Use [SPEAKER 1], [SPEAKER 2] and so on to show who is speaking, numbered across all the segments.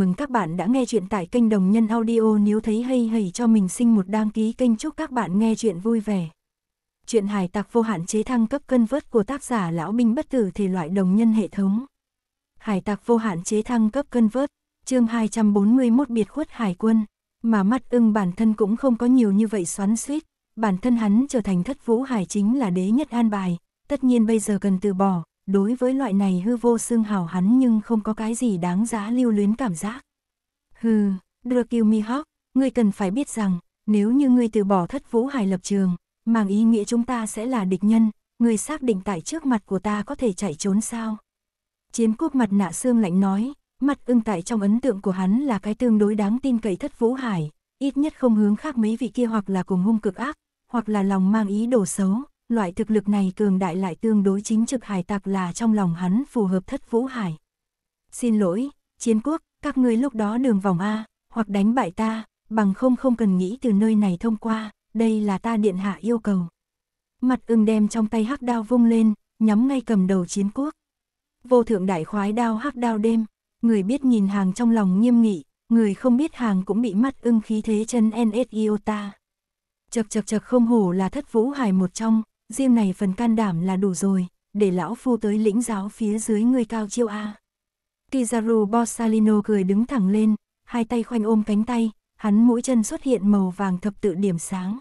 [SPEAKER 1] mừng các bạn đã nghe chuyện tại kênh Đồng Nhân Audio nếu thấy hay hãy cho mình sinh một đăng ký kênh chúc các bạn nghe chuyện vui vẻ. Chuyện hải tạc vô hạn chế thăng cấp cân vớt của tác giả Lão Binh Bất Tử thể loại đồng nhân hệ thống. Hải tạc vô hạn chế thăng cấp cân vớt, chương 241 biệt khuất hải quân, mà mắt ưng bản thân cũng không có nhiều như vậy xoắn suýt, bản thân hắn trở thành thất vũ hải chính là đế nhất an bài, tất nhiên bây giờ cần từ bỏ, đối với loại này hư vô xương hào hắn nhưng không có cái gì đáng giá lưu luyến cảm giác. Hừ, mi Mihawk, ngươi cần phải biết rằng, nếu như ngươi từ bỏ thất vũ hải lập trường, mang ý nghĩa chúng ta sẽ là địch nhân, ngươi xác định tại trước mặt của ta có thể chạy trốn sao? Chiếm quốc mặt nạ xương lạnh nói, mặt ưng tại trong ấn tượng của hắn là cái tương đối đáng tin cậy thất vũ hải, ít nhất không hướng khác mấy vị kia hoặc là cùng hung cực ác, hoặc là lòng mang ý đồ xấu, loại thực lực này cường đại lại tương đối chính trực hải tặc là trong lòng hắn phù hợp thất vũ hải. Xin lỗi, chiến quốc, các ngươi lúc đó đường vòng A, hoặc đánh bại ta, bằng không không cần nghĩ từ nơi này thông qua, đây là ta điện hạ yêu cầu. Mặt ưng đem trong tay hắc đao vung lên, nhắm ngay cầm đầu chiến quốc. Vô thượng đại khoái đao hắc đao đêm, người biết nhìn hàng trong lòng nghiêm nghị, người không biết hàng cũng bị mắt ưng khí thế chân iota. Chật chật chật không hổ là thất vũ hải một trong, riêng này phần can đảm là đủ rồi, để lão phu tới lĩnh giáo phía dưới người cao chiêu A. Kizaru Borsalino cười đứng thẳng lên, hai tay khoanh ôm cánh tay, hắn mũi chân xuất hiện màu vàng thập tự điểm sáng.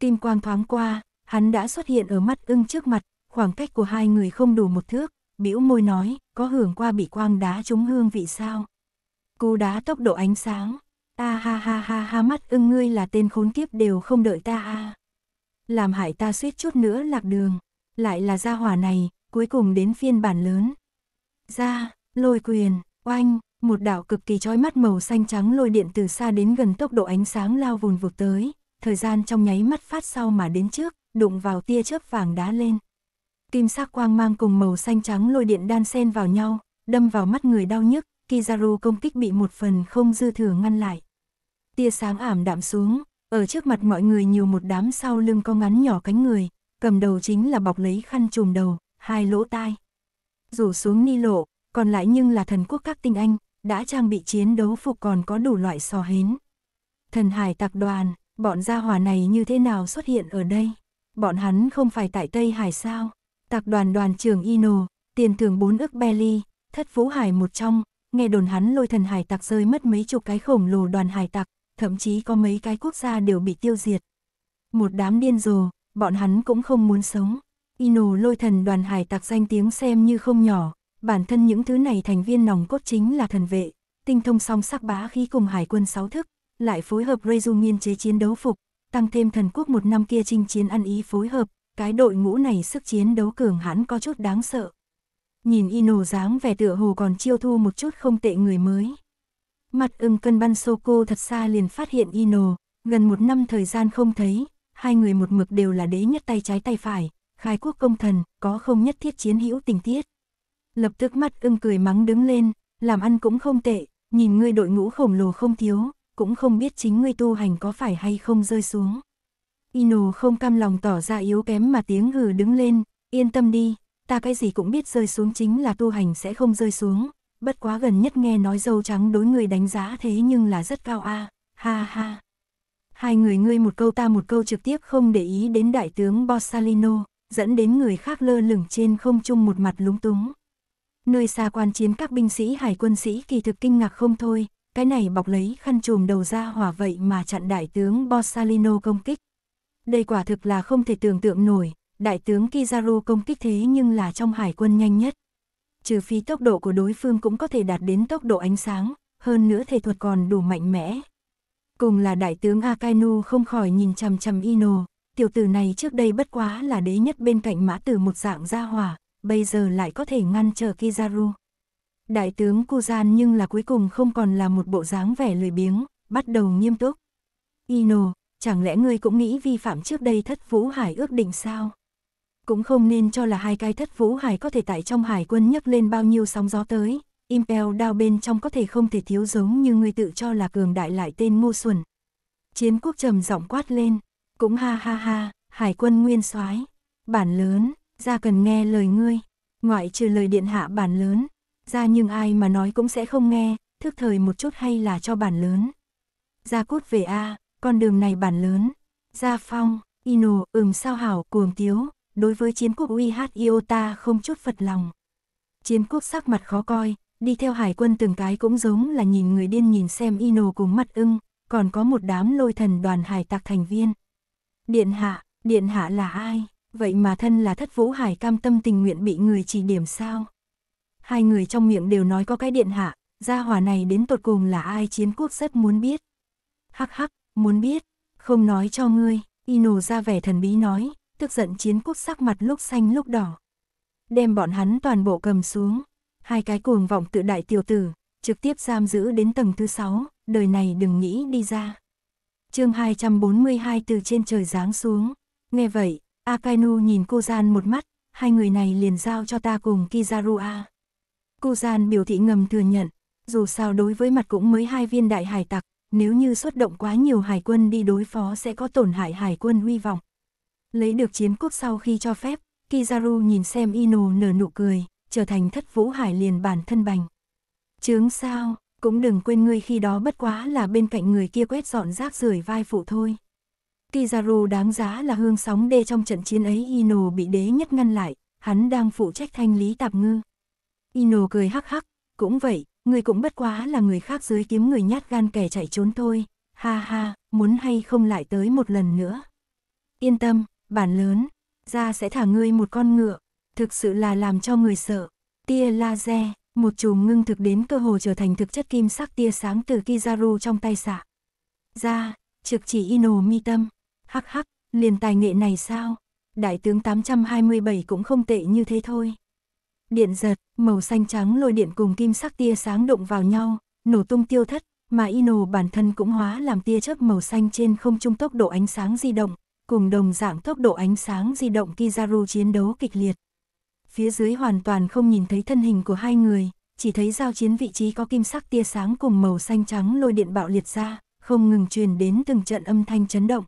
[SPEAKER 1] Kim quang thoáng qua, hắn đã xuất hiện ở mắt ưng trước mặt, khoảng cách của hai người không đủ một thước, bĩu môi nói, có hưởng qua bị quang đá trúng hương vị sao? Cú đá tốc độ ánh sáng, ta ha ha ha ha mắt ưng ngươi là tên khốn kiếp đều không đợi ta a làm hại ta suýt chút nữa lạc đường, lại là gia hỏa này, cuối cùng đến phiên bản lớn. Gia, lôi quyền, oanh, một đạo cực kỳ chói mắt màu xanh trắng lôi điện từ xa đến gần tốc độ ánh sáng lao vùn vụt tới, thời gian trong nháy mắt phát sau mà đến trước, đụng vào tia chớp vàng đá lên. Kim sắc quang mang cùng màu xanh trắng lôi điện đan xen vào nhau, đâm vào mắt người đau nhức, Kizaru công kích bị một phần không dư thừa ngăn lại. Tia sáng ảm đạm xuống, ở trước mặt mọi người nhiều một đám sau lưng có ngắn nhỏ cánh người, cầm đầu chính là bọc lấy khăn trùm đầu, hai lỗ tai. Rủ xuống ni lộ, còn lại nhưng là thần quốc các tinh anh, đã trang bị chiến đấu phục còn có đủ loại sò hến. Thần hải tạc đoàn, bọn gia hỏa này như thế nào xuất hiện ở đây? Bọn hắn không phải tại Tây Hải sao? Tạc đoàn đoàn trưởng Ino, tiền thưởng bốn ước belly, thất phú hải một trong, nghe đồn hắn lôi thần hải tạc rơi mất mấy chục cái khổng lồ đoàn hải tạc, thậm chí có mấy cái quốc gia đều bị tiêu diệt. Một đám điên rồ, bọn hắn cũng không muốn sống. Ino lôi thần đoàn hải tặc danh tiếng xem như không nhỏ, bản thân những thứ này thành viên nòng cốt chính là thần vệ, tinh thông song sắc bá khí cùng hải quân sáu thức, lại phối hợp Reju nghiên chế chiến đấu phục, tăng thêm thần quốc một năm kia chinh chiến ăn ý phối hợp, cái đội ngũ này sức chiến đấu cường hãn có chút đáng sợ. Nhìn Ino dáng vẻ tựa hồ còn chiêu thu một chút không tệ người mới. Mặt ưng cân băn sô cô thật xa liền phát hiện Ino, gần một năm thời gian không thấy, hai người một mực đều là đế nhất tay trái tay phải, khai quốc công thần, có không nhất thiết chiến hữu tình tiết. Lập tức mắt ưng cười mắng đứng lên, làm ăn cũng không tệ, nhìn ngươi đội ngũ khổng lồ không thiếu, cũng không biết chính ngươi tu hành có phải hay không rơi xuống. Ino không cam lòng tỏ ra yếu kém mà tiếng hừ đứng lên, yên tâm đi, ta cái gì cũng biết rơi xuống chính là tu hành sẽ không rơi xuống, bất quá gần nhất nghe nói dâu trắng đối người đánh giá thế nhưng là rất cao a ha ha. Hai người ngươi một câu ta một câu trực tiếp không để ý đến đại tướng Borsalino, dẫn đến người khác lơ lửng trên không trung một mặt lúng túng. Nơi xa quan chiến các binh sĩ hải quân sĩ kỳ thực kinh ngạc không thôi, cái này bọc lấy khăn trùm đầu ra hỏa vậy mà chặn đại tướng Borsalino công kích. Đây quả thực là không thể tưởng tượng nổi, đại tướng Kizaru công kích thế nhưng là trong hải quân nhanh nhất trừ phi tốc độ của đối phương cũng có thể đạt đến tốc độ ánh sáng, hơn nữa thể thuật còn đủ mạnh mẽ. Cùng là đại tướng Akainu không khỏi nhìn chằm chằm Ino, tiểu tử này trước đây bất quá là đế nhất bên cạnh mã tử một dạng gia hỏa, bây giờ lại có thể ngăn chờ Kizaru. Đại tướng Kuzan nhưng là cuối cùng không còn là một bộ dáng vẻ lười biếng, bắt đầu nghiêm túc. Ino, chẳng lẽ ngươi cũng nghĩ vi phạm trước đây thất vũ hải ước định sao? cũng không nên cho là hai cái thất vũ hải có thể tại trong hải quân nhấc lên bao nhiêu sóng gió tới. Impel đao bên trong có thể không thể thiếu giống như người tự cho là cường đại lại tên ngu xuẩn. Chiến quốc trầm giọng quát lên, cũng ha ha ha, hải quân nguyên soái bản lớn, ra cần nghe lời ngươi, ngoại trừ lời điện hạ bản lớn, ra nhưng ai mà nói cũng sẽ không nghe, thức thời một chút hay là cho bản lớn. Ra cút về A, con đường này bản lớn, ra phong, ino, ừm sao hảo, cuồng tiếu, đối với chiến quốc UIHIO ta không chút phật lòng. Chiến quốc sắc mặt khó coi, đi theo hải quân từng cái cũng giống là nhìn người điên nhìn xem Ino cùng mắt ưng, còn có một đám lôi thần đoàn hải tặc thành viên. Điện hạ, điện hạ là ai? Vậy mà thân là thất vũ hải cam tâm tình nguyện bị người chỉ điểm sao? Hai người trong miệng đều nói có cái điện hạ, gia hỏa này đến tột cùng là ai chiến quốc rất muốn biết. Hắc hắc, muốn biết, không nói cho ngươi, Ino ra vẻ thần bí nói, tức giận chiến quốc sắc mặt lúc xanh lúc đỏ. Đem bọn hắn toàn bộ cầm xuống, hai cái cuồng vọng tự đại tiểu tử, trực tiếp giam giữ đến tầng thứ sáu đời này đừng nghĩ đi ra. chương 242 từ trên trời giáng xuống, nghe vậy, Akainu nhìn cô gian một mắt, hai người này liền giao cho ta cùng Kizarua. Cô gian biểu thị ngầm thừa nhận, dù sao đối với mặt cũng mới hai viên đại hải tặc, nếu như xuất động quá nhiều hải quân đi đối phó sẽ có tổn hại hải quân huy vọng. Lấy được chiến quốc sau khi cho phép, Kizaru nhìn xem Ino nở nụ cười, trở thành thất vũ hải liền bản thân bành. Chướng sao, cũng đừng quên ngươi khi đó bất quá là bên cạnh người kia quét dọn rác rưởi vai phụ thôi. Kizaru đáng giá là hương sóng đê trong trận chiến ấy Ino bị đế nhất ngăn lại, hắn đang phụ trách thanh lý tạp ngư. Ino cười hắc hắc, cũng vậy, người cũng bất quá là người khác dưới kiếm người nhát gan kẻ chạy trốn thôi, ha ha, muốn hay không lại tới một lần nữa. Yên tâm, Bản lớn, ra sẽ thả ngươi một con ngựa, thực sự là làm cho người sợ. Tia laser, một chùm ngưng thực đến cơ hồ trở thành thực chất kim sắc tia sáng từ Kizaru trong tay xạ. Ra, trực chỉ Ino mi tâm. Hắc hắc, liền tài nghệ này sao? Đại tướng 827 cũng không tệ như thế thôi. Điện giật, màu xanh trắng lôi điện cùng kim sắc tia sáng đụng vào nhau, nổ tung tiêu thất, mà Ino bản thân cũng hóa làm tia chớp màu xanh trên không trung tốc độ ánh sáng di động, cùng đồng dạng tốc độ ánh sáng di động Kizaru chiến đấu kịch liệt. Phía dưới hoàn toàn không nhìn thấy thân hình của hai người, chỉ thấy giao chiến vị trí có kim sắc tia sáng cùng màu xanh trắng lôi điện bạo liệt ra, không ngừng truyền đến từng trận âm thanh chấn động.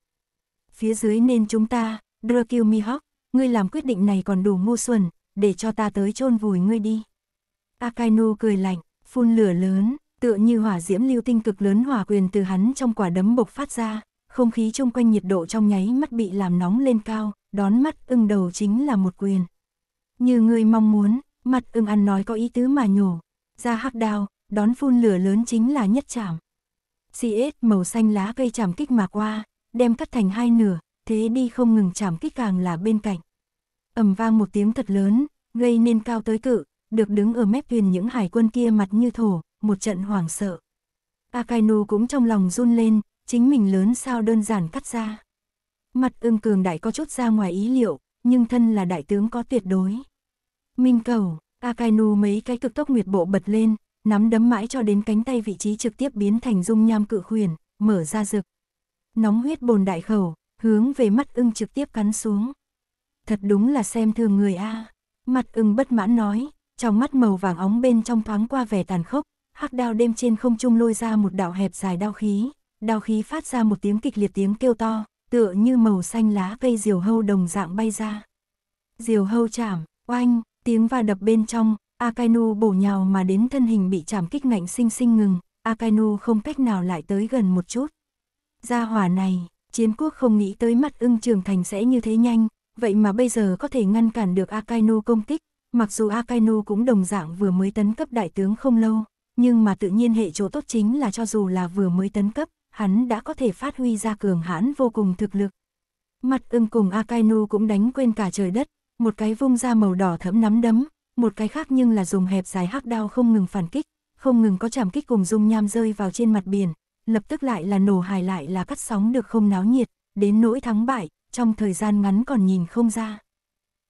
[SPEAKER 1] Phía dưới nên chúng ta, Drakil Mihawk, ngươi làm quyết định này còn đủ ngu xuẩn, để cho ta tới chôn vùi ngươi đi. Akainu cười lạnh, phun lửa lớn, tựa như hỏa diễm lưu tinh cực lớn hỏa quyền từ hắn trong quả đấm bộc phát ra, không khí chung quanh nhiệt độ trong nháy mắt bị làm nóng lên cao, đón mắt ưng đầu chính là một quyền. Như người mong muốn, mặt ưng ăn nói có ý tứ mà nhổ, ra hắc đao, đón phun lửa lớn chính là nhất chảm. CS màu xanh lá cây chảm kích mà qua, đem cắt thành hai nửa, thế đi không ngừng chảm kích càng là bên cạnh. ầm vang một tiếng thật lớn, gây nên cao tới cự, được đứng ở mép thuyền những hải quân kia mặt như thổ, một trận hoảng sợ. Akainu cũng trong lòng run lên, chính mình lớn sao đơn giản cắt ra. Mặt ưng cường đại có chút ra ngoài ý liệu, nhưng thân là đại tướng có tuyệt đối. Minh cầu, Akainu mấy cái cực tốc nguyệt bộ bật lên, nắm đấm mãi cho đến cánh tay vị trí trực tiếp biến thành dung nham cự khuyển, mở ra rực. Nóng huyết bồn đại khẩu, hướng về mắt ưng trực tiếp cắn xuống. Thật đúng là xem thường người a Mặt ưng bất mãn nói, trong mắt màu vàng óng bên trong thoáng qua vẻ tàn khốc, hắc đao đêm trên không trung lôi ra một đạo hẹp dài đao khí đao khí phát ra một tiếng kịch liệt tiếng kêu to, tựa như màu xanh lá cây diều hâu đồng dạng bay ra. Diều hâu chạm, oanh, tiếng va đập bên trong, Akainu bổ nhào mà đến thân hình bị chạm kích ngạnh sinh sinh ngừng, Akainu không cách nào lại tới gần một chút. Gia hỏa này, chiến quốc không nghĩ tới mắt ưng trường thành sẽ như thế nhanh, vậy mà bây giờ có thể ngăn cản được Akainu công kích, mặc dù Akainu cũng đồng dạng vừa mới tấn cấp đại tướng không lâu, nhưng mà tự nhiên hệ chỗ tốt chính là cho dù là vừa mới tấn cấp, hắn đã có thể phát huy ra cường hãn vô cùng thực lực. Mặt ưng cùng Akainu cũng đánh quên cả trời đất, một cái vung ra màu đỏ thẫm nắm đấm, một cái khác nhưng là dùng hẹp dài hắc đao không ngừng phản kích, không ngừng có chạm kích cùng dung nham rơi vào trên mặt biển, lập tức lại là nổ hài lại là cắt sóng được không náo nhiệt, đến nỗi thắng bại, trong thời gian ngắn còn nhìn không ra.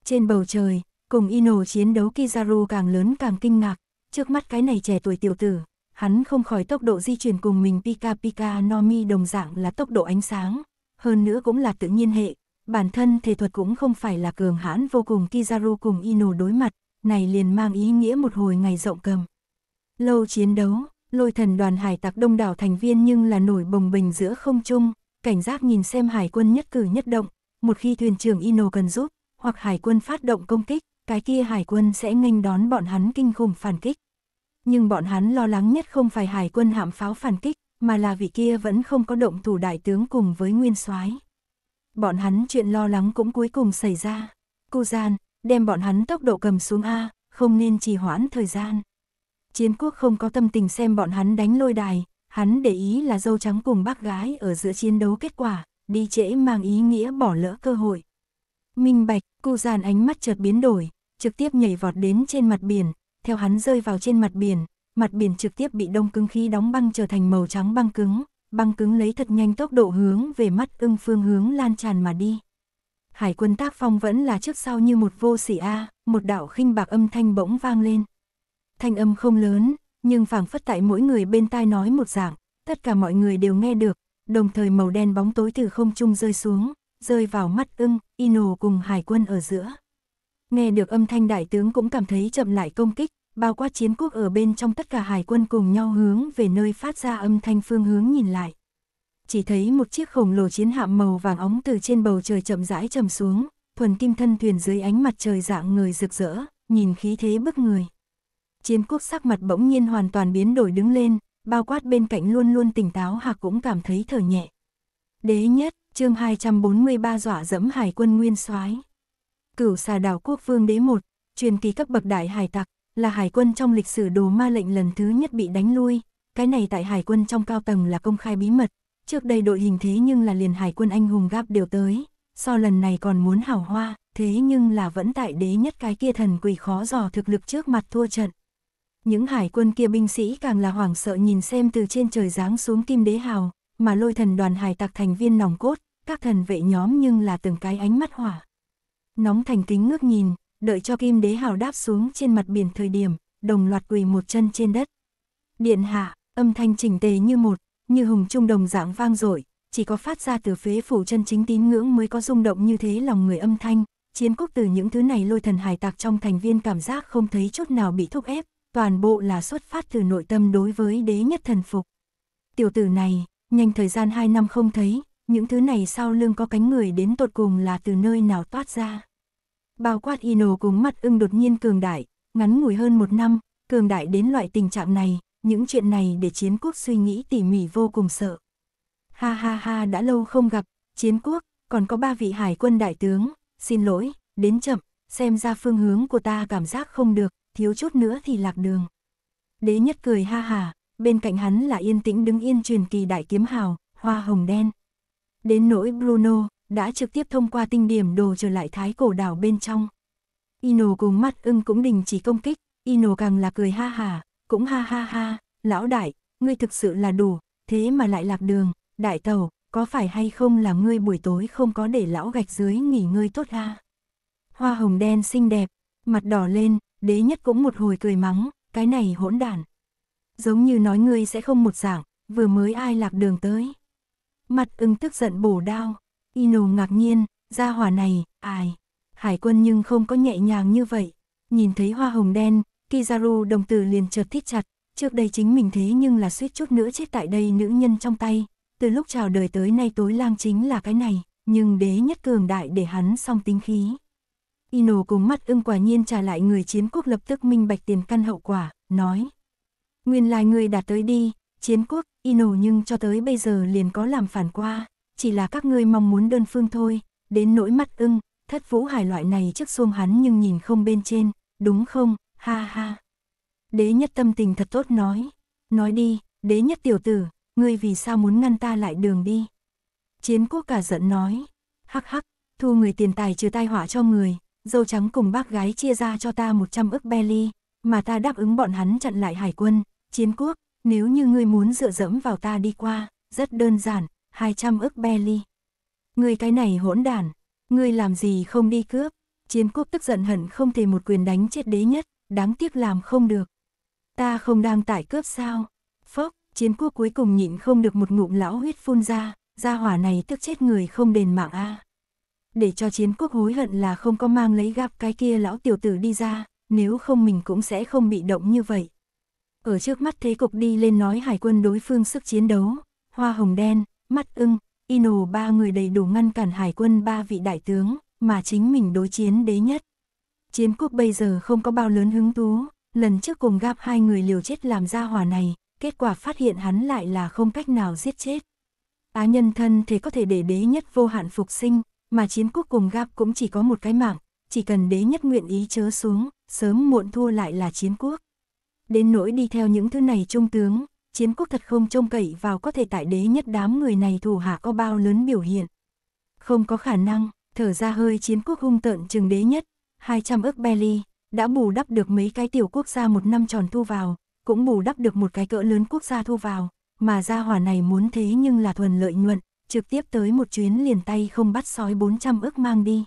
[SPEAKER 1] Trên bầu trời, cùng Ino chiến đấu Kizaru càng lớn càng kinh ngạc, trước mắt cái này trẻ tuổi tiểu tử, hắn không khỏi tốc độ di chuyển cùng mình Pika Pika no Mi đồng dạng là tốc độ ánh sáng, hơn nữa cũng là tự nhiên hệ, bản thân thể thuật cũng không phải là cường hãn vô cùng Kizaru cùng Ino đối mặt, này liền mang ý nghĩa một hồi ngày rộng cầm. Lâu chiến đấu, lôi thần đoàn hải tặc đông đảo thành viên nhưng là nổi bồng bình giữa không trung, cảnh giác nhìn xem hải quân nhất cử nhất động, một khi thuyền trưởng Ino cần giúp, hoặc hải quân phát động công kích, cái kia hải quân sẽ nghênh đón bọn hắn kinh khủng phản kích nhưng bọn hắn lo lắng nhất không phải hải quân hạm pháo phản kích, mà là vị kia vẫn không có động thủ đại tướng cùng với nguyên soái. Bọn hắn chuyện lo lắng cũng cuối cùng xảy ra. Cô gian, đem bọn hắn tốc độ cầm xuống A, không nên trì hoãn thời gian. Chiến quốc không có tâm tình xem bọn hắn đánh lôi đài, hắn để ý là dâu trắng cùng bác gái ở giữa chiến đấu kết quả, đi trễ mang ý nghĩa bỏ lỡ cơ hội. Minh bạch, cô Gian ánh mắt chợt biến đổi, trực tiếp nhảy vọt đến trên mặt biển, theo hắn rơi vào trên mặt biển, mặt biển trực tiếp bị đông cứng khí đóng băng trở thành màu trắng băng cứng, băng cứng lấy thật nhanh tốc độ hướng về mắt ưng phương hướng lan tràn mà đi. Hải quân tác phong vẫn là trước sau như một vô sỉ A, một đạo khinh bạc âm thanh bỗng vang lên. Thanh âm không lớn, nhưng phảng phất tại mỗi người bên tai nói một dạng, tất cả mọi người đều nghe được, đồng thời màu đen bóng tối từ không trung rơi xuống, rơi vào mắt ưng, Ino cùng hải quân ở giữa nghe được âm thanh đại tướng cũng cảm thấy chậm lại công kích, bao quát chiến quốc ở bên trong tất cả hải quân cùng nhau hướng về nơi phát ra âm thanh phương hướng nhìn lại. Chỉ thấy một chiếc khổng lồ chiến hạm màu vàng óng từ trên bầu trời chậm rãi trầm xuống, thuần kim thân thuyền dưới ánh mặt trời dạng người rực rỡ, nhìn khí thế bức người. Chiến quốc sắc mặt bỗng nhiên hoàn toàn biến đổi đứng lên, bao quát bên cạnh luôn luôn tỉnh táo Hạc cũng cảm thấy thở nhẹ. Đế nhất, chương 243 dọa dẫm hải quân nguyên soái Cửu xà đảo quốc vương đế một, truyền kỳ cấp bậc đại hải tặc, là hải quân trong lịch sử đồ ma lệnh lần thứ nhất bị đánh lui. Cái này tại hải quân trong cao tầng là công khai bí mật. Trước đây đội hình thế nhưng là liền hải quân anh hùng gáp đều tới. So lần này còn muốn hào hoa, thế nhưng là vẫn tại đế nhất cái kia thần quỷ khó dò thực lực trước mặt thua trận. Những hải quân kia binh sĩ càng là hoảng sợ nhìn xem từ trên trời giáng xuống kim đế hào, mà lôi thần đoàn hải tặc thành viên nòng cốt, các thần vệ nhóm nhưng là từng cái ánh mắt hỏa nóng thành kính ngước nhìn, đợi cho kim đế hào đáp xuống trên mặt biển thời điểm, đồng loạt quỳ một chân trên đất. Điện hạ, âm thanh chỉnh tề như một, như hùng trung đồng dạng vang dội, chỉ có phát ra từ phế phủ chân chính tín ngưỡng mới có rung động như thế lòng người âm thanh, chiến quốc từ những thứ này lôi thần hải tạc trong thành viên cảm giác không thấy chút nào bị thúc ép, toàn bộ là xuất phát từ nội tâm đối với đế nhất thần phục. Tiểu tử này, nhanh thời gian 2 năm không thấy, những thứ này sau lưng có cánh người đến tột cùng là từ nơi nào toát ra. Bao quát Ino cúng mắt ưng đột nhiên cường đại, ngắn ngủi hơn một năm, cường đại đến loại tình trạng này, những chuyện này để chiến quốc suy nghĩ tỉ mỉ vô cùng sợ. Ha ha ha đã lâu không gặp, chiến quốc, còn có ba vị hải quân đại tướng, xin lỗi, đến chậm, xem ra phương hướng của ta cảm giác không được, thiếu chút nữa thì lạc đường. Đế nhất cười ha hà, bên cạnh hắn là yên tĩnh đứng yên truyền kỳ đại kiếm hào, hoa hồng đen. Đến nỗi Bruno, đã trực tiếp thông qua tinh điểm đồ trở lại thái cổ đảo bên trong. Ino cùng mắt ưng cũng đình chỉ công kích, Ino càng là cười ha ha cũng ha ha ha, lão đại, ngươi thực sự là đủ, thế mà lại lạc đường, đại tàu, có phải hay không là ngươi buổi tối không có để lão gạch dưới nghỉ ngơi tốt ha? Hoa hồng đen xinh đẹp, mặt đỏ lên, đế nhất cũng một hồi cười mắng, cái này hỗn đản. Giống như nói ngươi sẽ không một giảng, vừa mới ai lạc đường tới. Mặt ưng tức giận bổ đao, Ino ngạc nhiên, ra hỏa này, ai? Hải quân nhưng không có nhẹ nhàng như vậy. Nhìn thấy hoa hồng đen, Kizaru đồng tử liền chợt thít chặt, trước đây chính mình thế nhưng là suýt chút nữa chết tại đây nữ nhân trong tay. Từ lúc chào đời tới nay tối lang chính là cái này, nhưng đế nhất cường đại để hắn song tính khí. Ino cùng mắt ưng quả nhiên trả lại người chiến quốc lập tức minh bạch tiền căn hậu quả, nói. Nguyên lai người đạt tới đi, chiến quốc, Ino nhưng cho tới bây giờ liền có làm phản qua, chỉ là các ngươi mong muốn đơn phương thôi, đến nỗi mắt ưng, thất vũ hải loại này trước xuông hắn nhưng nhìn không bên trên, đúng không, ha ha. Đế nhất tâm tình thật tốt nói, nói đi, đế nhất tiểu tử, ngươi vì sao muốn ngăn ta lại đường đi. Chiến quốc cả giận nói, hắc hắc, thu người tiền tài trừ tai họa cho người, dâu trắng cùng bác gái chia ra cho ta 100 ức belly, mà ta đáp ứng bọn hắn chặn lại hải quân, chiến quốc, nếu như ngươi muốn dựa dẫm vào ta đi qua, rất đơn giản, 200 ức belly. Người cái này hỗn đản, người làm gì không đi cướp. Chiến quốc tức giận hận không thể một quyền đánh chết đế nhất, đáng tiếc làm không được. Ta không đang tải cướp sao? Phốc, chiến quốc cuối cùng nhịn không được một ngụm lão huyết phun ra, ra hỏa này tức chết người không đền mạng a. Để cho chiến quốc hối hận là không có mang lấy gặp cái kia lão tiểu tử đi ra, nếu không mình cũng sẽ không bị động như vậy. Ở trước mắt thế cục đi lên nói hải quân đối phương sức chiến đấu, hoa hồng đen, mắt ưng, Inu ba người đầy đủ ngăn cản hải quân ba vị đại tướng, mà chính mình đối chiến đế nhất. Chiến quốc bây giờ không có bao lớn hứng thú, lần trước cùng gặp hai người liều chết làm ra hỏa này, kết quả phát hiện hắn lại là không cách nào giết chết. Á nhân thân thì có thể để đế nhất vô hạn phục sinh, mà chiến quốc cùng gặp cũng chỉ có một cái mạng, chỉ cần đế nhất nguyện ý chớ xuống, sớm muộn thua lại là chiến quốc. Đến nỗi đi theo những thứ này trung tướng, chiến quốc thật không trông cậy vào có thể tại đế nhất đám người này thủ hạ có bao lớn biểu hiện. Không có khả năng, thở ra hơi chiến quốc hung tợn chừng đế nhất, 200 ức belly, đã bù đắp được mấy cái tiểu quốc gia một năm tròn thu vào, cũng bù đắp được một cái cỡ lớn quốc gia thu vào, mà gia hỏa này muốn thế nhưng là thuần lợi nhuận, trực tiếp tới một chuyến liền tay không bắt sói 400 ức mang đi.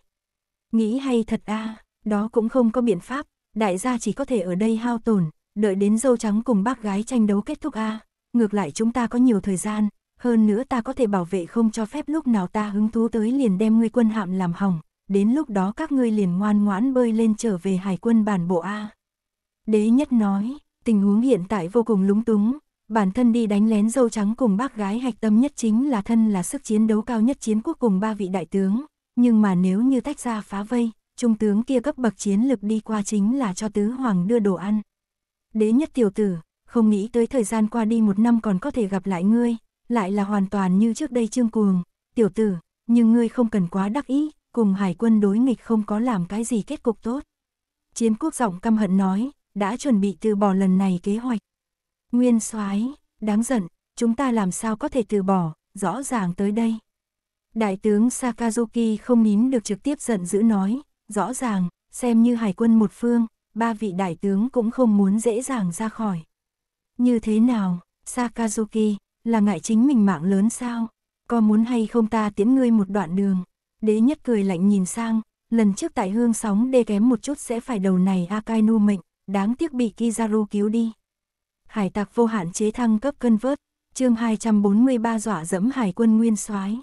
[SPEAKER 1] Nghĩ hay thật a đó cũng không có biện pháp, đại gia chỉ có thể ở đây hao tổn, đợi đến dâu trắng cùng bác gái tranh đấu kết thúc a ngược lại chúng ta có nhiều thời gian, hơn nữa ta có thể bảo vệ không cho phép lúc nào ta hứng thú tới liền đem ngươi quân hạm làm hỏng, đến lúc đó các ngươi liền ngoan ngoãn bơi lên trở về hải quân bản bộ A. Đế nhất nói, tình huống hiện tại vô cùng lúng túng, bản thân đi đánh lén dâu trắng cùng bác gái hạch tâm nhất chính là thân là sức chiến đấu cao nhất chiến quốc cùng ba vị đại tướng, nhưng mà nếu như tách ra phá vây, trung tướng kia cấp bậc chiến lực đi qua chính là cho tứ hoàng đưa đồ ăn. Đế nhất tiểu tử, không nghĩ tới thời gian qua đi một năm còn có thể gặp lại ngươi, lại là hoàn toàn như trước đây trương cuồng. Tiểu tử, nhưng ngươi không cần quá đắc ý, cùng hải quân đối nghịch không có làm cái gì kết cục tốt. Chiến quốc giọng căm hận nói, đã chuẩn bị từ bỏ lần này kế hoạch. Nguyên soái đáng giận, chúng ta làm sao có thể từ bỏ, rõ ràng tới đây. Đại tướng Sakazuki không nín được trực tiếp giận dữ nói, rõ ràng, xem như hải quân một phương, ba vị đại tướng cũng không muốn dễ dàng ra khỏi. Như thế nào, Sakazuki, là ngại chính mình mạng lớn sao? Có muốn hay không ta tiễn ngươi một đoạn đường? Đế nhất cười lạnh nhìn sang, lần trước tại hương sóng đê kém một chút sẽ phải đầu này Akainu mệnh, đáng tiếc bị Kizaru cứu đi. Hải tặc vô hạn chế thăng cấp cân vớt, chương 243 dọa dẫm hải quân nguyên soái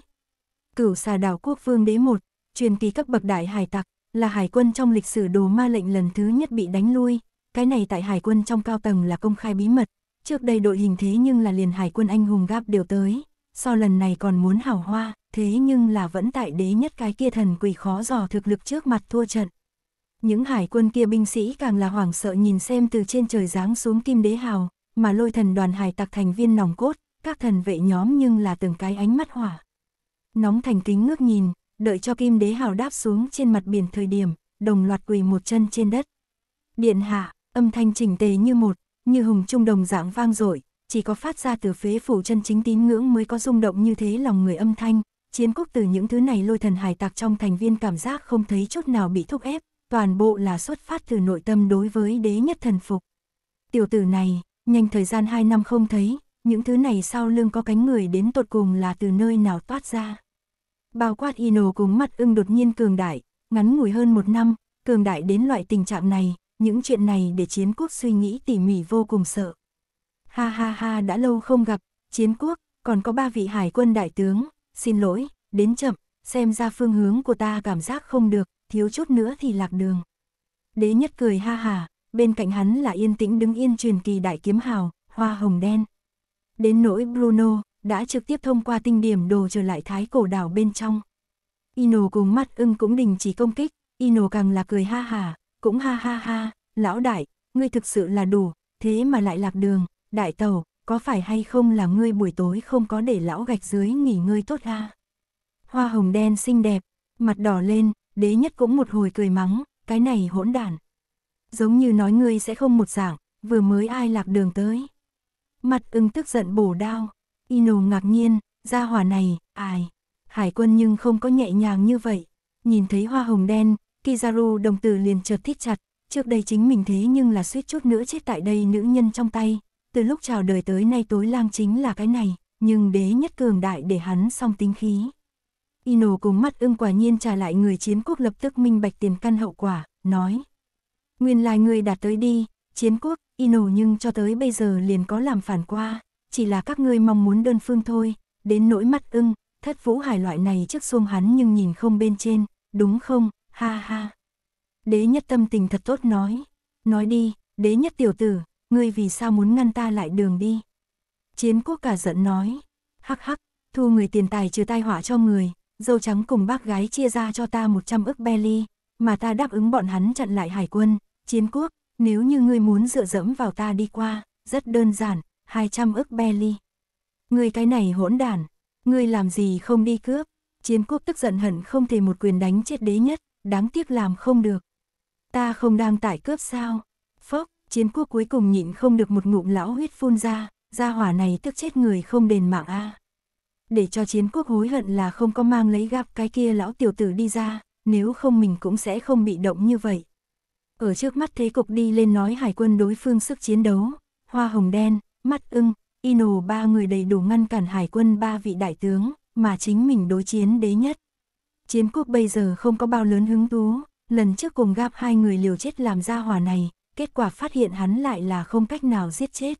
[SPEAKER 1] Cửu xà đảo quốc vương đế một truyền kỳ cấp bậc đại hải tặc, là hải quân trong lịch sử đồ ma lệnh lần thứ nhất bị đánh lui, cái này tại hải quân trong cao tầng là công khai bí mật, trước đây đội hình thế nhưng là liền hải quân anh hùng gáp đều tới, so lần này còn muốn hào hoa, thế nhưng là vẫn tại đế nhất cái kia thần quỷ khó dò thực lực trước mặt thua trận. Những hải quân kia binh sĩ càng là hoảng sợ nhìn xem từ trên trời giáng xuống kim đế hào, mà lôi thần đoàn hải tặc thành viên nòng cốt, các thần vệ nhóm nhưng là từng cái ánh mắt hỏa. Nóng thành kính ngước nhìn, đợi cho kim đế hào đáp xuống trên mặt biển thời điểm, đồng loạt quỳ một chân trên đất. Điện hạ, âm thanh chỉnh tề như một, như hùng trung đồng dạng vang dội, chỉ có phát ra từ phế phủ chân chính tín ngưỡng mới có rung động như thế lòng người âm thanh, chiến quốc từ những thứ này lôi thần hải tạc trong thành viên cảm giác không thấy chút nào bị thúc ép, toàn bộ là xuất phát từ nội tâm đối với đế nhất thần phục. Tiểu tử này, nhanh thời gian 2 năm không thấy, những thứ này sau lưng có cánh người đến tột cùng là từ nơi nào toát ra. Bao quát Ino cùng mắt ưng đột nhiên cường đại, ngắn ngủi hơn một năm, cường đại đến loại tình trạng này, những chuyện này để chiến quốc suy nghĩ tỉ mỉ vô cùng sợ. Ha ha ha đã lâu không gặp, chiến quốc, còn có ba vị hải quân đại tướng, xin lỗi, đến chậm, xem ra phương hướng của ta cảm giác không được, thiếu chút nữa thì lạc đường. Đế nhất cười ha ha bên cạnh hắn là yên tĩnh đứng yên truyền kỳ đại kiếm hào, hoa hồng đen. Đến nỗi Bruno, đã trực tiếp thông qua tinh điểm đồ trở lại thái cổ đảo bên trong. Ino cùng mắt ưng cũng đình chỉ công kích, Ino càng là cười ha hà, cũng ha ha ha, lão đại, ngươi thực sự là đủ, thế mà lại lạc đường, đại tàu, có phải hay không là ngươi buổi tối không có để lão gạch dưới nghỉ ngơi tốt ha? Hoa hồng đen xinh đẹp, mặt đỏ lên, đế nhất cũng một hồi cười mắng, cái này hỗn đản. Giống như nói ngươi sẽ không một dạng, vừa mới ai lạc đường tới. Mặt ưng tức giận bổ đao, Ino ngạc nhiên, ra hỏa này, ai? Hải quân nhưng không có nhẹ nhàng như vậy. Nhìn thấy hoa hồng đen, Kizaru đồng tử liền chợt thít chặt, trước đây chính mình thế nhưng là suýt chút nữa chết tại đây nữ nhân trong tay. Từ lúc chào đời tới nay tối lang chính là cái này, nhưng đế nhất cường đại để hắn song tính khí. Ino cùng mắt ưng quả nhiên trả lại người chiến quốc lập tức minh bạch tiền căn hậu quả, nói. Nguyên lai người đạt tới đi, chiến quốc, Ino nhưng cho tới bây giờ liền có làm phản qua, chỉ là các ngươi mong muốn đơn phương thôi, đến nỗi mắt ưng, thất vũ hải loại này trước xuông hắn nhưng nhìn không bên trên, đúng không, ha ha. Đế nhất tâm tình thật tốt nói, nói đi, đế nhất tiểu tử, ngươi vì sao muốn ngăn ta lại đường đi. Chiến quốc cả giận nói, hắc hắc, thu người tiền tài trừ tai họa cho người, dâu trắng cùng bác gái chia ra cho ta 100 ức belly, mà ta đáp ứng bọn hắn chặn lại hải quân, chiến quốc, nếu như ngươi muốn dựa dẫm vào ta đi qua, rất đơn giản, 200 ức Bentley. Người cái này hỗn đản, người làm gì không đi cướp. Chiến quốc tức giận hận không thể một quyền đánh chết đế nhất, đáng tiếc làm không được. Ta không đang tải cướp sao? Phốc, chiến quốc cuối cùng nhịn không được một ngụm lão huyết phun ra, gia hỏa này tức chết người không đền mạng a. Để cho chiến quốc hối hận là không có mang lấy gặp cái kia lão tiểu tử đi ra, nếu không mình cũng sẽ không bị động như vậy. Ở trước mắt thế cục đi lên nói hải quân đối phương sức chiến đấu, hoa hồng đen, mắt ưng, Inu ba người đầy đủ ngăn cản hải quân ba vị đại tướng, mà chính mình đối chiến đế nhất. Chiến quốc bây giờ không có bao lớn hứng thú, lần trước cùng gặp hai người liều chết làm ra hỏa này, kết quả phát hiện hắn lại là không cách nào giết chết.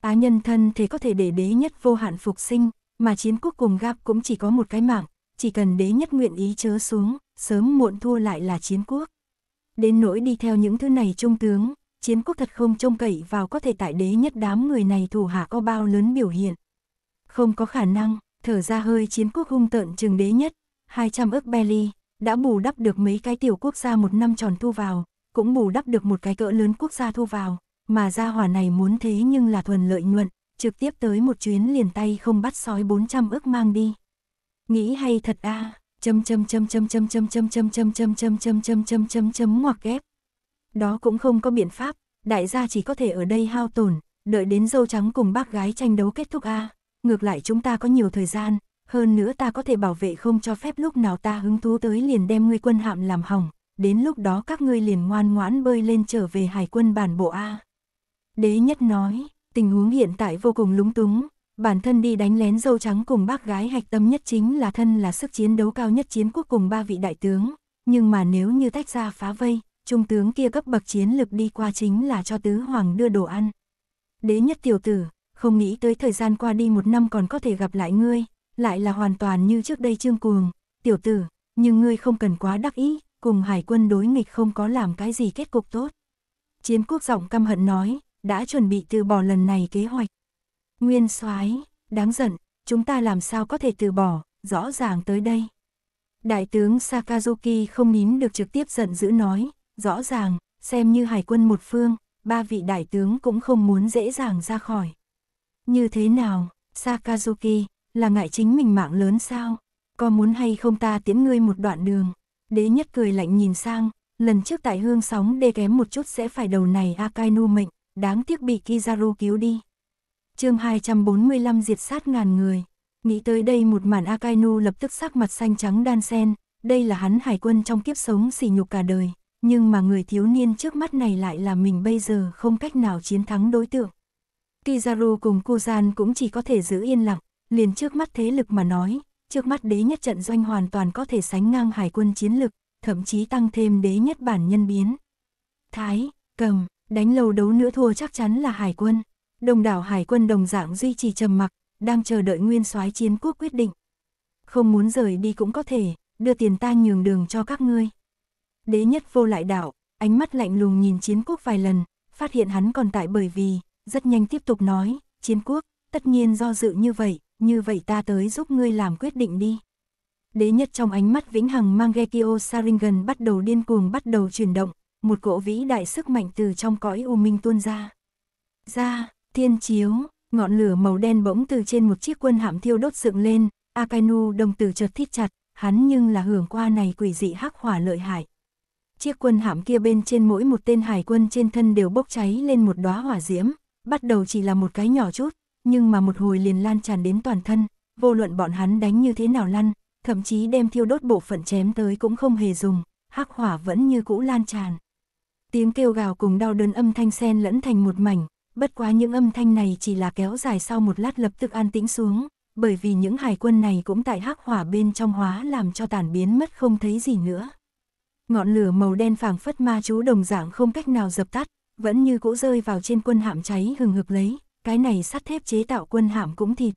[SPEAKER 1] Á nhân thân thế có thể để đế nhất vô hạn phục sinh, mà chiến quốc cùng gặp cũng chỉ có một cái mạng, chỉ cần đế nhất nguyện ý chớ xuống, sớm muộn thua lại là chiến quốc. Đến nỗi đi theo những thứ này trung tướng, chiến quốc thật không trông cậy vào có thể tại đế nhất đám người này thủ hạ có bao lớn biểu hiện. Không có khả năng, thở ra hơi chiến quốc hung tợn trường đế nhất, 200 ức belly, đã bù đắp được mấy cái tiểu quốc gia một năm tròn thu vào, cũng bù đắp được một cái cỡ lớn quốc gia thu vào, mà gia hỏa này muốn thế nhưng là thuần lợi nhuận, trực tiếp tới một chuyến liền tay không bắt sói 400 ức mang đi. Nghĩ hay thật a, châm châm châm châm châm châm châm châm châm châm châm châm châm châm chấm chấm ngoặc ghép. Đó cũng không có biện pháp, đại gia chỉ có thể ở đây hao tổn, đợi đến dâu trắng cùng bác gái tranh đấu kết thúc a. Ngược lại chúng ta có nhiều thời gian, hơn nữa ta có thể bảo vệ không cho phép lúc nào ta hứng thú tới liền đem ngươi quân hạm làm hỏng, đến lúc đó các ngươi liền ngoan ngoãn bơi lên trở về hải quân bản bộ a. Đế nhất nói, tình huống hiện tại vô cùng lúng túng, bản thân đi đánh lén dâu trắng cùng bác gái hạch tâm nhất chính là thân là sức chiến đấu cao nhất chiến quốc cùng ba vị đại tướng, nhưng mà nếu như tách ra phá vây, trung tướng kia cấp bậc chiến lực đi qua chính là cho tứ hoàng đưa đồ ăn. Đế nhất tiểu tử, không nghĩ tới thời gian qua đi một năm còn có thể gặp lại ngươi, lại là hoàn toàn như trước đây trương cuồng, tiểu tử, nhưng ngươi không cần quá đắc ý, cùng hải quân đối nghịch không có làm cái gì kết cục tốt. Chiếm quốc giọng căm hận nói, đã chuẩn bị từ bỏ lần này kế hoạch. Nguyên soái đáng giận, chúng ta làm sao có thể từ bỏ, rõ ràng tới đây. Đại tướng Sakazuki không nín được trực tiếp giận dữ nói, rõ ràng, xem như hải quân một phương, ba vị đại tướng cũng không muốn dễ dàng ra khỏi. Như thế nào, Sakazuki, là ngại chính mình mạng lớn sao? Có muốn hay không ta tiễn ngươi một đoạn đường? Đế nhất cười lạnh nhìn sang, lần trước tại hương sóng đê kém một chút sẽ phải đầu này Akainu mệnh, đáng tiếc bị Kizaru cứu đi. chương 245 diệt sát ngàn người. Nghĩ tới đây một màn Akainu lập tức sắc mặt xanh trắng đan sen, đây là hắn hải quân trong kiếp sống xỉ nhục cả đời, nhưng mà người thiếu niên trước mắt này lại là mình bây giờ không cách nào chiến thắng đối tượng. Kizaru cùng Kuzan cũng chỉ có thể giữ yên lặng, liền trước mắt thế lực mà nói, trước mắt đế nhất trận doanh hoàn toàn có thể sánh ngang hải quân chiến lực, thậm chí tăng thêm đế nhất bản nhân biến. Thái, cầm, đánh lâu đấu nữa thua chắc chắn là hải quân. Đồng đảo hải quân đồng dạng duy trì trầm mặc, đang chờ đợi nguyên soái chiến quốc quyết định. Không muốn rời đi cũng có thể, đưa tiền ta nhường đường cho các ngươi. Đế nhất vô lại đạo, ánh mắt lạnh lùng nhìn chiến quốc vài lần, phát hiện hắn còn tại bởi vì, rất nhanh tiếp tục nói, chiến quốc, tất nhiên do dự như vậy, như vậy ta tới giúp ngươi làm quyết định đi. Đế nhất trong ánh mắt vĩnh hằng mang Gekio Saringan bắt đầu điên cuồng bắt đầu chuyển động, một cỗ vĩ đại sức mạnh từ trong cõi u minh tuôn ra. Ra, thiên chiếu, ngọn lửa màu đen bỗng từ trên một chiếc quân hạm thiêu đốt dựng lên, Akainu đồng tử chợt thít chặt, hắn nhưng là hưởng qua này quỷ dị hắc hỏa lợi hại. Chiếc quân hãm kia bên trên mỗi một tên hải quân trên thân đều bốc cháy lên một đóa hỏa diễm, bắt đầu chỉ là một cái nhỏ chút, nhưng mà một hồi liền lan tràn đến toàn thân, vô luận bọn hắn đánh như thế nào lăn, thậm chí đem thiêu đốt bộ phận chém tới cũng không hề dùng, hắc hỏa vẫn như cũ lan tràn. Tiếng kêu gào cùng đau đớn âm thanh xen lẫn thành một mảnh, bất quá những âm thanh này chỉ là kéo dài sau một lát lập tức an tĩnh xuống, bởi vì những hải quân này cũng tại hắc hỏa bên trong hóa làm cho tản biến mất không thấy gì nữa. Ngọn lửa màu đen phảng phất ma chú đồng dạng không cách nào dập tắt, vẫn như cũ rơi vào trên quân hạm cháy hừng hực lấy, cái này sắt thép chế tạo quân hạm cũng thịt.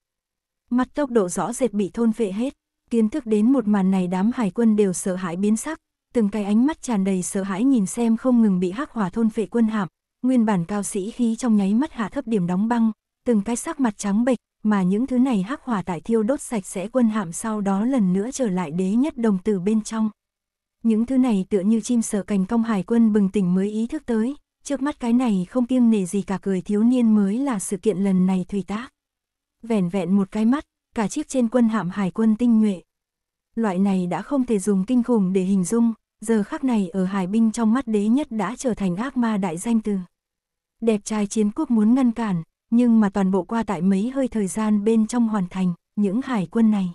[SPEAKER 1] Mặt tốc độ rõ rệt bị thôn phệ hết, kiến thức đến một màn này đám hải quân đều sợ hãi biến sắc, từng cái ánh mắt tràn đầy sợ hãi nhìn xem không ngừng bị hắc hỏa thôn phệ quân hạm, nguyên bản cao sĩ khí trong nháy mắt hạ thấp điểm đóng băng, từng cái sắc mặt trắng bệch, mà những thứ này hắc hỏa tại thiêu đốt sạch sẽ quân hạm sau đó lần nữa trở lại đế nhất đồng tử bên trong. Những thứ này tựa như chim sở cành công hải quân bừng tỉnh mới ý thức tới, trước mắt cái này không kiêng nể gì cả cười thiếu niên mới là sự kiện lần này thủy tác. Vẻn vẹn một cái mắt, cả chiếc trên quân hạm hải quân tinh nhuệ. Loại này đã không thể dùng kinh khủng để hình dung, giờ khắc này ở hải binh trong mắt đế nhất đã trở thành ác ma đại danh từ. Đẹp trai chiến quốc muốn ngăn cản, nhưng mà toàn bộ qua tại mấy hơi thời gian bên trong hoàn thành, những hải quân này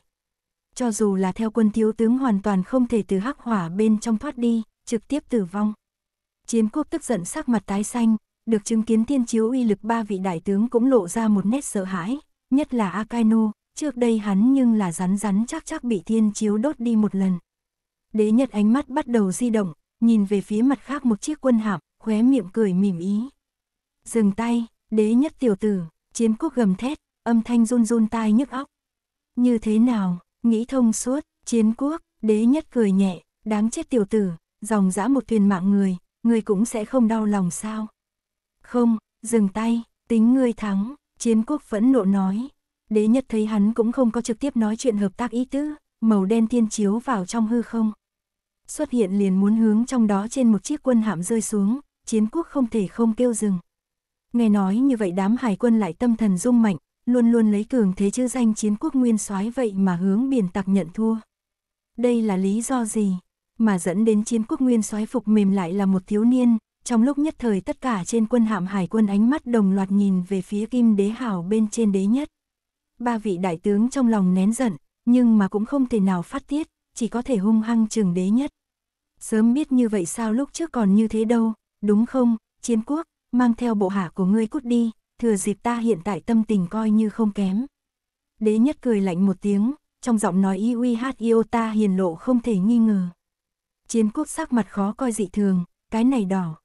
[SPEAKER 1] cho dù là theo quân thiếu tướng hoàn toàn không thể từ hắc hỏa bên trong thoát đi, trực tiếp tử vong. Chiến quốc tức giận sắc mặt tái xanh, được chứng kiến thiên chiếu uy lực ba vị đại tướng cũng lộ ra một nét sợ hãi, nhất là Akainu, trước đây hắn nhưng là rắn rắn chắc chắc bị thiên chiếu đốt đi một lần. Đế nhật ánh mắt bắt đầu di động, nhìn về phía mặt khác một chiếc quân hạm, khóe miệng cười mỉm ý. Dừng tay, đế nhất tiểu tử, chiếm quốc gầm thét, âm thanh run run tai nhức óc. Như thế nào, nghĩ thông suốt, chiến quốc, đế nhất cười nhẹ, đáng chết tiểu tử, dòng dã một thuyền mạng người, người cũng sẽ không đau lòng sao. Không, dừng tay, tính ngươi thắng, chiến quốc phẫn nộ nói. Đế nhất thấy hắn cũng không có trực tiếp nói chuyện hợp tác ý tứ, màu đen tiên chiếu vào trong hư không. Xuất hiện liền muốn hướng trong đó trên một chiếc quân hạm rơi xuống, chiến quốc không thể không kêu dừng. Nghe nói như vậy đám hải quân lại tâm thần rung mạnh, luôn luôn lấy cường thế chữ danh chiến quốc nguyên soái vậy mà hướng biển tặc nhận thua. Đây là lý do gì? Mà dẫn đến chiến quốc nguyên soái phục mềm lại là một thiếu niên, trong lúc nhất thời tất cả trên quân hạm hải quân ánh mắt đồng loạt nhìn về phía kim đế hào bên trên đế nhất. Ba vị đại tướng trong lòng nén giận, nhưng mà cũng không thể nào phát tiết, chỉ có thể hung hăng trường đế nhất. Sớm biết như vậy sao lúc trước còn như thế đâu, đúng không, chiến quốc, mang theo bộ hạ của ngươi cút đi, thừa dịp ta hiện tại tâm tình coi như không kém. Đế nhất cười lạnh một tiếng, trong giọng nói y uy hát yêu ta hiền lộ không thể nghi ngờ. Chiến quốc sắc mặt khó coi dị thường, cái này đỏ.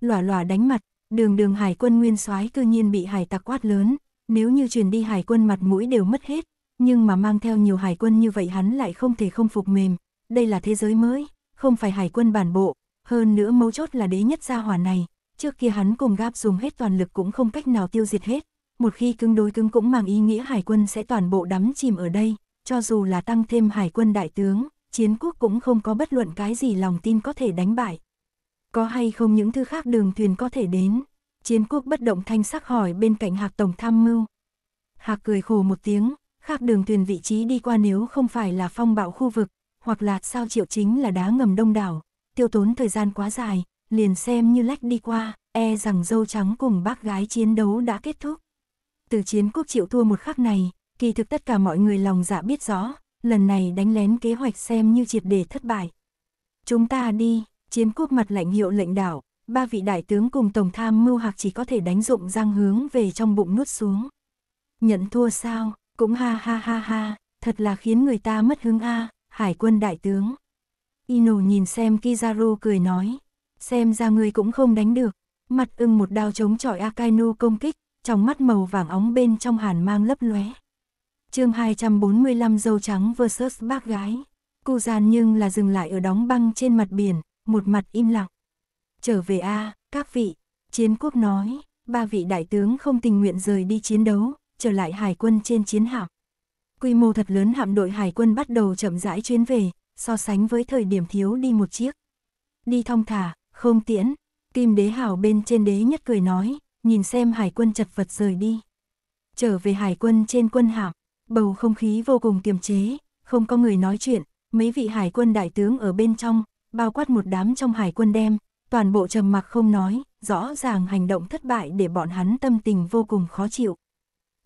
[SPEAKER 1] Lòa lòa đánh mặt, đường đường hải quân nguyên soái cư nhiên bị hải tặc quát lớn, nếu như truyền đi hải quân mặt mũi đều mất hết, nhưng mà mang theo nhiều hải quân như vậy hắn lại không thể không phục mềm, đây là thế giới mới, không phải hải quân bản bộ, hơn nữa mấu chốt là đế nhất gia hỏa này, Trước kia hắn cùng gáp dùng hết toàn lực cũng không cách nào tiêu diệt hết. Một khi cứng đối cứng cũng mang ý nghĩa hải quân sẽ toàn bộ đắm chìm ở đây, cho dù là tăng thêm hải quân đại tướng, chiến quốc cũng không có bất luận cái gì lòng tin có thể đánh bại. Có hay không những thứ khác đường thuyền có thể đến? Chiến quốc bất động thanh sắc hỏi bên cạnh Hạc Tổng tham mưu. Hạc cười khổ một tiếng, khác đường thuyền vị trí đi qua nếu không phải là phong bạo khu vực, hoặc là sao triệu chính là đá ngầm đông đảo, tiêu tốn thời gian quá dài, liền xem như lách đi qua, e rằng dâu trắng cùng bác gái chiến đấu đã kết thúc. Từ chiến quốc chịu thua một khắc này, kỳ thực tất cả mọi người lòng dạ biết rõ, lần này đánh lén kế hoạch xem như triệt đề thất bại. Chúng ta đi, chiến quốc mặt lạnh hiệu lệnh đảo, ba vị đại tướng cùng tổng tham mưu hạc chỉ có thể đánh dụng răng hướng về trong bụng nuốt xuống. Nhận thua sao, cũng ha ha ha ha, thật là khiến người ta mất hứng a, hải quân đại tướng. Ino nhìn xem Kizaru cười nói, xem ra ngươi cũng không đánh được. Mặt ưng một đao chống chọi Akainu công kích, trong mắt màu vàng óng bên trong hàn mang lấp lóe. chương 245 dâu trắng versus bác gái. Cô gian nhưng là dừng lại ở đóng băng trên mặt biển, một mặt im lặng. Trở về A, các vị, chiến quốc nói, ba vị đại tướng không tình nguyện rời đi chiến đấu, trở lại hải quân trên chiến hạm. Quy mô thật lớn hạm đội hải quân bắt đầu chậm rãi chuyến về, so sánh với thời điểm thiếu đi một chiếc. Đi thong thả, không tiễn, kim đế hảo bên trên đế nhất cười nói, nhìn xem hải quân chật vật rời đi. Trở về hải quân trên quân hạm, bầu không khí vô cùng kiềm chế, không có người nói chuyện, mấy vị hải quân đại tướng ở bên trong, bao quát một đám trong hải quân đem, toàn bộ trầm mặc không nói, rõ ràng hành động thất bại để bọn hắn tâm tình vô cùng khó chịu.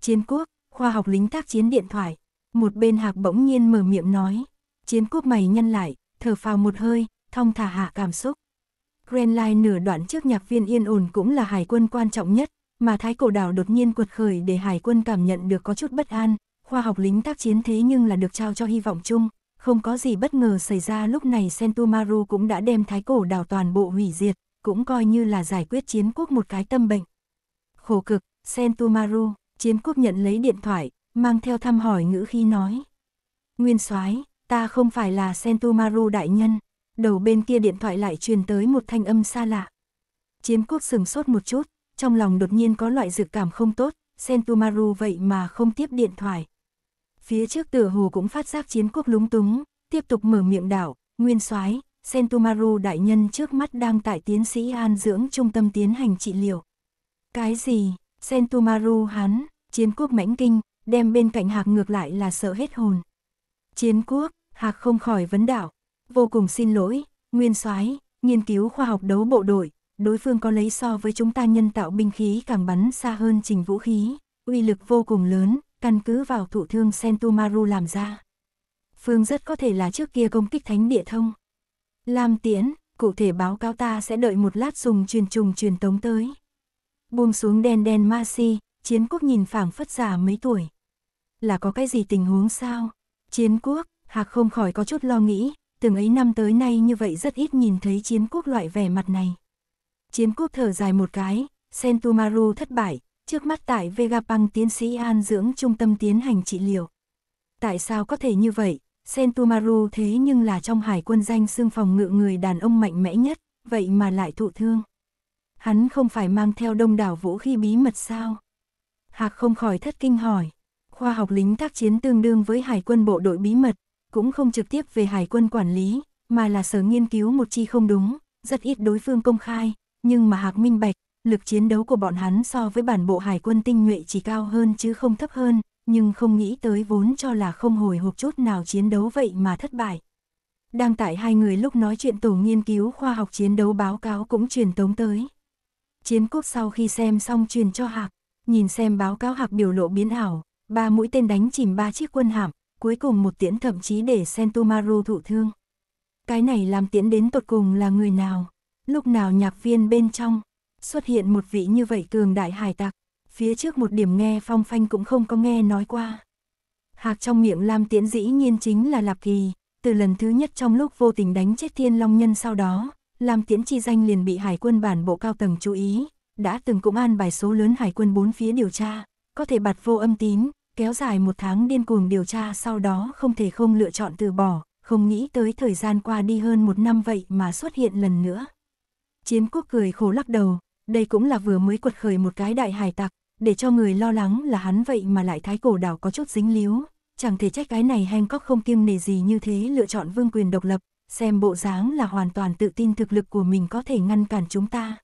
[SPEAKER 1] Chiến quốc, khoa học lính tác chiến điện thoại, một bên hạc bỗng nhiên mở miệng nói, chiến quốc mày nhân lại, thở phào một hơi, thong thả hạ cảm xúc. Grandline nửa đoạn trước nhạc viên yên ổn cũng là hải quân quan trọng nhất, mà thái cổ đảo đột nhiên quật khởi để hải quân cảm nhận được có chút bất an, khoa học lính tác chiến thế nhưng là được trao cho hy vọng chung, không có gì bất ngờ xảy ra lúc này Sentomaru cũng đã đem thái cổ đảo toàn bộ hủy diệt, cũng coi như là giải quyết chiến quốc một cái tâm bệnh. Khổ cực, Sentomaru, chiến quốc nhận lấy điện thoại, mang theo thăm hỏi ngữ khi nói. Nguyên soái ta không phải là Sentomaru đại nhân đầu bên kia điện thoại lại truyền tới một thanh âm xa lạ. Chiến quốc sừng sốt một chút, trong lòng đột nhiên có loại dự cảm không tốt, Sentumaru vậy mà không tiếp điện thoại. Phía trước tựa hồ cũng phát giác chiến quốc lúng túng, tiếp tục mở miệng đảo, nguyên soái Sentumaru đại nhân trước mắt đang tại tiến sĩ an dưỡng trung tâm tiến hành trị liệu. Cái gì, Sentumaru hắn, chiến quốc mãnh kinh, đem bên cạnh hạc ngược lại là sợ hết hồn. Chiến quốc, hạc không khỏi vấn đảo, vô cùng xin lỗi, nguyên soái nghiên cứu khoa học đấu bộ đội, đối phương có lấy so với chúng ta nhân tạo binh khí càng bắn xa hơn trình vũ khí, uy lực vô cùng lớn, căn cứ vào thụ thương Sentumaru làm ra. Phương rất có thể là trước kia công kích thánh địa thông. Lam Tiễn, cụ thể báo cáo ta sẽ đợi một lát dùng truyền trùng truyền tống tới. Buông xuống đen đen ma si, chiến quốc nhìn phảng phất già mấy tuổi. Là có cái gì tình huống sao? Chiến quốc, Hạc không khỏi có chút lo nghĩ, từng ấy năm tới nay như vậy rất ít nhìn thấy chiến quốc loại vẻ mặt này. Chiến quốc thở dài một cái, Sentumaru thất bại, trước mắt tại Vegapunk tiến sĩ an dưỡng trung tâm tiến hành trị liệu. Tại sao có thể như vậy? Sentumaru thế nhưng là trong hải quân danh xương phòng ngự người đàn ông mạnh mẽ nhất, vậy mà lại thụ thương. Hắn không phải mang theo đông đảo vũ khí bí mật sao? Hạc không khỏi thất kinh hỏi. Khoa học lính tác chiến tương đương với hải quân bộ đội bí mật, cũng không trực tiếp về hải quân quản lý, mà là sở nghiên cứu một chi không đúng, rất ít đối phương công khai, nhưng mà hạc minh bạch, lực chiến đấu của bọn hắn so với bản bộ hải quân tinh nhuệ chỉ cao hơn chứ không thấp hơn, nhưng không nghĩ tới vốn cho là không hồi hộp chút nào chiến đấu vậy mà thất bại. Đang tại hai người lúc nói chuyện tổ nghiên cứu khoa học chiến đấu báo cáo cũng truyền tống tới. Chiến quốc sau khi xem xong truyền cho Hạc, nhìn xem báo cáo Hạc biểu lộ biến ảo, ba mũi tên đánh chìm ba chiếc quân hạm, cuối cùng một tiễn thậm chí để Sentomaru thụ thương. Cái này làm tiễn đến tột cùng là người nào? Lúc nào nhạc viên bên trong, xuất hiện một vị như vậy cường đại hải tặc, phía trước một điểm nghe phong phanh cũng không có nghe nói qua. Hạc trong miệng Lam Tiễn dĩ nhiên chính là Lạp Kỳ, từ lần thứ nhất trong lúc vô tình đánh chết Thiên Long Nhân sau đó, Lam Tiễn chi danh liền bị hải quân bản bộ cao tầng chú ý, đã từng cũng an bài số lớn hải quân bốn phía điều tra, có thể bạt vô âm tín, kéo dài một tháng điên cuồng điều tra sau đó không thể không lựa chọn từ bỏ, không nghĩ tới thời gian qua đi hơn một năm vậy mà xuất hiện lần nữa. Chiến quốc cười khổ lắc đầu, đây cũng là vừa mới quật khởi một cái đại hải tặc, để cho người lo lắng là hắn vậy mà lại thái cổ đảo có chút dính líu, chẳng thể trách cái này Hancock không kiêng nề gì như thế lựa chọn vương quyền độc lập, xem bộ dáng là hoàn toàn tự tin thực lực của mình có thể ngăn cản chúng ta.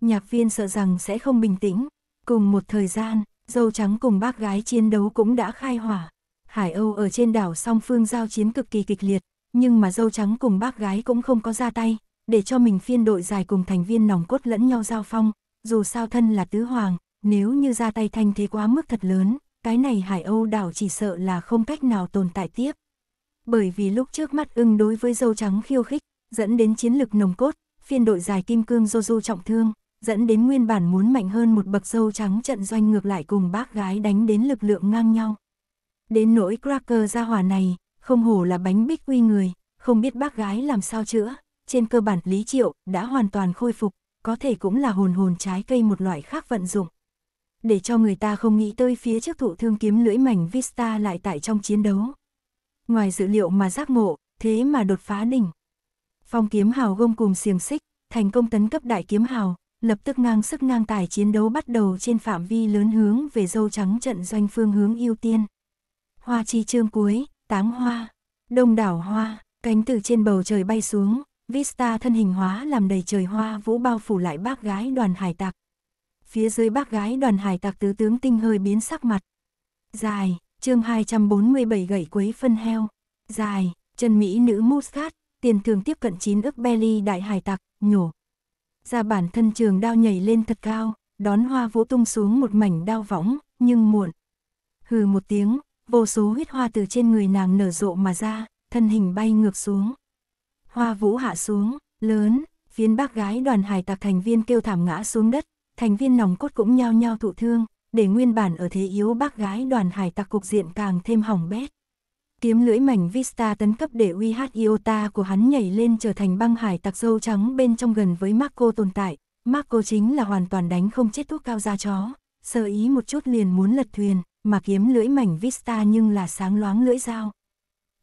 [SPEAKER 1] Nhạc viên sợ rằng sẽ không bình tĩnh, cùng một thời gian, dâu trắng cùng bác gái chiến đấu cũng đã khai hỏa. Hải Âu ở trên đảo song phương giao chiến cực kỳ kịch liệt, nhưng mà dâu trắng cùng bác gái cũng không có ra tay, để cho mình phiên đội dài cùng thành viên nòng cốt lẫn nhau giao phong, dù sao thân là tứ hoàng, nếu như ra tay thanh thế quá mức thật lớn, cái này Hải Âu đảo chỉ sợ là không cách nào tồn tại tiếp. Bởi vì lúc trước mắt ưng đối với dâu trắng khiêu khích, dẫn đến chiến lực nồng cốt, phiên đội dài kim cương Jojo trọng thương, dẫn đến nguyên bản muốn mạnh hơn một bậc dâu trắng trận doanh ngược lại cùng bác gái đánh đến lực lượng ngang nhau. Đến nỗi cracker ra hỏa này, không hổ là bánh bích quy người, không biết bác gái làm sao chữa, trên cơ bản Lý Triệu đã hoàn toàn khôi phục, có thể cũng là hồn hồn trái cây một loại khác vận dụng. Để cho người ta không nghĩ tới phía trước thụ thương kiếm lưỡi mảnh Vista lại tại trong chiến đấu. Ngoài dữ liệu mà giác ngộ, thế mà đột phá đỉnh. Phong kiếm hào gông cùng xiềng xích, thành công tấn cấp đại kiếm hào, lập tức ngang sức ngang tài chiến đấu bắt đầu trên phạm vi lớn hướng về dâu trắng trận doanh phương hướng ưu tiên. Hoa chi trương cuối, tám hoa, đông đảo hoa, cánh từ trên bầu trời bay xuống, Vista thân hình hóa làm đầy trời hoa vũ bao phủ lại bác gái đoàn hải tặc. Phía dưới bác gái đoàn hải tặc tứ tướng tinh hơi biến sắc mặt. Dài, chương 247 gậy quấy phân heo. Dài, chân Mỹ nữ Muscat, tiền thường tiếp cận 9 ức belly đại hải tặc, nhổ, ra bản thân trường đao nhảy lên thật cao, đón hoa vũ tung xuống một mảnh đao võng, nhưng muộn. Hừ một tiếng, vô số huyết hoa từ trên người nàng nở rộ mà ra, thân hình bay ngược xuống. Hoa vũ hạ xuống, lớn, phiến bác gái đoàn hải tặc thành viên kêu thảm ngã xuống đất, thành viên nòng cốt cũng nhao nhao thụ thương, để nguyên bản ở thế yếu bác gái đoàn hải tặc cục diện càng thêm hỏng bét kiếm lưỡi mảnh Vista tấn cấp để UH Iota của hắn nhảy lên trở thành băng hải tặc dâu trắng bên trong gần với Marco tồn tại. Marco chính là hoàn toàn đánh không chết thuốc cao da chó, sơ ý một chút liền muốn lật thuyền, mà kiếm lưỡi mảnh Vista nhưng là sáng loáng lưỡi dao.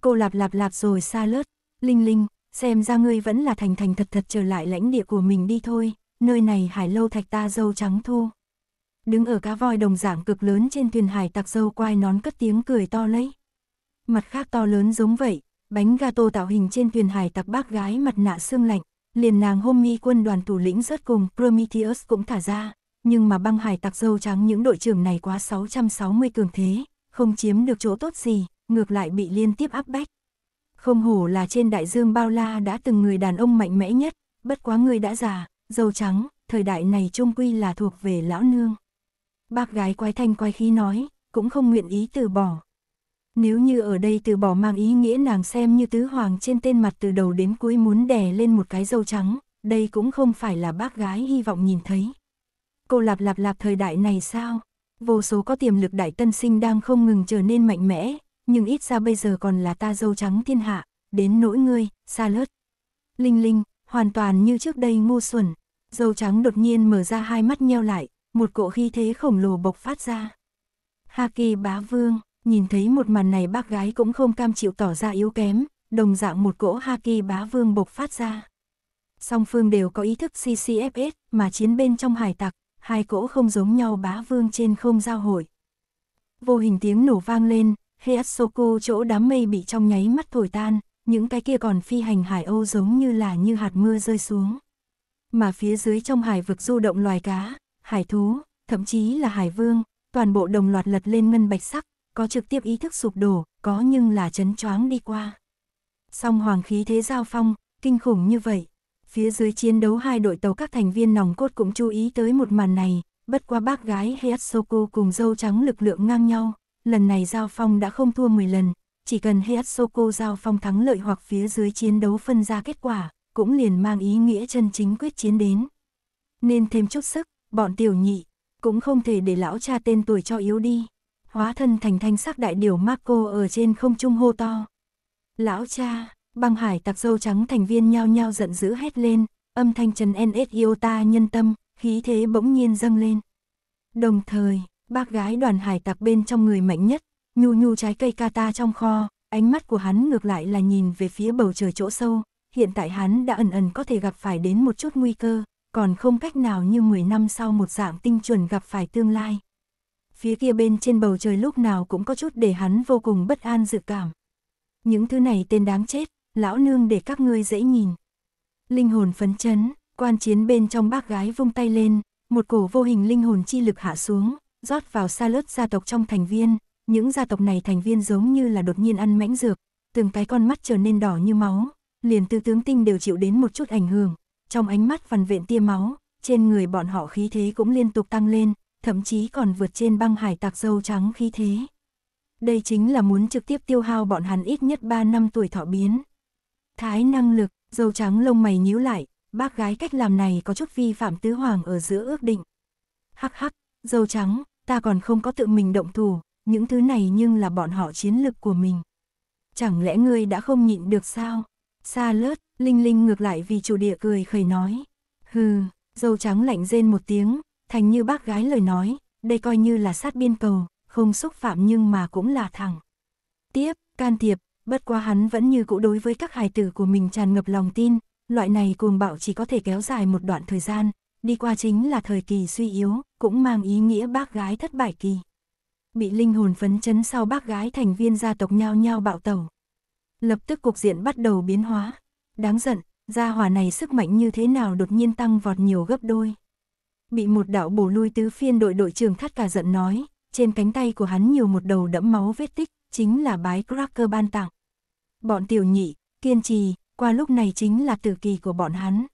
[SPEAKER 1] Cô lạp lạp lạp rồi xa lớt, Linh Linh, xem ra ngươi vẫn là thành thành thật thật trở lại lãnh địa của mình đi thôi, nơi này hải lâu thạch ta dâu trắng thu. Đứng ở cá voi đồng dạng cực lớn trên thuyền hải tặc dâu quai nón cất tiếng cười to lấy mặt khác to lớn giống vậy, bánh gato tạo hình trên thuyền hải tặc bác gái mặt nạ xương lạnh, liền nàng hôm mi quân đoàn thủ lĩnh rất cùng Prometheus cũng thả ra, nhưng mà băng hải tặc dâu trắng những đội trưởng này quá 660 cường thế, không chiếm được chỗ tốt gì, ngược lại bị liên tiếp áp bách. Không hổ là trên đại dương bao la đã từng người đàn ông mạnh mẽ nhất, bất quá người đã già, dâu trắng, thời đại này trung quy là thuộc về lão nương. Bác gái quái thanh quái khí nói, cũng không nguyện ý từ bỏ. Nếu như ở đây từ bỏ mang ý nghĩa nàng xem như tứ hoàng trên tên mặt từ đầu đến cuối muốn đè lên một cái dâu trắng, đây cũng không phải là bác gái hy vọng nhìn thấy. Cô lạp lạp lạp thời đại này sao? Vô số có tiềm lực đại tân sinh đang không ngừng trở nên mạnh mẽ, nhưng ít ra bây giờ còn là ta dâu trắng thiên hạ, đến nỗi ngươi, xa lớt. Linh Linh, hoàn toàn như trước đây ngu xuẩn, dâu trắng đột nhiên mở ra hai mắt nheo lại, một cỗ khí thế khổng lồ bộc phát ra. Haki bá vương, Nhìn thấy một màn này bác gái cũng không cam chịu tỏ ra yếu kém, đồng dạng một cỗ Haki bá vương bộc phát ra. Song phương đều có ý thức CCFS mà chiến bên trong hải tặc, hai cỗ không giống nhau bá vương trên không giao hội. Vô hình tiếng nổ vang lên, Heiatsoku chỗ đám mây bị trong nháy mắt thổi tan, những cái kia còn phi hành hải âu giống như là như hạt mưa rơi xuống. Mà phía dưới trong hải vực du động loài cá, hải thú, thậm chí là hải vương, toàn bộ đồng loạt lật lên ngân bạch sắc, có trực tiếp ý thức sụp đổ, có nhưng là chấn choáng đi qua. Song hoàng khí thế giao phong, kinh khủng như vậy. Phía dưới chiến đấu hai đội tàu các thành viên nòng cốt cũng chú ý tới một màn này, bất qua bác gái Heatsoku cùng dâu trắng lực lượng ngang nhau, lần này giao phong đã không thua 10 lần, chỉ cần Heatsoku giao phong thắng lợi hoặc phía dưới chiến đấu phân ra kết quả, cũng liền mang ý nghĩa chân chính quyết chiến đến. Nên thêm chút sức, bọn tiểu nhị, cũng không thể để lão cha tên tuổi cho yếu đi hóa thân thành thanh sắc đại điểu Marco ở trên không trung hô to. Lão cha, băng hải tặc dâu trắng thành viên nhao nhao giận dữ hét lên, âm thanh trần NSIO ta nhân tâm, khí thế bỗng nhiên dâng lên. Đồng thời, bác gái đoàn hải tặc bên trong người mạnh nhất, nhu nhu trái cây kata trong kho, ánh mắt của hắn ngược lại là nhìn về phía bầu trời chỗ sâu, hiện tại hắn đã ẩn ẩn có thể gặp phải đến một chút nguy cơ, còn không cách nào như 10 năm sau một dạng tinh chuẩn gặp phải tương lai phía kia bên trên bầu trời lúc nào cũng có chút để hắn vô cùng bất an dự cảm. Những thứ này tên đáng chết, lão nương để các ngươi dễ nhìn. Linh hồn phấn chấn, quan chiến bên trong bác gái vung tay lên, một cổ vô hình linh hồn chi lực hạ xuống, rót vào xa lớt gia tộc trong thành viên, những gia tộc này thành viên giống như là đột nhiên ăn mãnh dược, từng cái con mắt trở nên đỏ như máu, liền tư tướng tinh đều chịu đến một chút ảnh hưởng, trong ánh mắt vằn vện tia máu, trên người bọn họ khí thế cũng liên tục tăng lên, thậm chí còn vượt trên băng hải tạc dâu trắng khí thế. Đây chính là muốn trực tiếp tiêu hao bọn hắn ít nhất 3 năm tuổi thọ biến. Thái năng lực, dâu trắng lông mày nhíu lại, bác gái cách làm này có chút vi phạm tứ hoàng ở giữa ước định. Hắc hắc, dâu trắng, ta còn không có tự mình động thủ, những thứ này nhưng là bọn họ chiến lực của mình. Chẳng lẽ ngươi đã không nhịn được sao? Sa lớt, Linh Linh ngược lại vì chủ địa cười khẩy nói. Hừ, dâu trắng lạnh rên một tiếng, Thành như bác gái lời nói, đây coi như là sát biên cầu, không xúc phạm nhưng mà cũng là thẳng. Tiếp, can thiệp, bất quá hắn vẫn như cũ đối với các hài tử của mình tràn ngập lòng tin, loại này cuồng bạo chỉ có thể kéo dài một đoạn thời gian, đi qua chính là thời kỳ suy yếu, cũng mang ý nghĩa bác gái thất bại kỳ. Bị linh hồn phấn chấn sau bác gái thành viên gia tộc nhao nhao bạo tẩu. Lập tức cục diện bắt đầu biến hóa. Đáng giận, gia hỏa này sức mạnh như thế nào đột nhiên tăng vọt nhiều gấp đôi bị một đạo bổ lui tứ phiên đội đội trưởng thắt cả giận nói, trên cánh tay của hắn nhiều một đầu đẫm máu vết tích, chính là bái cracker ban tặng. Bọn tiểu nhị, kiên trì, qua lúc này chính là tử kỳ của bọn hắn.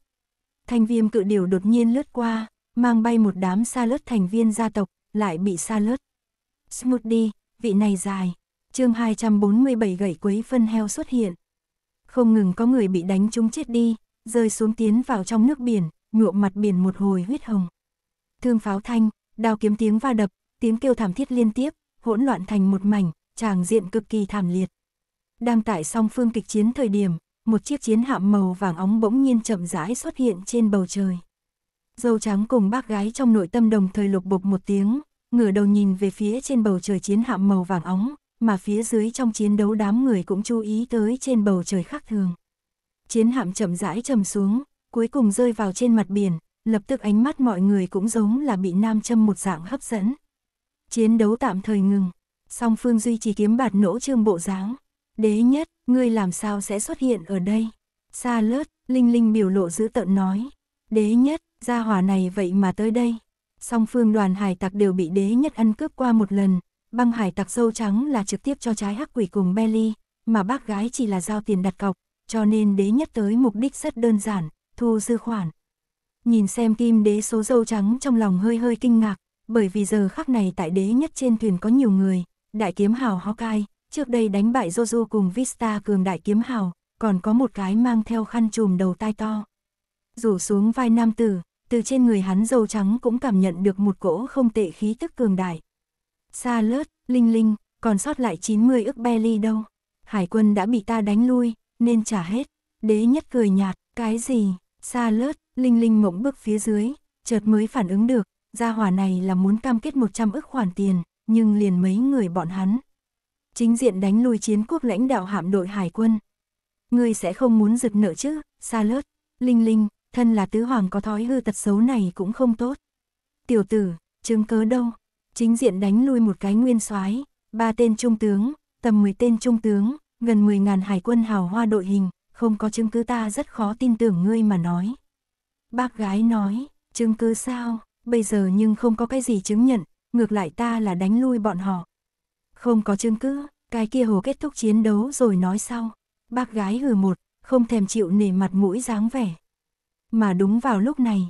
[SPEAKER 1] thành viêm cự điều đột nhiên lướt qua, mang bay một đám sa lướt thành viên gia tộc, lại bị sa lướt Smoothie, vị này dài, chương 247 gãy quấy phân heo xuất hiện. Không ngừng có người bị đánh trúng chết đi, rơi xuống tiến vào trong nước biển, nhuộm mặt biển một hồi huyết hồng thương pháo thanh, đao kiếm tiếng va đập, tiếng kêu thảm thiết liên tiếp, hỗn loạn thành một mảnh, tràng diện cực kỳ thảm liệt. Đang tại song phương kịch chiến thời điểm, một chiếc chiến hạm màu vàng óng bỗng nhiên chậm rãi xuất hiện trên bầu trời. Dâu trắng cùng bác gái trong nội tâm đồng thời lục bục một tiếng, ngửa đầu nhìn về phía trên bầu trời chiến hạm màu vàng óng, mà phía dưới trong chiến đấu đám người cũng chú ý tới trên bầu trời khác thường. Chiến hạm chậm rãi trầm xuống, cuối cùng rơi vào trên mặt biển, lập tức ánh mắt mọi người cũng giống là bị nam châm một dạng hấp dẫn. Chiến đấu tạm thời ngừng, song phương duy trì kiếm bạt nỗ trương bộ dáng. Đế nhất, ngươi làm sao sẽ xuất hiện ở đây? Xa lớt, Linh Linh biểu lộ giữ tợn nói. Đế nhất, gia hỏa này vậy mà tới đây. Song phương đoàn hải tặc đều bị đế nhất ăn cướp qua một lần. Băng hải tặc sâu trắng là trực tiếp cho trái hắc quỷ cùng Belly, mà bác gái chỉ là giao tiền đặt cọc, cho nên đế nhất tới mục đích rất đơn giản, thu dư khoản, nhìn xem kim đế số dâu trắng trong lòng hơi hơi kinh ngạc, bởi vì giờ khắc này tại đế nhất trên thuyền có nhiều người, đại kiếm hào Hawkeye, trước đây đánh bại Jojo cùng Vista cường đại kiếm hào, còn có một cái mang theo khăn trùm đầu tai to. Rủ xuống vai nam tử, từ trên người hắn dâu trắng cũng cảm nhận được một cỗ không tệ khí tức cường đại. xa lớt, linh linh, còn sót lại 90 ức belly đâu. Hải quân đã bị ta đánh lui, nên trả hết. Đế nhất cười nhạt, cái gì, xa lớt, Linh Linh mộng bước phía dưới, chợt mới phản ứng được, gia hỏa này là muốn cam kết 100 ức khoản tiền, nhưng liền mấy người bọn hắn. Chính diện đánh lui chiến quốc lãnh đạo hạm đội hải quân. Ngươi sẽ không muốn rực nợ chứ, xa lớt, Linh Linh, thân là tứ hoàng có thói hư tật xấu này cũng không tốt. Tiểu tử, chứng cớ đâu, chính diện đánh lui một cái nguyên soái ba tên trung tướng, tầm 10 tên trung tướng, gần 10.000 hải quân hào hoa đội hình, không có chứng cứ ta rất khó tin tưởng ngươi mà nói. Bác gái nói, chứng cứ sao, bây giờ nhưng không có cái gì chứng nhận, ngược lại ta là đánh lui bọn họ. Không có chứng cứ, cái kia hồ kết thúc chiến đấu rồi nói sau. Bác gái hừ một, không thèm chịu nể mặt mũi dáng vẻ. Mà đúng vào lúc này,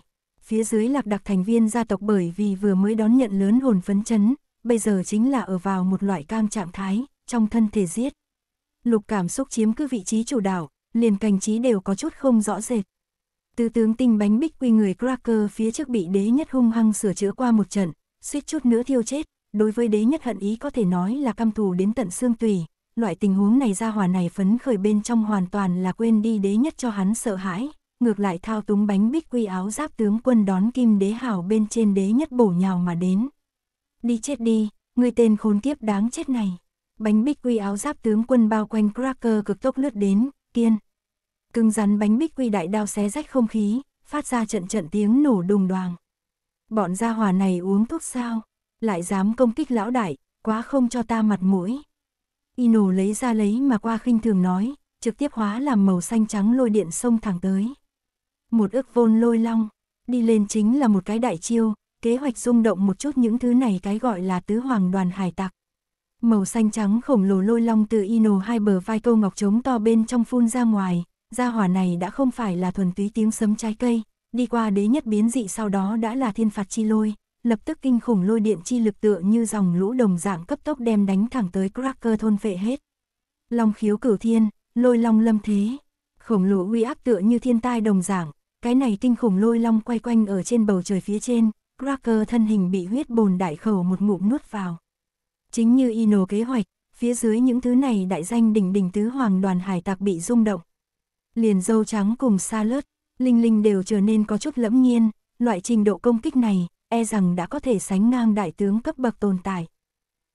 [SPEAKER 1] phía dưới lạc đặc thành viên gia tộc bởi vì vừa mới đón nhận lớn hồn phấn chấn, bây giờ chính là ở vào một loại cam trạng thái, trong thân thể giết. Lục cảm xúc chiếm cứ vị trí chủ đạo, liền cảnh trí đều có chút không rõ rệt tư tướng tinh bánh bích quy người Cracker phía trước bị đế nhất hung hăng sửa chữa qua một trận, suýt chút nữa thiêu chết, đối với đế nhất hận ý có thể nói là căm thù đến tận xương tùy. Loại tình huống này ra hỏa này phấn khởi bên trong hoàn toàn là quên đi đế nhất cho hắn sợ hãi, ngược lại thao túng bánh bích quy áo giáp tướng quân đón kim đế hảo bên trên đế nhất bổ nhào mà đến. Đi chết đi, người tên khốn kiếp đáng chết này. Bánh bích quy áo giáp tướng quân bao quanh Cracker cực tốc lướt đến, kiên, cứng rắn bánh bích quy đại đao xé rách không khí, phát ra trận trận tiếng nổ đùng đoàng. Bọn gia hỏa này uống thuốc sao, lại dám công kích lão đại, quá không cho ta mặt mũi. Inu lấy ra lấy mà qua khinh thường nói, trực tiếp hóa làm màu xanh trắng lôi điện sông thẳng tới. Một ức vôn lôi long, đi lên chính là một cái đại chiêu, kế hoạch rung động một chút những thứ này cái gọi là tứ hoàng đoàn hải tặc. Màu xanh trắng khổng lồ lôi long từ Ino hai bờ vai câu ngọc trống to bên trong phun ra ngoài, gia hỏa này đã không phải là thuần túy tiếng sấm trái cây, đi qua đế nhất biến dị sau đó đã là thiên phạt chi lôi, lập tức kinh khủng lôi điện chi lực tựa như dòng lũ đồng dạng cấp tốc đem đánh thẳng tới Cracker thôn phệ hết. Long khiếu cửu thiên, lôi long lâm thế, khổng lồ uy áp tựa như thiên tai đồng dạng, cái này kinh khủng lôi long quay quanh ở trên bầu trời phía trên, Cracker thân hình bị huyết bồn đại khẩu một ngụm nuốt vào. Chính như Ino kế hoạch, phía dưới những thứ này đại danh đỉnh đỉnh tứ hoàng đoàn hải tặc bị rung động, liền dâu trắng cùng sa lướt Linh Linh đều trở nên có chút lẫm nhiên, loại trình độ công kích này, e rằng đã có thể sánh ngang đại tướng cấp bậc tồn tại.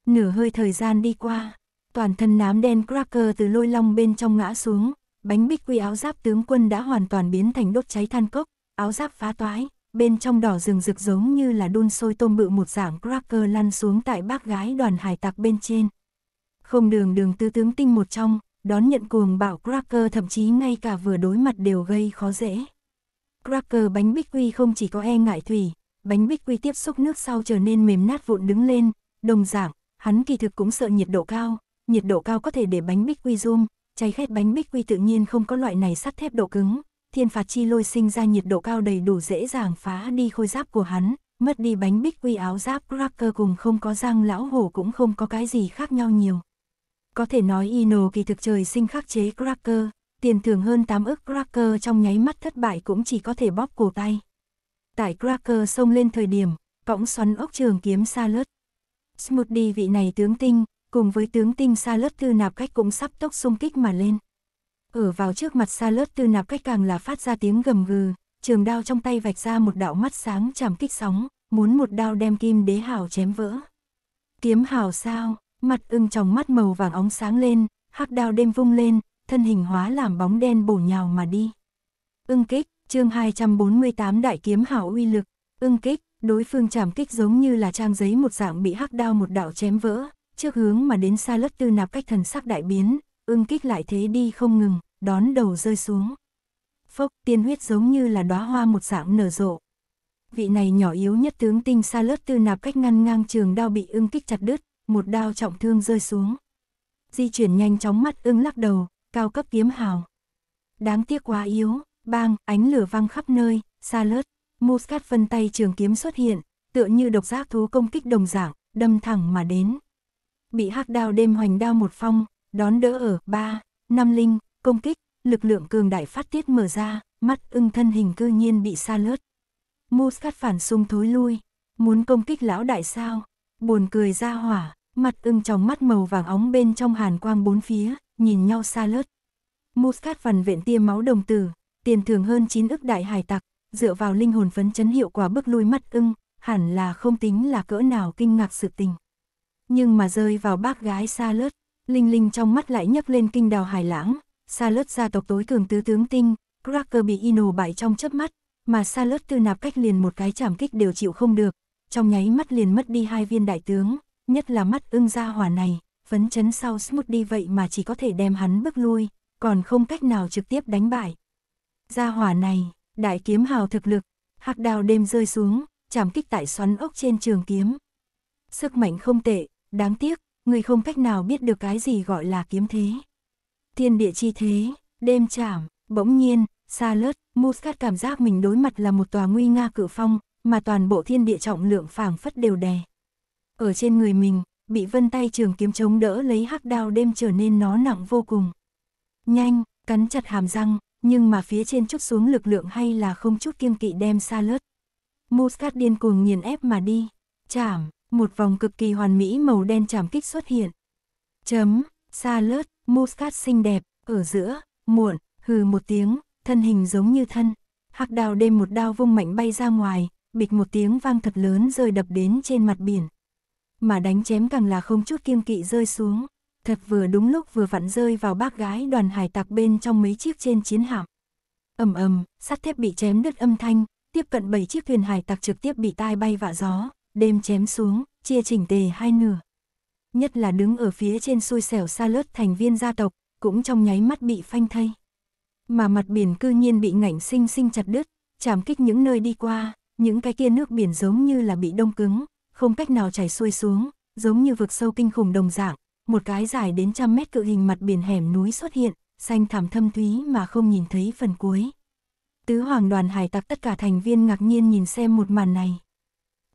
[SPEAKER 1] Nửa hơi thời gian đi qua, toàn thân nám đen Cracker từ lôi long bên trong ngã xuống, bánh bích quy áo giáp tướng quân đã hoàn toàn biến thành đốt cháy than cốc, áo giáp phá toái, bên trong đỏ rừng rực giống như là đun sôi tôm bự một dạng Cracker lăn xuống tại bác gái đoàn hải tặc bên trên. Không đường đường tư tướng tinh một trong, đón nhận cuồng bạo Cracker thậm chí ngay cả vừa đối mặt đều gây khó dễ. Cracker bánh bích quy không chỉ có e ngại thủy, bánh bích quy tiếp xúc nước sau trở nên mềm nát vụn đứng lên, đồng dạng, hắn kỳ thực cũng sợ nhiệt độ cao, nhiệt độ cao có thể để bánh bích quy zoom, cháy khét bánh bích quy tự nhiên không có loại này sắt thép độ cứng, thiên phạt chi lôi sinh ra nhiệt độ cao đầy đủ dễ dàng phá đi khôi giáp của hắn, mất đi bánh bích quy áo giáp Cracker cùng không có răng lão hổ cũng không có cái gì khác nhau nhiều. Có thể nói Ino kỳ thực trời sinh khắc chế Cracker, tiền thưởng hơn 8 ức Cracker trong nháy mắt thất bại cũng chỉ có thể bóp cổ tay. Tại Cracker xông lên thời điểm, cõng xoắn ốc trường kiếm xa lướt. Smoothie vị này tướng tinh, cùng với tướng tinh xa lớp tư nạp cách cũng sắp tốc xung kích mà lên. Ở vào trước mặt xa lớp tư nạp cách càng là phát ra tiếng gầm gừ, trường đao trong tay vạch ra một đạo mắt sáng chạm kích sóng, muốn một đao đem kim đế hào chém vỡ. Kiếm hào sao, mặt ưng trong mắt màu vàng óng sáng lên, hắc đao đêm vung lên, thân hình hóa làm bóng đen bổ nhào mà đi. Ưng kích, chương 248 đại kiếm hảo uy lực, ưng kích, đối phương chạm kích giống như là trang giấy một dạng bị hắc đao một đạo chém vỡ, trước hướng mà đến xa lất tư nạp cách thần sắc đại biến, ưng kích lại thế đi không ngừng, đón đầu rơi xuống. Phốc, tiên huyết giống như là đóa hoa một dạng nở rộ. Vị này nhỏ yếu nhất tướng tinh xa lớt tư nạp cách ngăn ngang trường đao bị ưng kích chặt đứt, một đao trọng thương rơi xuống. Di chuyển nhanh chóng mắt ưng lắc đầu, cao cấp kiếm hào. Đáng tiếc quá yếu, bang, ánh lửa văng khắp nơi, xa lớt. Muscat phân tay trường kiếm xuất hiện, tựa như độc giác thú công kích đồng dạng, đâm thẳng mà đến. Bị hắc đao đêm hoành đao một phong, đón đỡ ở ba, năm linh, công kích, lực lượng cường đại phát tiết mở ra, mắt ưng thân hình cư nhiên bị xa lướt. Muscat phản xung thối lui, muốn công kích lão đại sao, buồn cười ra hỏa, mặt ưng trong mắt màu vàng óng bên trong hàn quang bốn phía, nhìn nhau xa lớt. Muscat vằn vện tia máu đồng tử, tiền thường hơn 9 ức đại hải tặc, dựa vào linh hồn phấn chấn hiệu quả bước lui mắt ưng, hẳn là không tính là cỡ nào kinh ngạc sự tình. Nhưng mà rơi vào bác gái xa lớt, Linh Linh trong mắt lại nhấc lên kinh đào hải lãng, xa lớt gia tộc tối cường tứ tướng tinh, Cracker bị Ino bại trong chớp mắt, mà xa lớt tư nạp cách liền một cái chảm kích đều chịu không được, trong nháy mắt liền mất đi hai viên đại tướng, nhất là mắt ưng gia hỏa này, phấn chấn sau đi vậy mà chỉ có thể đem hắn bước lui, còn không cách nào trực tiếp đánh bại. Gia hỏa này, đại kiếm hào thực lực, hạc đào đêm rơi xuống, chạm kích tại xoắn ốc trên trường kiếm. Sức mạnh không tệ, đáng tiếc, người không cách nào biết được cái gì gọi là kiếm thế. Thiên địa chi thế, đêm chạm, bỗng nhiên, xa lớt, Muscat cảm giác mình đối mặt là một tòa nguy nga cự phong, mà toàn bộ thiên địa trọng lượng phảng phất đều đè ở trên người mình, bị vân tay trường kiếm chống đỡ lấy hắc đao đêm trở nên nó nặng vô cùng. Nhanh, cắn chặt hàm răng, nhưng mà phía trên chút xuống lực lượng hay là không chút kiêng kỵ đem xa lướt. Muscat điên cuồng nghiền ép mà đi, chảm, một vòng cực kỳ hoàn mỹ màu đen chảm kích xuất hiện. Chấm, xa lướt, Muscat xinh đẹp, ở giữa, muộn, hừ một tiếng, thân hình giống như thân. Hắc đào đêm một đao vung mạnh bay ra ngoài, bịch một tiếng vang thật lớn rơi đập đến trên mặt biển mà đánh chém càng là không chút kiêng kỵ rơi xuống, thật vừa đúng lúc vừa vặn rơi vào bác gái đoàn hải tặc bên trong mấy chiếc trên chiến hạm. Ầm ầm, sắt thép bị chém đứt âm thanh, tiếp cận bảy chiếc thuyền hải tặc trực tiếp bị tai bay vạ gió, đêm chém xuống, chia chỉnh tề hai nửa. Nhất là đứng ở phía trên xui xẻo xa lướt thành viên gia tộc, cũng trong nháy mắt bị phanh thây. Mà mặt biển cư nhiên bị ngạnh sinh sinh chặt đứt, chạm kích những nơi đi qua, những cái kia nước biển giống như là bị đông cứng, không cách nào chảy xuôi xuống, giống như vực sâu kinh khủng đồng dạng, một cái dài đến trăm mét cự hình mặt biển hẻm núi xuất hiện, xanh thảm thâm thúy mà không nhìn thấy phần cuối. Tứ hoàng đoàn hải tặc tất cả thành viên ngạc nhiên nhìn xem một màn này.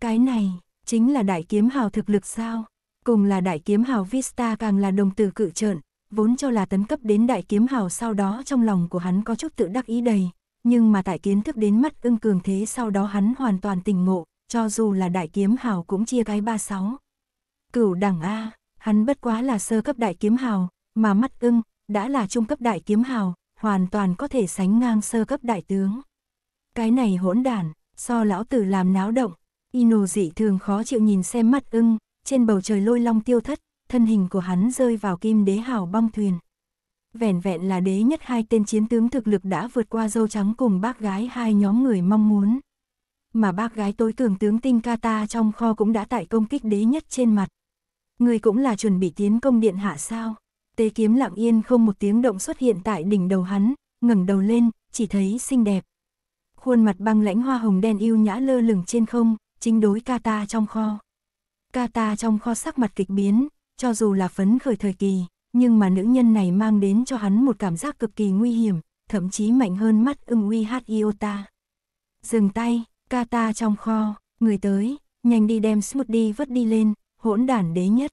[SPEAKER 1] Cái này, chính là đại kiếm hào thực lực sao? Cùng là đại kiếm hào Vista càng là đồng tử cự trợn, vốn cho là tấn cấp đến đại kiếm hào sau đó trong lòng của hắn có chút tự đắc ý đầy, nhưng mà tại kiến thức đến mắt ưng cường thế sau đó hắn hoàn toàn tỉnh ngộ, cho dù là đại kiếm hào cũng chia cái 36. Cửu đẳng A, hắn bất quá là sơ cấp đại kiếm hào, mà mắt ưng, đã là trung cấp đại kiếm hào, hoàn toàn có thể sánh ngang sơ cấp đại tướng. Cái này hỗn đản, so lão tử làm náo động, Inu dị thường khó chịu nhìn xem mắt ưng, trên bầu trời lôi long tiêu thất, thân hình của hắn rơi vào kim đế hào bong thuyền. Vẻn vẹn là đế nhất hai tên chiến tướng thực lực đã vượt qua dâu trắng cùng bác gái hai nhóm người mong muốn mà bác gái tối cường tướng tinh Kata trong kho cũng đã tại công kích đế nhất trên mặt. Người cũng là chuẩn bị tiến công điện hạ sao? Tế kiếm lặng yên không một tiếng động xuất hiện tại đỉnh đầu hắn, ngẩng đầu lên, chỉ thấy xinh đẹp. Khuôn mặt băng lãnh hoa hồng đen yêu nhã lơ lửng trên không, chính đối Kata trong kho. Kata trong kho sắc mặt kịch biến, cho dù là phấn khởi thời kỳ, nhưng mà nữ nhân này mang đến cho hắn một cảm giác cực kỳ nguy hiểm, thậm chí mạnh hơn mắt ưng uy hát Iota. Dừng tay, Kata trong kho, người tới, nhanh đi đem smoothie vớt đi lên, hỗn đản đế nhất.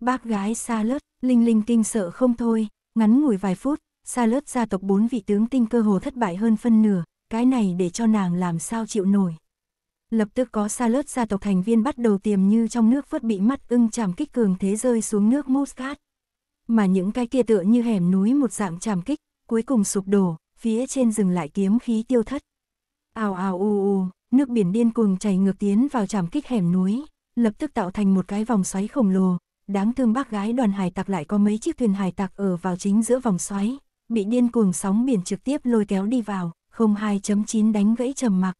[SPEAKER 1] Bác gái Salus Linh Linh kinh sợ không thôi, ngắn ngủi vài phút, Salus gia tộc bốn vị tướng tinh cơ hồ thất bại hơn phân nửa, cái này để cho nàng làm sao chịu nổi. Lập tức có Salus gia tộc thành viên bắt đầu tiềm như trong nước vớt bị mắt ưng chạm kích cường thế rơi xuống nước Muscat. Mà những cái kia tựa như hẻm núi một dạng chạm kích, cuối cùng sụp đổ, phía trên dừng lại kiếm khí tiêu thất. Ào ào u u, nước biển điên cuồng chảy ngược tiến vào trảm kích hẻm núi, lập tức tạo thành một cái vòng xoáy khổng lồ. Đáng thương bác gái đoàn hải tặc lại có mấy chiếc thuyền hải tặc ở vào chính giữa vòng xoáy, bị điên cuồng sóng biển trực tiếp lôi kéo đi vào, không 2.9 đánh gãy trầm mặc.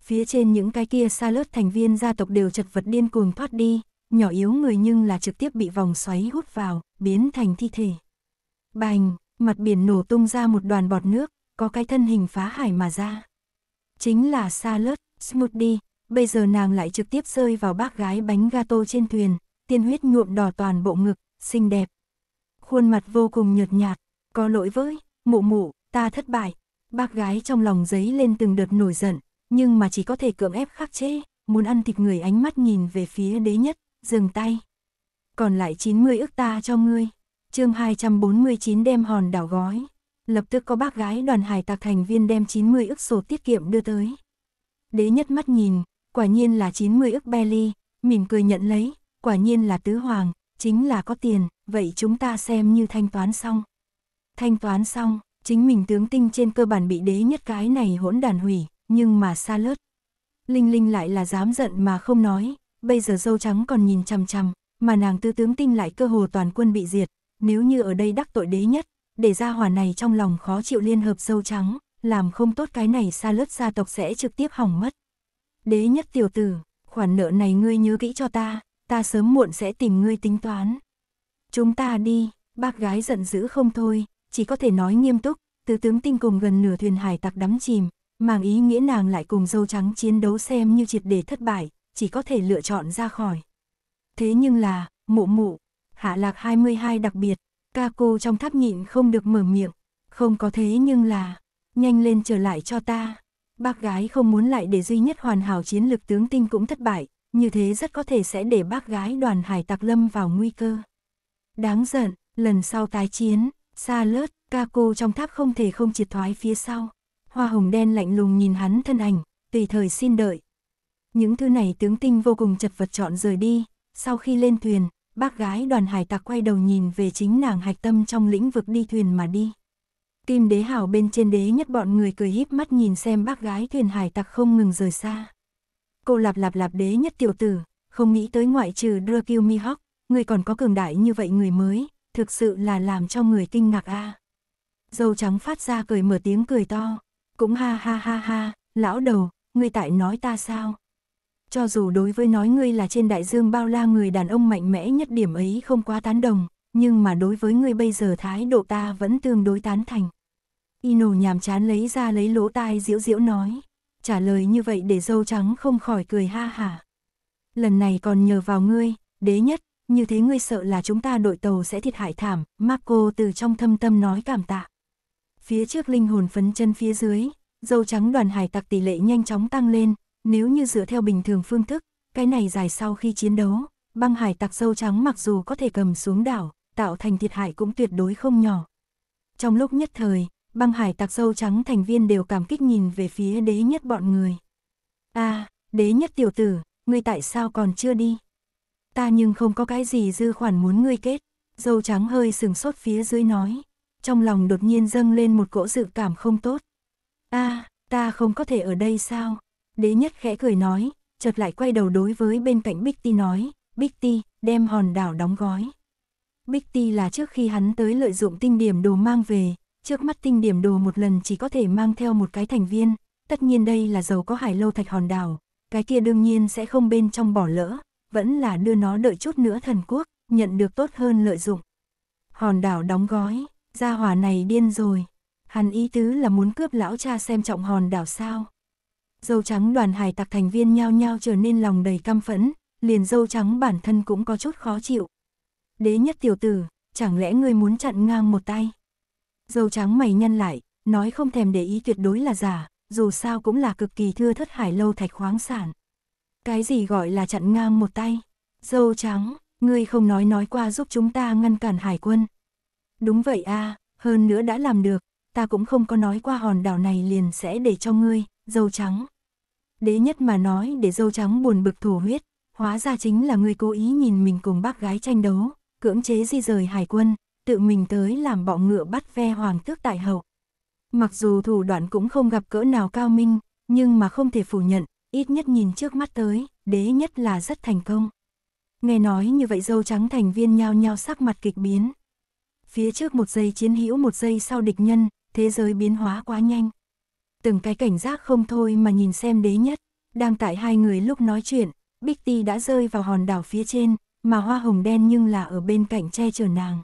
[SPEAKER 1] Phía trên những cái kia xa lớt thành viên gia tộc đều chật vật điên cuồng thoát đi, nhỏ yếu người nhưng là trực tiếp bị vòng xoáy hút vào, biến thành thi thể. Bành, mặt biển nổ tung ra một đoàn bọt nước, có cái thân hình phá hải mà ra chính là salad, smoothie. Bây giờ nàng lại trực tiếp rơi vào bác gái bánh gato trên thuyền, tiên huyết nhuộm đỏ toàn bộ ngực, xinh đẹp. Khuôn mặt vô cùng nhợt nhạt, có lỗi với, mụ mụ, ta thất bại. Bác gái trong lòng giấy lên từng đợt nổi giận, nhưng mà chỉ có thể cưỡng ép khắc chế, muốn ăn thịt người ánh mắt nhìn về phía đế nhất, dừng tay. Còn lại 90 ức ta cho ngươi. Chương 249 đem hòn đảo gói lập tức có bác gái đoàn hải tạc thành viên đem 90 ức sổ tiết kiệm đưa tới. Đế nhất mắt nhìn, quả nhiên là 90 ức belly, mỉm cười nhận lấy, quả nhiên là tứ hoàng, chính là có tiền, vậy chúng ta xem như thanh toán xong. Thanh toán xong, chính mình tướng tinh trên cơ bản bị đế nhất cái này hỗn đàn hủy, nhưng mà xa lớt. Linh Linh lại là dám giận mà không nói, bây giờ dâu trắng còn nhìn chằm chằm, mà nàng tư tướng tinh lại cơ hồ toàn quân bị diệt, nếu như ở đây đắc tội đế nhất, để gia hỏa này trong lòng khó chịu liên hợp dâu trắng, làm không tốt cái này xa lướt gia tộc sẽ trực tiếp hỏng mất. Đế nhất tiểu tử, khoản nợ này ngươi nhớ kỹ cho ta, ta sớm muộn sẽ tìm ngươi tính toán. Chúng ta đi, bác gái giận dữ không thôi, chỉ có thể nói nghiêm túc, tứ tướng tinh cùng gần nửa thuyền hải tặc đắm chìm, màng ý nghĩa nàng lại cùng dâu trắng chiến đấu xem như triệt để thất bại, chỉ có thể lựa chọn ra khỏi. Thế nhưng là, mụ mụ, hạ lạc 22 đặc biệt, Ca cô trong tháp nhịn không được mở miệng, không có thế nhưng là, nhanh lên trở lại cho ta. Bác gái không muốn lại để duy nhất hoàn hảo chiến lực tướng tinh cũng thất bại, như thế rất có thể sẽ để bác gái đoàn hải tặc lâm vào nguy cơ. Đáng giận, lần sau tái chiến, xa lớt, ca cô trong tháp không thể không triệt thoái phía sau. Hoa hồng đen lạnh lùng nhìn hắn thân ảnh, tùy thời xin đợi. Những thứ này tướng tinh vô cùng chật vật chọn rời đi, sau khi lên thuyền, bác gái đoàn hải tặc quay đầu nhìn về chính nàng hạch tâm trong lĩnh vực đi thuyền mà đi. Kim đế hào bên trên đế nhất bọn người cười híp mắt nhìn xem bác gái thuyền hải tặc không ngừng rời xa. Cô lạp lạp lạp đế nhất tiểu tử, không nghĩ tới ngoại trừ Drakil Mihawk, người còn có cường đại như vậy người mới, thực sự là làm cho người kinh ngạc a. À. Dâu trắng phát ra cười mở tiếng cười to, cũng ha ha ha ha, lão đầu, người tại nói ta sao? Cho dù đối với nói ngươi là trên đại dương bao la người đàn ông mạnh mẽ nhất điểm ấy không quá tán đồng, nhưng mà đối với ngươi bây giờ thái độ ta vẫn tương đối tán thành. Ino nhàm chán lấy ra lấy lỗ tai diễu diễu nói, trả lời như vậy để dâu trắng không khỏi cười ha hả. Lần này còn nhờ vào ngươi, đế nhất, như thế ngươi sợ là chúng ta đội tàu sẽ thiệt hại thảm, Marco từ trong thâm tâm nói cảm tạ. Phía trước linh hồn phấn chân phía dưới, dâu trắng đoàn hải tặc tỷ lệ nhanh chóng tăng lên, nếu như dựa theo bình thường phương thức, cái này dài sau khi chiến đấu, băng hải tặc sâu trắng mặc dù có thể cầm xuống đảo, tạo thành thiệt hại cũng tuyệt đối không nhỏ. Trong lúc nhất thời, băng hải tặc sâu trắng thành viên đều cảm kích nhìn về phía đế nhất bọn người. a à, đế nhất tiểu tử, ngươi tại sao còn chưa đi? Ta nhưng không có cái gì dư khoản muốn ngươi kết. Dâu trắng hơi sừng sốt phía dưới nói. Trong lòng đột nhiên dâng lên một cỗ dự cảm không tốt. a à, ta không có thể ở đây sao? Đế nhất khẽ cười nói, chợt lại quay đầu đối với bên cạnh Bích Ti nói, Bích Ti, đem hòn đảo đóng gói. Bích Ti là trước khi hắn tới lợi dụng tinh điểm đồ mang về, trước mắt tinh điểm đồ một lần chỉ có thể mang theo một cái thành viên, tất nhiên đây là giàu có hải lâu thạch hòn đảo, cái kia đương nhiên sẽ không bên trong bỏ lỡ, vẫn là đưa nó đợi chút nữa thần quốc, nhận được tốt hơn lợi dụng. Hòn đảo đóng gói, gia hỏa này điên rồi, hắn ý tứ là muốn cướp lão cha xem trọng hòn đảo sao dâu trắng đoàn hải tặc thành viên nhao nhao trở nên lòng đầy căm phẫn, liền dâu trắng bản thân cũng có chút khó chịu. Đế nhất tiểu tử, chẳng lẽ ngươi muốn chặn ngang một tay? Dâu trắng mày nhân lại, nói không thèm để ý tuyệt đối là giả, dù sao cũng là cực kỳ thưa thất hải lâu thạch khoáng sản. Cái gì gọi là chặn ngang một tay? Dâu trắng, ngươi không nói nói qua giúp chúng ta ngăn cản hải quân. Đúng vậy a, hơn nữa đã làm được, ta cũng không có nói qua hòn đảo này liền sẽ để cho ngươi, dâu trắng. Đế nhất mà nói để dâu trắng buồn bực thổ huyết, hóa ra chính là người cố ý nhìn mình cùng bác gái tranh đấu, cưỡng chế di rời hải quân, tự mình tới làm bọ ngựa bắt ve hoàng tước tại hậu. Mặc dù thủ đoạn cũng không gặp cỡ nào cao minh, nhưng mà không thể phủ nhận, ít nhất nhìn trước mắt tới, đế nhất là rất thành công. Nghe nói như vậy dâu trắng thành viên nhao nhao sắc mặt kịch biến. Phía trước một giây chiến hữu một giây sau địch nhân, thế giới biến hóa quá nhanh từng cái cảnh giác không thôi mà nhìn xem đế nhất. Đang tại hai người lúc nói chuyện, Bích Ti đã rơi vào hòn đảo phía trên, mà hoa hồng đen nhưng là ở bên cạnh che chở nàng.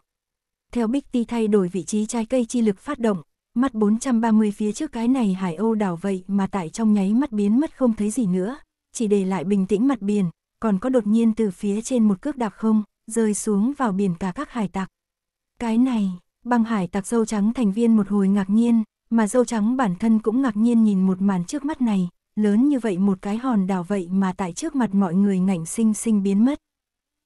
[SPEAKER 1] Theo Bích Ti thay đổi vị trí trái cây chi lực phát động, mắt 430 phía trước cái này hải âu đảo vậy mà tại trong nháy mắt biến mất không thấy gì nữa, chỉ để lại bình tĩnh mặt biển, còn có đột nhiên từ phía trên một cước đạp không, rơi xuống vào biển cả các hải tặc. Cái này, băng hải tặc sâu trắng thành viên một hồi ngạc nhiên, mà dâu trắng bản thân cũng ngạc nhiên nhìn một màn trước mắt này, lớn như vậy một cái hòn đảo vậy mà tại trước mặt mọi người ngạnh sinh sinh biến mất.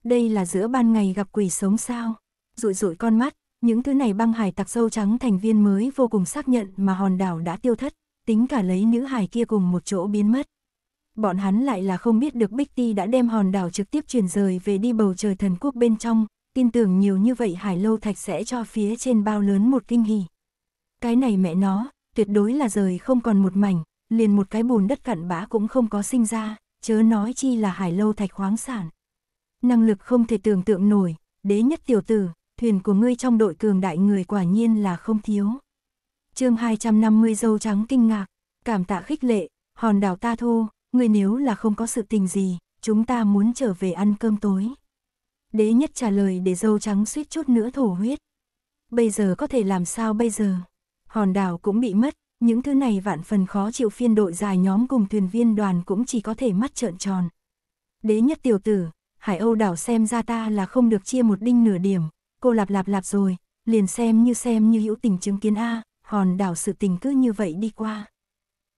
[SPEAKER 1] Đây là giữa ban ngày gặp quỷ sống sao? Rụi rụi con mắt, những thứ này băng hải tặc dâu trắng thành viên mới vô cùng xác nhận mà hòn đảo đã tiêu thất, tính cả lấy nữ hải kia cùng một chỗ biến mất. Bọn hắn lại là không biết được Bích Ti đã đem hòn đảo trực tiếp chuyển rời về đi bầu trời thần quốc bên trong, tin tưởng nhiều như vậy hải lâu thạch sẽ cho phía trên bao lớn một kinh hỉ. Cái này mẹ nó, tuyệt đối là rời không còn một mảnh, liền một cái bùn đất cặn bã cũng không có sinh ra, chớ nói chi là hải lâu thạch khoáng sản. Năng lực không thể tưởng tượng nổi, đế nhất tiểu tử, thuyền của ngươi trong đội cường đại người quả nhiên là không thiếu. chương 250 dâu trắng kinh ngạc, cảm tạ khích lệ, hòn đảo ta thô, ngươi nếu là không có sự tình gì, chúng ta muốn trở về ăn cơm tối. Đế nhất trả lời để dâu trắng suýt chút nữa thổ huyết. Bây giờ có thể làm sao bây giờ? hòn đảo cũng bị mất, những thứ này vạn phần khó chịu phiên đội dài nhóm cùng thuyền viên đoàn cũng chỉ có thể mắt trợn tròn. Đế nhất tiểu tử, hải âu đảo xem ra ta là không được chia một đinh nửa điểm, cô lạp lạp lạp rồi, liền xem như xem như hữu tình chứng kiến A, hòn đảo sự tình cứ như vậy đi qua.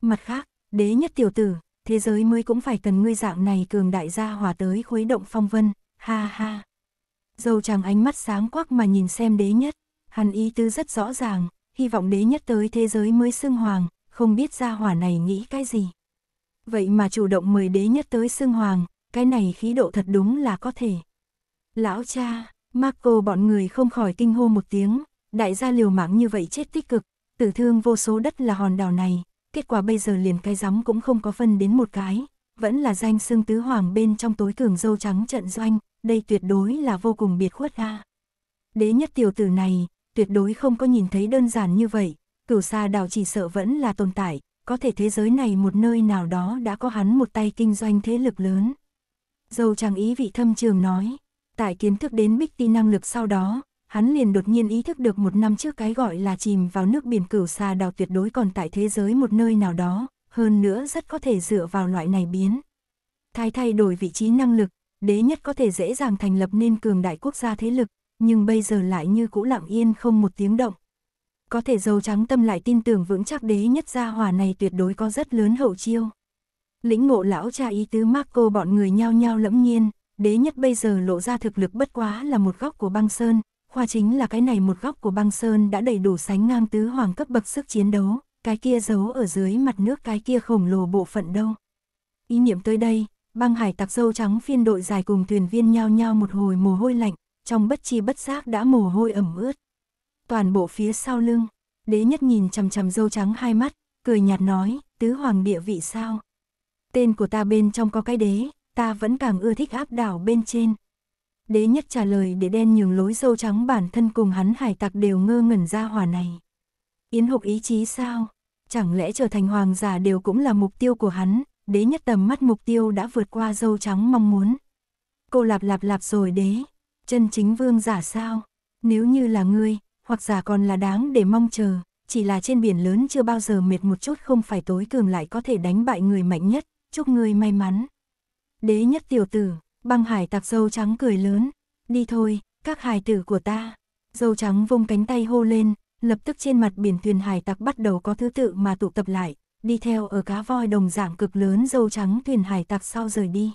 [SPEAKER 1] Mặt khác, đế nhất tiểu tử, thế giới mới cũng phải cần ngươi dạng này cường đại gia hòa tới khuấy động phong vân, ha ha. Dâu chàng ánh mắt sáng quắc mà nhìn xem đế nhất, hắn ý tứ rất rõ ràng, hy vọng đế nhất tới thế giới mới xưng hoàng, không biết gia hỏa này nghĩ cái gì. Vậy mà chủ động mời đế nhất tới xưng hoàng, cái này khí độ thật đúng là có thể. Lão cha, Marco bọn người không khỏi kinh hô một tiếng, đại gia liều mạng như vậy chết tích cực, tử thương vô số đất là hòn đảo này, kết quả bây giờ liền cái giấm cũng không có phân đến một cái, vẫn là danh xưng tứ hoàng bên trong tối cường dâu trắng trận doanh, đây tuyệt đối là vô cùng biệt khuất a. Đế nhất tiểu tử này, tuyệt đối không có nhìn thấy đơn giản như vậy, cửu xa đảo chỉ sợ vẫn là tồn tại, có thể thế giới này một nơi nào đó đã có hắn một tay kinh doanh thế lực lớn. Dâu chàng ý vị thâm trường nói, tại kiến thức đến Bích Ti năng lực sau đó, hắn liền đột nhiên ý thức được một năm trước cái gọi là chìm vào nước biển cửu xa đào tuyệt đối còn tại thế giới một nơi nào đó, hơn nữa rất có thể dựa vào loại này biến. thay thay đổi vị trí năng lực, đế nhất có thể dễ dàng thành lập nên cường đại quốc gia thế lực, nhưng bây giờ lại như cũ lặng yên không một tiếng động. Có thể dầu trắng tâm lại tin tưởng vững chắc đế nhất gia hòa này tuyệt đối có rất lớn hậu chiêu. Lĩnh ngộ lão cha ý tứ Marco bọn người nhao nhao lẫm nhiên, đế nhất bây giờ lộ ra thực lực bất quá là một góc của băng sơn, khoa chính là cái này một góc của băng sơn đã đầy đủ sánh ngang tứ hoàng cấp bậc sức chiến đấu, cái kia giấu ở dưới mặt nước cái kia khổng lồ bộ phận đâu. Ý niệm tới đây, băng hải tặc dâu trắng phiên đội dài cùng thuyền viên nhao nhao một hồi mồ hôi lạnh, trong bất chi bất giác đã mồ hôi ẩm ướt. Toàn bộ phía sau lưng, đế nhất nhìn chằm chằm dâu trắng hai mắt, cười nhạt nói, tứ hoàng địa vị sao? Tên của ta bên trong có cái đế, ta vẫn càng ưa thích áp đảo bên trên. Đế nhất trả lời để đen nhường lối dâu trắng bản thân cùng hắn hải tặc đều ngơ ngẩn ra hòa này. Yến hục ý chí sao? Chẳng lẽ trở thành hoàng giả đều cũng là mục tiêu của hắn, đế nhất tầm mắt mục tiêu đã vượt qua dâu trắng mong muốn. Cô lạp lạp lạp rồi đế, Chân chính vương giả sao? Nếu như là ngươi, hoặc giả còn là đáng để mong chờ, chỉ là trên biển lớn chưa bao giờ mệt một chút không phải tối cường lại có thể đánh bại người mạnh nhất, chúc ngươi may mắn. Đế nhất tiểu tử, băng hải tạc dâu trắng cười lớn, đi thôi, các hài tử của ta. Dâu trắng vung cánh tay hô lên, lập tức trên mặt biển thuyền hải tặc bắt đầu có thứ tự mà tụ tập lại, đi theo ở cá voi đồng dạng cực lớn dâu trắng thuyền hải tặc sau rời đi.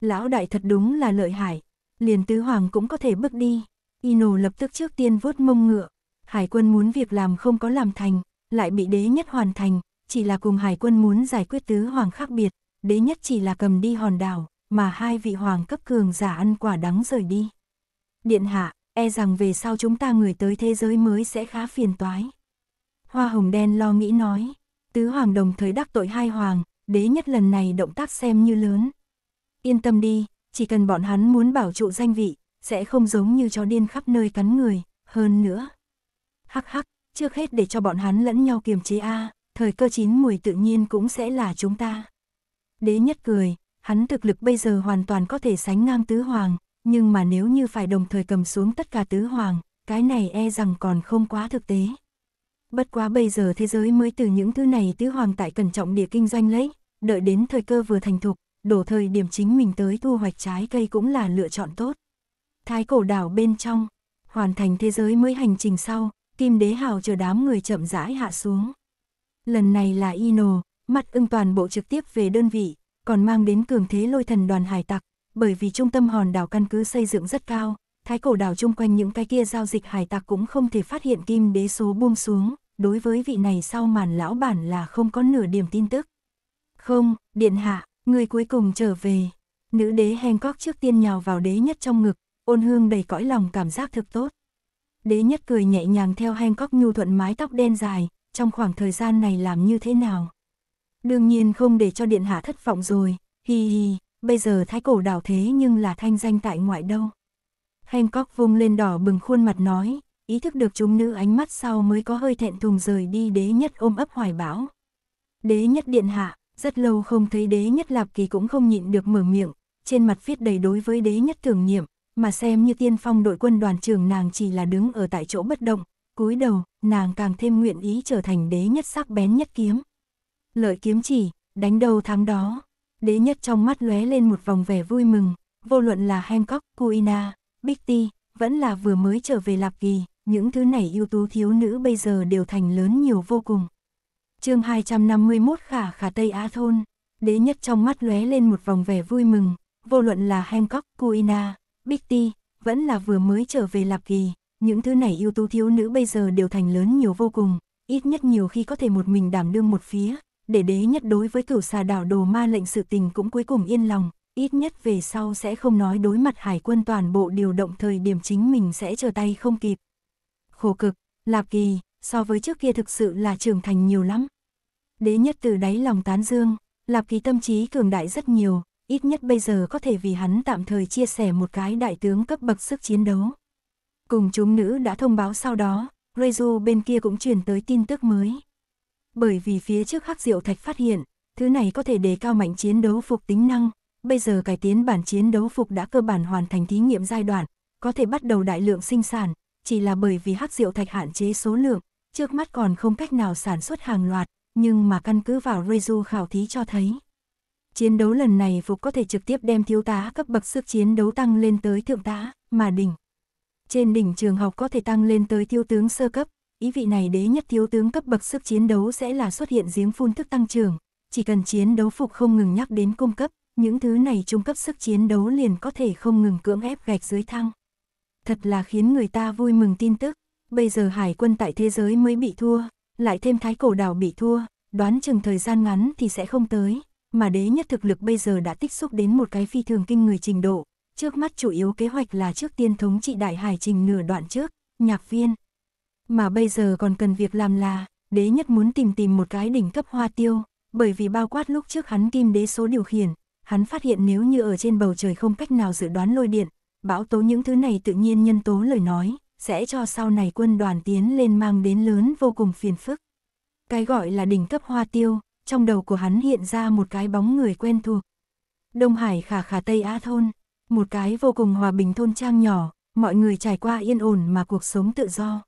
[SPEAKER 1] Lão đại thật đúng là lợi hại, liền tứ hoàng cũng có thể bước đi. Ino lập tức trước tiên vuốt mông ngựa, hải quân muốn việc làm không có làm thành, lại bị đế nhất hoàn thành, chỉ là cùng hải quân muốn giải quyết tứ hoàng khác biệt, đế nhất chỉ là cầm đi hòn đảo, mà hai vị hoàng cấp cường giả ăn quả đắng rời đi. Điện hạ, e rằng về sau chúng ta người tới thế giới mới sẽ khá phiền toái. Hoa hồng đen lo nghĩ nói, tứ hoàng đồng thời đắc tội hai hoàng, đế nhất lần này động tác xem như lớn. Yên tâm đi, chỉ cần bọn hắn muốn bảo trụ danh vị, sẽ không giống như chó điên khắp nơi cắn người, hơn nữa. Hắc hắc, trước hết để cho bọn hắn lẫn nhau kiềm chế a, thời cơ chín mùi tự nhiên cũng sẽ là chúng ta. Đế nhất cười, hắn thực lực bây giờ hoàn toàn có thể sánh ngang tứ hoàng, nhưng mà nếu như phải đồng thời cầm xuống tất cả tứ hoàng, cái này e rằng còn không quá thực tế. Bất quá bây giờ thế giới mới từ những thứ này tứ hoàng tại cẩn trọng địa kinh doanh lấy, đợi đến thời cơ vừa thành thục, đổ thời điểm chính mình tới thu hoạch trái cây cũng là lựa chọn tốt. Thái cổ đảo bên trong, hoàn thành thế giới mới hành trình sau, Kim Đế Hào chờ đám người chậm rãi hạ xuống. Lần này là Ino, mặt ưng toàn bộ trực tiếp về đơn vị, còn mang đến cường thế lôi thần đoàn hải tặc, bởi vì trung tâm hòn đảo căn cứ xây dựng rất cao, thái cổ đảo chung quanh những cái kia giao dịch hải tặc cũng không thể phát hiện Kim Đế số buông xuống, đối với vị này sau màn lão bản là không có nửa điểm tin tức. Không, điện hạ, Người cuối cùng trở về. Nữ đế Hancock trước tiên nhào vào đế nhất trong ngực, ôn hương đầy cõi lòng cảm giác thực tốt. Đế nhất cười nhẹ nhàng theo Hancock nhu thuận mái tóc đen dài, trong khoảng thời gian này làm như thế nào. Đương nhiên không để cho điện hạ thất vọng rồi, hi hi, bây giờ thái cổ đảo thế nhưng là thanh danh tại ngoại đâu. Hancock vung lên đỏ bừng khuôn mặt nói, ý thức được chúng nữ ánh mắt sau mới có hơi thẹn thùng rời đi đế nhất ôm ấp hoài bão. Đế nhất điện hạ, rất lâu không thấy đế nhất Lạp Kỳ cũng không nhịn được mở miệng, trên mặt viết đầy đối với đế nhất tưởng niệm, mà xem như tiên phong đội quân đoàn trưởng nàng chỉ là đứng ở tại chỗ bất động, cúi đầu, nàng càng thêm nguyện ý trở thành đế nhất sắc bén nhất kiếm. Lợi kiếm chỉ, đánh đầu tháng đó, đế nhất trong mắt lóe lên một vòng vẻ vui mừng, vô luận là Hancock, Kuina, Bigti, vẫn là vừa mới trở về Lạp Kỳ, những thứ này ưu tú thiếu nữ bây giờ đều thành lớn nhiều vô cùng chương 251 khả khả Tây Á Thôn, đế nhất trong mắt lóe lên một vòng vẻ vui mừng, vô luận là Hancock, Kuina, Bigti, vẫn là vừa mới trở về Lạp Kỳ, những thứ này yêu tú thiếu nữ bây giờ đều thành lớn nhiều vô cùng, ít nhất nhiều khi có thể một mình đảm đương một phía, để đế nhất đối với cửu xà đảo đồ ma lệnh sự tình cũng cuối cùng yên lòng, ít nhất về sau sẽ không nói đối mặt hải quân toàn bộ điều động thời điểm chính mình sẽ trở tay không kịp. Khổ cực, Lạp Kỳ, so với trước kia thực sự là trưởng thành nhiều lắm, Đế nhất từ đáy lòng tán dương, Lạp Ký tâm trí cường đại rất nhiều, ít nhất bây giờ có thể vì hắn tạm thời chia sẻ một cái đại tướng cấp bậc sức chiến đấu. Cùng chúng nữ đã thông báo sau đó, Reju bên kia cũng truyền tới tin tức mới. Bởi vì phía trước Hắc Diệu Thạch phát hiện, thứ này có thể đề cao mạnh chiến đấu phục tính năng, bây giờ cải tiến bản chiến đấu phục đã cơ bản hoàn thành thí nghiệm giai đoạn, có thể bắt đầu đại lượng sinh sản, chỉ là bởi vì Hắc Diệu Thạch hạn chế số lượng, trước mắt còn không cách nào sản xuất hàng loạt, nhưng mà căn cứ vào Reju khảo thí cho thấy. Chiến đấu lần này Phục có thể trực tiếp đem thiếu tá cấp bậc sức chiến đấu tăng lên tới thượng tá, mà đỉnh. Trên đỉnh trường học có thể tăng lên tới thiếu tướng sơ cấp, ý vị này đế nhất thiếu tướng cấp bậc sức chiến đấu sẽ là xuất hiện giếng phun thức tăng trưởng, chỉ cần chiến đấu Phục không ngừng nhắc đến cung cấp, những thứ này trung cấp sức chiến đấu liền có thể không ngừng cưỡng ép gạch dưới thăng. Thật là khiến người ta vui mừng tin tức, bây giờ hải quân tại thế giới mới bị thua, lại thêm thái cổ đảo bị thua, đoán chừng thời gian ngắn thì sẽ không tới, mà đế nhất thực lực bây giờ đã tích xúc đến một cái phi thường kinh người trình độ, trước mắt chủ yếu kế hoạch là trước tiên thống trị đại hải trình nửa đoạn trước, nhạc viên. Mà bây giờ còn cần việc làm là, đế nhất muốn tìm tìm một cái đỉnh cấp hoa tiêu, bởi vì bao quát lúc trước hắn kim đế số điều khiển, hắn phát hiện nếu như ở trên bầu trời không cách nào dự đoán lôi điện, bão tố những thứ này tự nhiên nhân tố lời nói, sẽ cho sau này quân đoàn tiến lên mang đến lớn vô cùng phiền phức. Cái gọi là đỉnh cấp hoa tiêu, trong đầu của hắn hiện ra một cái bóng người quen thuộc. Đông Hải khả khả Tây Á Thôn, một cái vô cùng hòa bình thôn trang nhỏ, mọi người trải qua yên ổn mà cuộc sống tự do.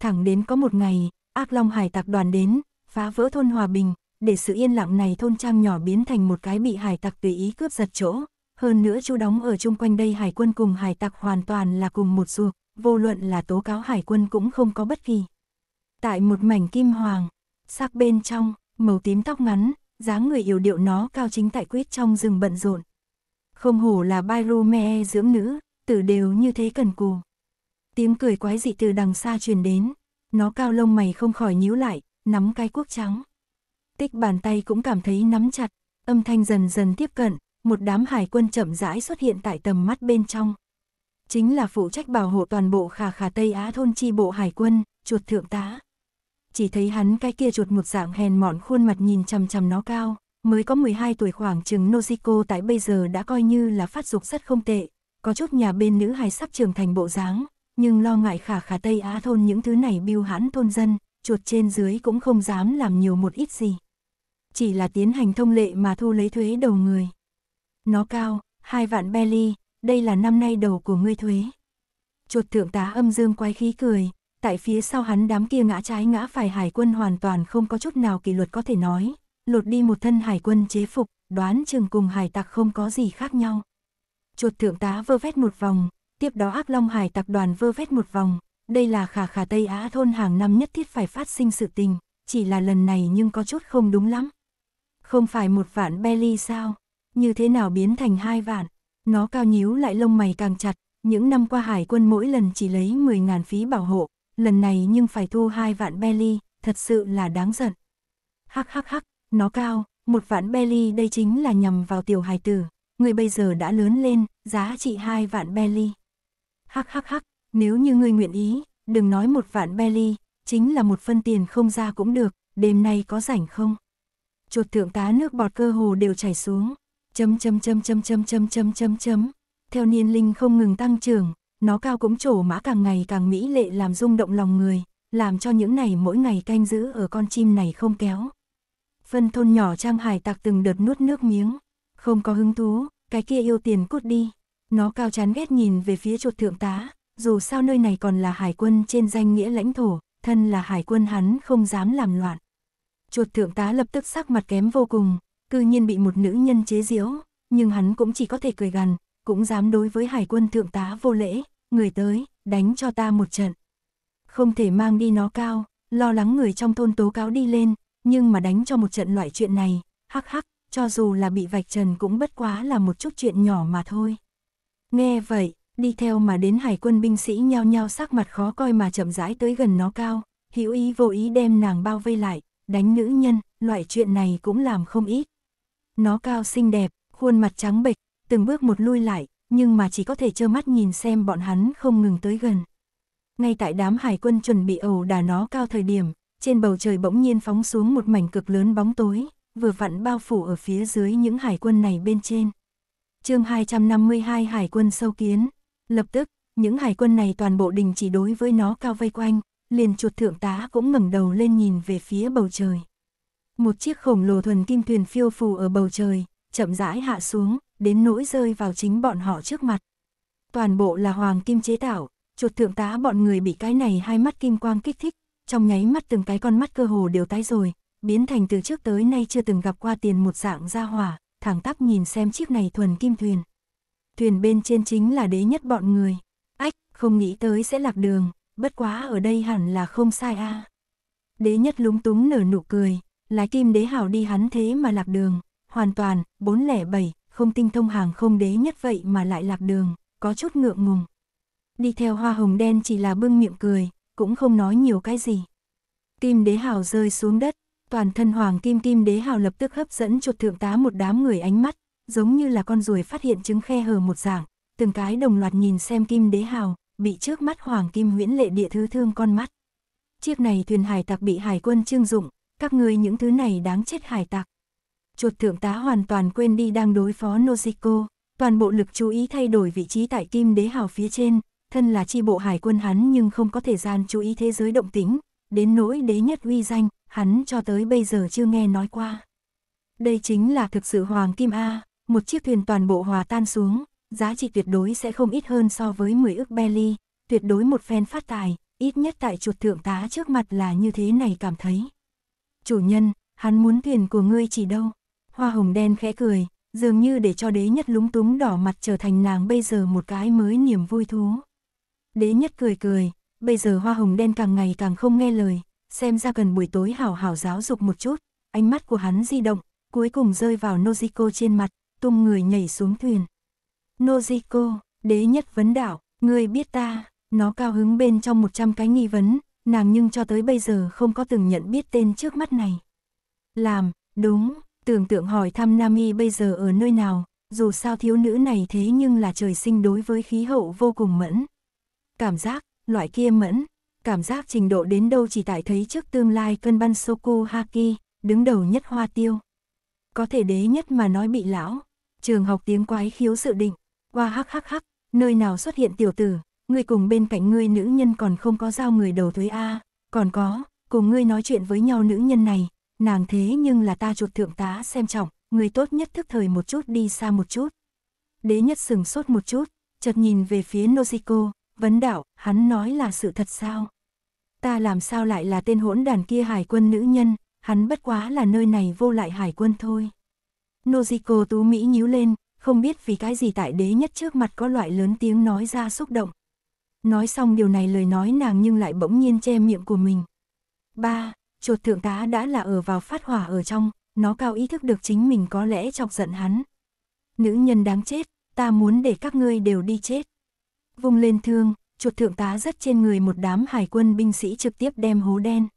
[SPEAKER 1] Thẳng đến có một ngày, ác long hải tặc đoàn đến, phá vỡ thôn hòa bình, để sự yên lặng này thôn trang nhỏ biến thành một cái bị hải tặc tùy ý cướp giật chỗ. Hơn nữa chú đóng ở chung quanh đây hải quân cùng hải tặc hoàn toàn là cùng một ruột, vô luận là tố cáo hải quân cũng không có bất kỳ. Tại một mảnh kim hoàng, sắc bên trong, màu tím tóc ngắn, dáng người yếu điệu nó cao chính tại quyết trong rừng bận rộn. Không hổ là Bairu Me dưỡng nữ, tử đều như thế cần cù. Tiếng cười quái dị từ đằng xa truyền đến, nó cao lông mày không khỏi nhíu lại, nắm cái cuốc trắng. Tích bàn tay cũng cảm thấy nắm chặt, âm thanh dần dần tiếp cận, một đám hải quân chậm rãi xuất hiện tại tầm mắt bên trong chính là phụ trách bảo hộ toàn bộ khả khả Tây Á thôn chi bộ hải quân, chuột thượng tá. Chỉ thấy hắn cái kia chuột một dạng hèn mọn khuôn mặt nhìn chằm chằm nó cao, mới có 12 tuổi khoảng chừng Noziko tại bây giờ đã coi như là phát dục rất không tệ, có chút nhà bên nữ hài sắp trưởng thành bộ dáng, nhưng lo ngại khả khả Tây Á thôn những thứ này biêu hãn thôn dân, chuột trên dưới cũng không dám làm nhiều một ít gì. Chỉ là tiến hành thông lệ mà thu lấy thuế đầu người. Nó cao, hai vạn belly, đây là năm nay đầu của ngươi thuế. Chuột thượng tá âm dương quay khí cười, tại phía sau hắn đám kia ngã trái ngã phải hải quân hoàn toàn không có chút nào kỷ luật có thể nói, lột đi một thân hải quân chế phục, đoán chừng cùng hải tặc không có gì khác nhau. Chuột thượng tá vơ vét một vòng, tiếp đó ác long hải tặc đoàn vơ vét một vòng, đây là khả khả Tây Á thôn hàng năm nhất thiết phải phát sinh sự tình, chỉ là lần này nhưng có chút không đúng lắm. Không phải một vạn belly sao, như thế nào biến thành hai vạn? Nó cao nhíu lại lông mày càng chặt, những năm qua hải quân mỗi lần chỉ lấy 10 ngàn phí bảo hộ, lần này nhưng phải thu hai vạn belly, thật sự là đáng giận. Hắc hắc hắc, nó cao, một vạn belly đây chính là nhằm vào tiểu hài tử, người bây giờ đã lớn lên, giá trị hai vạn belly. Hắc hắc hắc, nếu như ngươi nguyện ý, đừng nói một vạn belly, chính là một phân tiền không ra cũng được, đêm nay có rảnh không? Chuột thượng tá nước bọt cơ hồ đều chảy xuống. Chấm chấm chấm chấm chấm chấm chấm chấm chấm. Theo niên linh không ngừng tăng trưởng, nó cao cũng trổ mã càng ngày càng mỹ lệ làm rung động lòng người, làm cho những này mỗi ngày canh giữ ở con chim này không kéo. Phân thôn nhỏ Trang Hải tạc từng đợt nuốt nước miếng, không có hứng thú, cái kia yêu tiền cút đi. Nó cao chán ghét nhìn về phía chuột thượng tá, dù sao nơi này còn là hải quân trên danh nghĩa lãnh thổ, thân là hải quân hắn không dám làm loạn. Chuột thượng tá lập tức sắc mặt kém vô cùng, cư nhiên bị một nữ nhân chế giễu, nhưng hắn cũng chỉ có thể cười gằn, cũng dám đối với hải quân thượng tá vô lễ, người tới, đánh cho ta một trận. Không thể mang đi nó cao, lo lắng người trong thôn tố cáo đi lên, nhưng mà đánh cho một trận loại chuyện này, hắc hắc, cho dù là bị vạch trần cũng bất quá là một chút chuyện nhỏ mà thôi. Nghe vậy, đi theo mà đến hải quân binh sĩ nhao nhao sắc mặt khó coi mà chậm rãi tới gần nó cao, hữu ý vô ý đem nàng bao vây lại, đánh nữ nhân, loại chuyện này cũng làm không ít. Nó cao xinh đẹp, khuôn mặt trắng bệch, từng bước một lui lại, nhưng mà chỉ có thể trơ mắt nhìn xem bọn hắn không ngừng tới gần. Ngay tại đám hải quân chuẩn bị ẩu đả nó cao thời điểm, trên bầu trời bỗng nhiên phóng xuống một mảnh cực lớn bóng tối, vừa vặn bao phủ ở phía dưới những hải quân này bên trên. chương 252 hải quân sâu kiến, lập tức, những hải quân này toàn bộ đình chỉ đối với nó cao vây quanh, liền chuột thượng tá cũng ngẩng đầu lên nhìn về phía bầu trời. Một chiếc khổng lồ thuần kim thuyền phiêu phù ở bầu trời, chậm rãi hạ xuống, đến nỗi rơi vào chính bọn họ trước mặt. Toàn bộ là hoàng kim chế tạo, chuột thượng tá bọn người bị cái này hai mắt kim quang kích thích, trong nháy mắt từng cái con mắt cơ hồ đều tái rồi, biến thành từ trước tới nay chưa từng gặp qua tiền một dạng ra hỏa, thẳng tắp nhìn xem chiếc này thuần kim thuyền. Thuyền bên trên chính là đế nhất bọn người. Ách, không nghĩ tới sẽ lạc đường, bất quá ở đây hẳn là không sai a. Đế nhất lúng túng nở nụ cười, là kim đế Hào đi hắn thế mà lạc đường, hoàn toàn, 407, không tinh thông hàng không đế nhất vậy mà lại lạc đường, có chút ngượng ngùng. Đi theo hoa hồng đen chỉ là bưng miệng cười, cũng không nói nhiều cái gì. Kim đế hào rơi xuống đất, toàn thân hoàng kim kim đế hào lập tức hấp dẫn chuột thượng tá một đám người ánh mắt, giống như là con ruồi phát hiện trứng khe hở một dạng, từng cái đồng loạt nhìn xem kim đế hào, bị trước mắt hoàng kim Nguyễn lệ địa thứ thương con mắt. Chiếc này thuyền hải tặc bị hải quân trương dụng, các ngươi những thứ này đáng chết hải tặc. Chuột thượng tá hoàn toàn quên đi đang đối phó Noziko, toàn bộ lực chú ý thay đổi vị trí tại kim đế hào phía trên, thân là chi bộ hải quân hắn nhưng không có thời gian chú ý thế giới động tĩnh, đến nỗi đế nhất uy danh, hắn cho tới bây giờ chưa nghe nói qua. Đây chính là thực sự Hoàng Kim A, một chiếc thuyền toàn bộ hòa tan xuống, giá trị tuyệt đối sẽ không ít hơn so với 10 ức belly, tuyệt đối một phen phát tài, ít nhất tại chuột thượng tá trước mặt là như thế này cảm thấy chủ nhân, hắn muốn tiền của ngươi chỉ đâu. Hoa hồng đen khẽ cười, dường như để cho đế nhất lúng túng đỏ mặt trở thành nàng bây giờ một cái mới niềm vui thú. Đế nhất cười cười, bây giờ hoa hồng đen càng ngày càng không nghe lời, xem ra cần buổi tối hảo hảo giáo dục một chút, ánh mắt của hắn di động, cuối cùng rơi vào Noziko trên mặt, tung người nhảy xuống thuyền. Noziko, đế nhất vấn đảo ngươi biết ta, nó cao hứng bên trong 100 cái nghi vấn, nàng nhưng cho tới bây giờ không có từng nhận biết tên trước mắt này. Làm, đúng, tưởng tượng hỏi thăm Nami bây giờ ở nơi nào, dù sao thiếu nữ này thế nhưng là trời sinh đối với khí hậu vô cùng mẫn. Cảm giác, loại kia mẫn, cảm giác trình độ đến đâu chỉ tại thấy trước tương lai cân ban Soku Haki, đứng đầu nhất hoa tiêu. Có thể đế nhất mà nói bị lão, trường học tiếng quái khiếu sự định, qua hắc hắc hắc, nơi nào xuất hiện tiểu tử, ngươi cùng bên cạnh ngươi nữ nhân còn không có giao người đầu thuế A, còn có, cùng ngươi nói chuyện với nhau nữ nhân này, nàng thế nhưng là ta chuột thượng tá xem trọng, ngươi tốt nhất thức thời một chút đi xa một chút. Đế nhất sừng sốt một chút, chợt nhìn về phía Noziko, vấn đạo, hắn nói là sự thật sao? Ta làm sao lại là tên hỗn đàn kia hải quân nữ nhân, hắn bất quá là nơi này vô lại hải quân thôi. Noziko tú Mỹ nhíu lên, không biết vì cái gì tại đế nhất trước mặt có loại lớn tiếng nói ra xúc động. Nói xong điều này lời nói nàng nhưng lại bỗng nhiên che miệng của mình. ba Chuột thượng tá đã là ở vào phát hỏa ở trong, nó cao ý thức được chính mình có lẽ chọc giận hắn. Nữ nhân đáng chết, ta muốn để các ngươi đều đi chết. Vung lên thương, chuột thượng tá rất trên người một đám hải quân binh sĩ trực tiếp đem hố đen.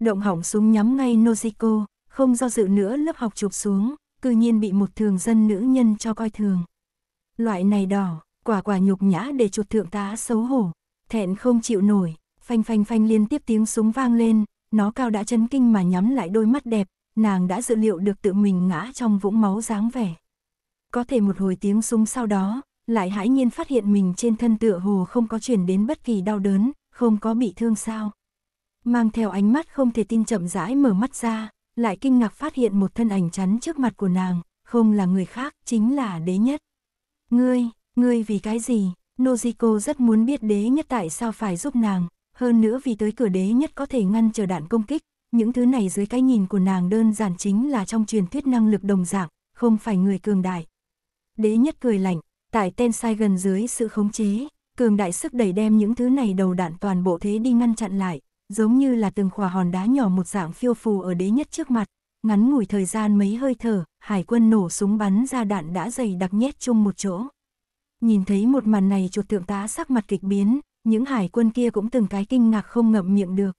[SPEAKER 1] Động hỏng súng nhắm ngay Noziko, không do dự nữa lớp học chụp xuống, cư nhiên bị một thường dân nữ nhân cho coi thường. Loại này đỏ, quả quả nhục nhã để chuột thượng tá xấu hổ, thẹn không chịu nổi, phanh phanh phanh liên tiếp tiếng súng vang lên, nó cao đã chấn kinh mà nhắm lại đôi mắt đẹp, nàng đã dự liệu được tự mình ngã trong vũng máu dáng vẻ. Có thể một hồi tiếng súng sau đó, lại hãi nhiên phát hiện mình trên thân tựa hồ không có chuyển đến bất kỳ đau đớn, không có bị thương sao. Mang theo ánh mắt không thể tin chậm rãi mở mắt ra, lại kinh ngạc phát hiện một thân ảnh chắn trước mặt của nàng, không là người khác, chính là đế nhất. Ngươi, Ngươi vì cái gì? Nojiko rất muốn biết đế nhất tại sao phải giúp nàng, hơn nữa vì tới cửa đế nhất có thể ngăn chờ đạn công kích, những thứ này dưới cái nhìn của nàng đơn giản chính là trong truyền thuyết năng lực đồng dạng, không phải người cường đại. Đế nhất cười lạnh, tại ten sai gần dưới sự khống chế, cường đại sức đẩy đem những thứ này đầu đạn toàn bộ thế đi ngăn chặn lại, giống như là từng khỏa hòn đá nhỏ một dạng phiêu phù ở đế nhất trước mặt, ngắn ngủi thời gian mấy hơi thở, hải quân nổ súng bắn ra đạn đã dày đặc nhét chung một chỗ. Nhìn thấy một màn này chuột tượng tá sắc mặt kịch biến, những hải quân kia cũng từng cái kinh ngạc không ngậm miệng được.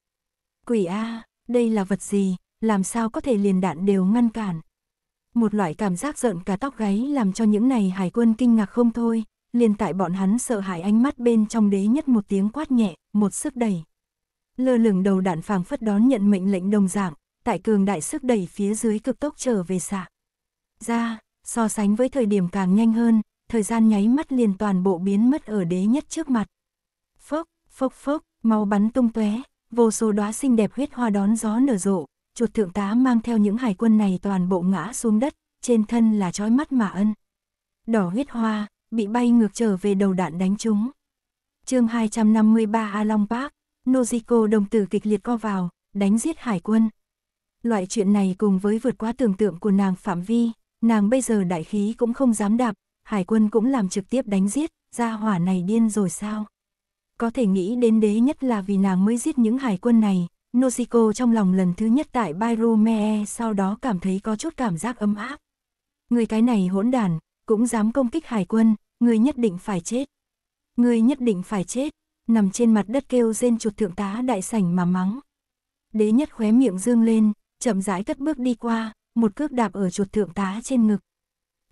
[SPEAKER 1] Quỷ A, đây là vật gì, làm sao có thể liền đạn đều ngăn cản. Một loại cảm giác giận cả tóc gáy làm cho những này hải quân kinh ngạc không thôi, liền tại bọn hắn sợ hãi ánh mắt bên trong đế nhất một tiếng quát nhẹ, một sức đẩy. Lơ lửng đầu đạn phảng phất đón nhận mệnh lệnh đồng giảm tại cường đại sức đẩy phía dưới cực tốc trở về xạ. Ra, so sánh với thời điểm càng nhanh hơn, thời gian nháy mắt liền toàn bộ biến mất ở đế nhất trước mặt. Phốc, phốc phốc, máu bắn tung tóe, vô số đóa xinh đẹp huyết hoa đón gió nở rộ, chuột thượng tá mang theo những hải quân này toàn bộ ngã xuống đất, trên thân là trói mắt mà ân. Đỏ huyết hoa, bị bay ngược trở về đầu đạn đánh chúng chương 253 A Long Park, Noziko đồng tử kịch liệt co vào, đánh giết hải quân. Loại chuyện này cùng với vượt qua tưởng tượng của nàng phạm vi, nàng bây giờ đại khí cũng không dám đạp, hải quân cũng làm trực tiếp đánh giết, gia hỏa này điên rồi sao? Có thể nghĩ đến đế nhất là vì nàng mới giết những hải quân này, Noshiko trong lòng lần thứ nhất tại Bairume sau đó cảm thấy có chút cảm giác ấm áp. Người cái này hỗn đàn, cũng dám công kích hải quân, người nhất định phải chết. Người nhất định phải chết, nằm trên mặt đất kêu rên chuột thượng tá đại sảnh mà mắng. Đế nhất khóe miệng dương lên, chậm rãi cất bước đi qua, một cước đạp ở chuột thượng tá trên ngực.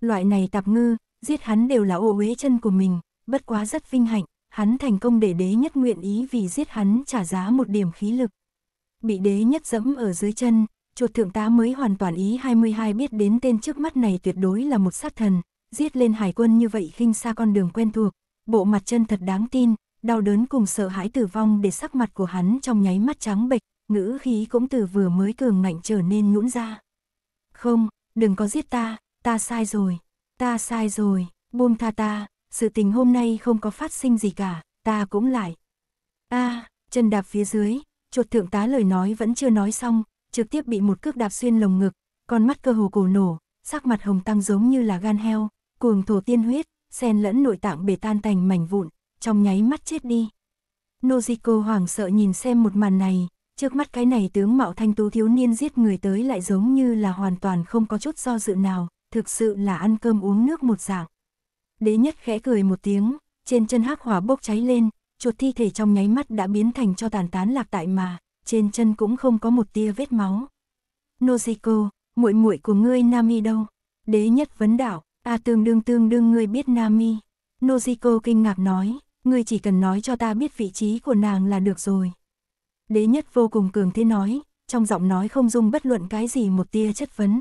[SPEAKER 1] Loại này tạp ngư, giết hắn đều là ô uế chân của mình, bất quá rất vinh hạnh, hắn thành công để đế nhất nguyện ý vì giết hắn trả giá một điểm khí lực. Bị đế nhất dẫm ở dưới chân, chuột thượng tá mới hoàn toàn ý 22 biết đến tên trước mắt này tuyệt đối là một sát thần, giết lên hải quân như vậy khinh xa con đường quen thuộc, bộ mặt chân thật đáng tin, đau đớn cùng sợ hãi tử vong để sắc mặt của hắn trong nháy mắt trắng bệch, ngữ khí cũng từ vừa mới cường mạnh trở nên nhũn ra. Không, đừng có giết ta, ta sai rồi. Ta sai rồi, buông tha ta, sự tình hôm nay không có phát sinh gì cả, ta cũng lại. a à, chân đạp phía dưới, chuột thượng tá lời nói vẫn chưa nói xong, trực tiếp bị một cước đạp xuyên lồng ngực, con mắt cơ hồ cổ nổ, sắc mặt hồng tăng giống như là gan heo, cuồng thổ tiên huyết, xen lẫn nội tạng bể tan thành mảnh vụn, trong nháy mắt chết đi. Noziko hoảng sợ nhìn xem một màn này, trước mắt cái này tướng mạo thanh tú thiếu niên giết người tới lại giống như là hoàn toàn không có chút do dự nào, thực sự là ăn cơm uống nước một dạng. Đế nhất khẽ cười một tiếng, trên chân hắc hỏa bốc cháy lên, chuột thi thể trong nháy mắt đã biến thành cho tàn tán lạc tại mà, trên chân cũng không có một tia vết máu. Noziko, muội muội của ngươi Nami đâu? Đế nhất vấn đảo, ta tương đương tương đương ngươi biết Nami. Noziko kinh ngạc nói, ngươi chỉ cần nói cho ta biết vị trí của nàng là được rồi. Đế nhất vô cùng cường thế nói, trong giọng nói không dung bất luận cái gì một tia chất vấn.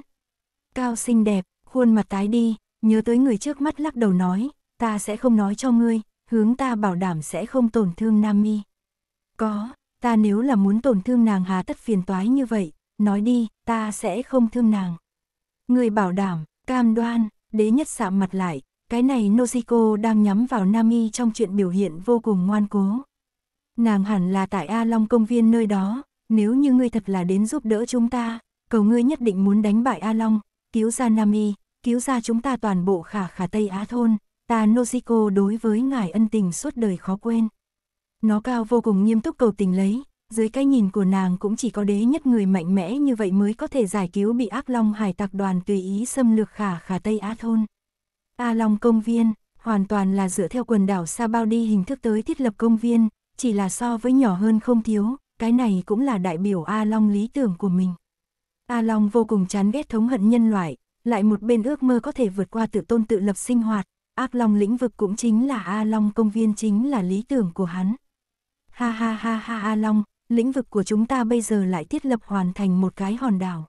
[SPEAKER 1] Cao xinh đẹp, khuôn mặt tái đi, nhớ tới người trước mắt lắc đầu nói, ta sẽ không nói cho ngươi, hướng ta bảo đảm sẽ không tổn thương Nam Mi. Có, ta nếu là muốn tổn thương nàng hà tất phiền toái như vậy, nói đi, ta sẽ không thương nàng. Người bảo đảm, cam đoan, đế nhất sạm mặt lại, cái này Noziko đang nhắm vào Nami trong chuyện biểu hiện vô cùng ngoan cố. Nàng hẳn là tại A Long công viên nơi đó, nếu như ngươi thật là đến giúp đỡ chúng ta, cầu ngươi nhất định muốn đánh bại A Long, cứu ra Nami, cứu ra chúng ta toàn bộ khả khả Tây Á thôn, ta nozico đối với ngài ân tình suốt đời khó quên. Nó cao vô cùng nghiêm túc cầu tình lấy, dưới cái nhìn của nàng cũng chỉ có đế nhất người mạnh mẽ như vậy mới có thể giải cứu bị ác long hải tặc đoàn tùy ý xâm lược khả khả Tây Á thôn. A Long công viên, hoàn toàn là dựa theo quần đảo Sa Bao đi hình thức tới thiết lập công viên, chỉ là so với nhỏ hơn không thiếu, cái này cũng là đại biểu A Long lý tưởng của mình. A Long vô cùng chán ghét thống hận nhân loại, lại một bên ước mơ có thể vượt qua tự tôn tự lập sinh hoạt, ác long lĩnh vực cũng chính là A Long công viên chính là lý tưởng của hắn. Ha ha ha ha A Long, lĩnh vực của chúng ta bây giờ lại thiết lập hoàn thành một cái hòn đảo.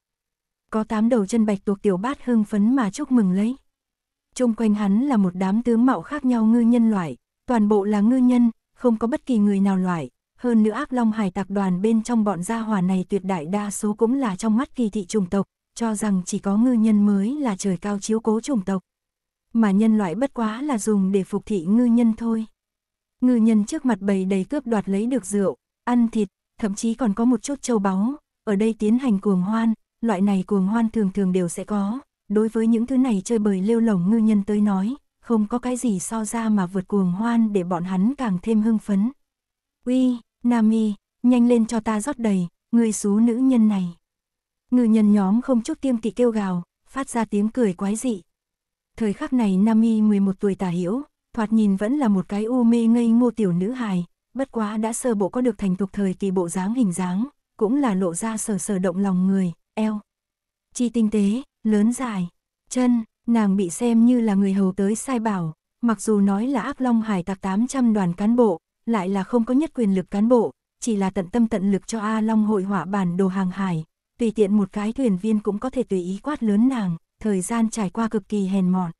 [SPEAKER 1] Có tám đầu chân bạch tuộc tiểu bát hưng phấn mà chúc mừng lấy. Trung quanh hắn là một đám tướng mạo khác nhau ngư nhân loại, toàn bộ là ngư nhân, không có bất kỳ người nào loại. Hơn nữa ác long hải tạc đoàn bên trong bọn gia hòa này tuyệt đại đa số cũng là trong mắt kỳ thị chủng tộc, cho rằng chỉ có ngư nhân mới là trời cao chiếu cố chủng tộc. Mà nhân loại bất quá là dùng để phục thị ngư nhân thôi. Ngư nhân trước mặt bầy đầy cướp đoạt lấy được rượu, ăn thịt, thậm chí còn có một chút châu báu, ở đây tiến hành cuồng hoan, loại này cuồng hoan thường thường đều sẽ có, đối với những thứ này chơi bời lêu lỏng ngư nhân tới nói, không có cái gì so ra mà vượt cuồng hoan để bọn hắn càng thêm hưng phấn. Uy, Nami, nhanh lên cho ta rót đầy, người xú nữ nhân này. Ngư nhân nhóm không chút tiêm kỵ kêu gào, phát ra tiếng cười quái dị. Thời khắc này Nam Nami 11 tuổi tả hiểu, thoạt nhìn vẫn là một cái u mê ngây ngô tiểu nữ hài, bất quá đã sơ bộ có được thành thục thời kỳ bộ dáng hình dáng, cũng là lộ ra sờ sờ động lòng người, eo. Chi tinh tế, lớn dài, chân, nàng bị xem như là người hầu tới sai bảo, mặc dù nói là ác long hải tạc 800 đoàn cán bộ, lại là không có nhất quyền lực cán bộ, chỉ là tận tâm tận lực cho A Long hội họa bản đồ hàng hải, tùy tiện một cái thuyền viên cũng có thể tùy ý quát lớn nàng, thời gian trải qua cực kỳ hèn mọn.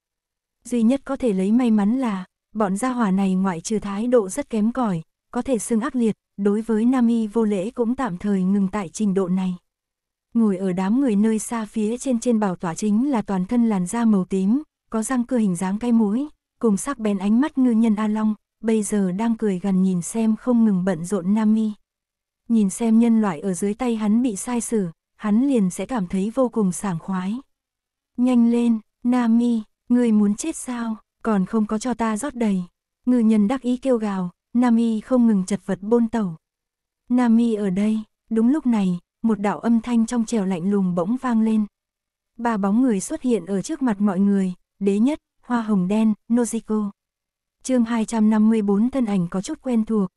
[SPEAKER 1] Duy nhất có thể lấy may mắn là, bọn gia hỏa này ngoại trừ thái độ rất kém cỏi có thể xưng ác liệt, đối với Nam Y vô lễ cũng tạm thời ngừng tại trình độ này. Ngồi ở đám người nơi xa phía trên trên bảo tỏa chính là toàn thân làn da màu tím, có răng cưa hình dáng cái mũi, cùng sắc bén ánh mắt ngư nhân A Long, bây giờ đang cười gần nhìn xem không ngừng bận rộn Nam Y. Nhìn xem nhân loại ở dưới tay hắn bị sai sử hắn liền sẽ cảm thấy vô cùng sảng khoái. Nhanh lên, Nami, người muốn chết sao, còn không có cho ta rót đầy. Ngư nhân đắc ý kêu gào, Nami không ngừng chật vật bôn tẩu. Nami ở đây, đúng lúc này, một đạo âm thanh trong trèo lạnh lùng bỗng vang lên. Ba bóng người xuất hiện ở trước mặt mọi người, đế nhất, hoa hồng đen, Noziko. chương 254 thân ảnh có chút quen thuộc.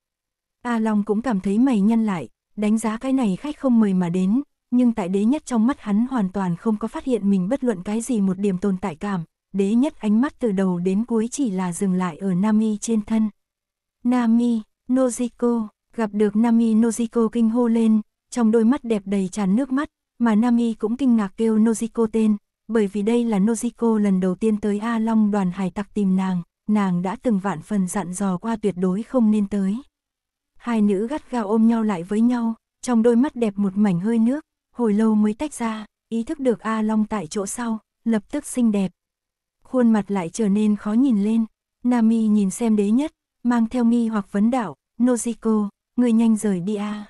[SPEAKER 1] A Long cũng cảm thấy mày nhân lại, đánh giá cái này khách không mời mà đến, nhưng tại đế nhất trong mắt hắn hoàn toàn không có phát hiện mình bất luận cái gì một điểm tồn tại cảm, đế nhất ánh mắt từ đầu đến cuối chỉ là dừng lại ở Nami trên thân. Nami, Noziko, gặp được Nami Noziko kinh hô lên, trong đôi mắt đẹp đầy tràn nước mắt, mà Nami cũng kinh ngạc kêu Noziko tên, bởi vì đây là Noziko lần đầu tiên tới A Long đoàn hải tặc tìm nàng, nàng đã từng vạn phần dặn dò qua tuyệt đối không nên tới. Hai nữ gắt gao ôm nhau lại với nhau, trong đôi mắt đẹp một mảnh hơi nước, hồi lâu mới tách ra, ý thức được A Long tại chỗ sau, lập tức xinh đẹp. Khuôn mặt lại trở nên khó nhìn lên, Nami nhìn xem đế nhất, mang theo nghi hoặc vấn đạo, Noziko, người nhanh rời đi A.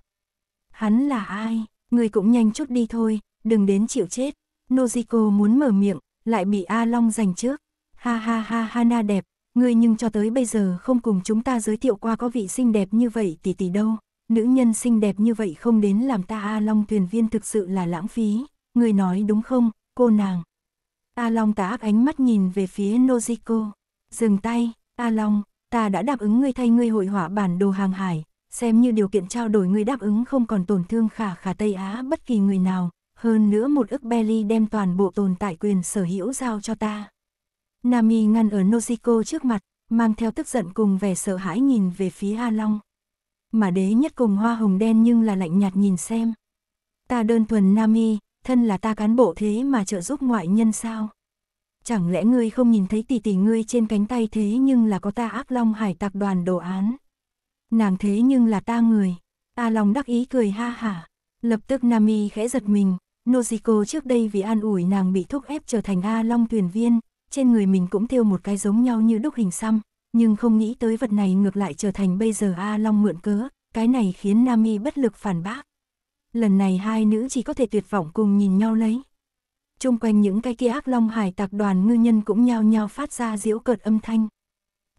[SPEAKER 1] Hắn là ai, người cũng nhanh chút đi thôi, đừng đến chịu chết. Noziko muốn mở miệng, lại bị A Long giành trước. Ha ha ha ha na đẹp, ngươi nhưng cho tới bây giờ không cùng chúng ta giới thiệu qua có vị xinh đẹp như vậy tỷ tỷ đâu nữ nhân xinh đẹp như vậy không đến làm ta A Long thuyền viên thực sự là lãng phí, người nói đúng không, cô nàng. A Long tá ác ánh mắt nhìn về phía Noziko, dừng tay, A Long, ta đã đáp ứng ngươi thay ngươi hội họa bản đồ hàng hải, xem như điều kiện trao đổi ngươi đáp ứng không còn tổn thương khả khả Tây Á bất kỳ người nào, hơn nữa một ức Belly đem toàn bộ tồn tại quyền sở hữu giao cho ta. Nami ngăn ở Noziko trước mặt, mang theo tức giận cùng vẻ sợ hãi nhìn về phía A Long mà đế nhất cùng hoa hồng đen nhưng là lạnh nhạt nhìn xem. Ta đơn thuần nam y, thân là ta cán bộ thế mà trợ giúp ngoại nhân sao? Chẳng lẽ ngươi không nhìn thấy tỷ tỷ ngươi trên cánh tay thế nhưng là có ta ác long hải tạc đoàn đồ án? Nàng thế nhưng là ta người. A Long đắc ý cười ha hả. Lập tức Nami khẽ giật mình, Noziko trước đây vì an ủi nàng bị thúc ép trở thành A Long thuyền viên, trên người mình cũng thêu một cái giống nhau như đúc hình xăm, nhưng không nghĩ tới vật này ngược lại trở thành bây giờ A Long mượn cớ, cái này khiến nam Nami bất lực phản bác. Lần này hai nữ chỉ có thể tuyệt vọng cùng nhìn nhau lấy. Trung quanh những cái kia ác long hải tạc đoàn ngư nhân cũng nhao nhao phát ra diễu cợt âm thanh. nam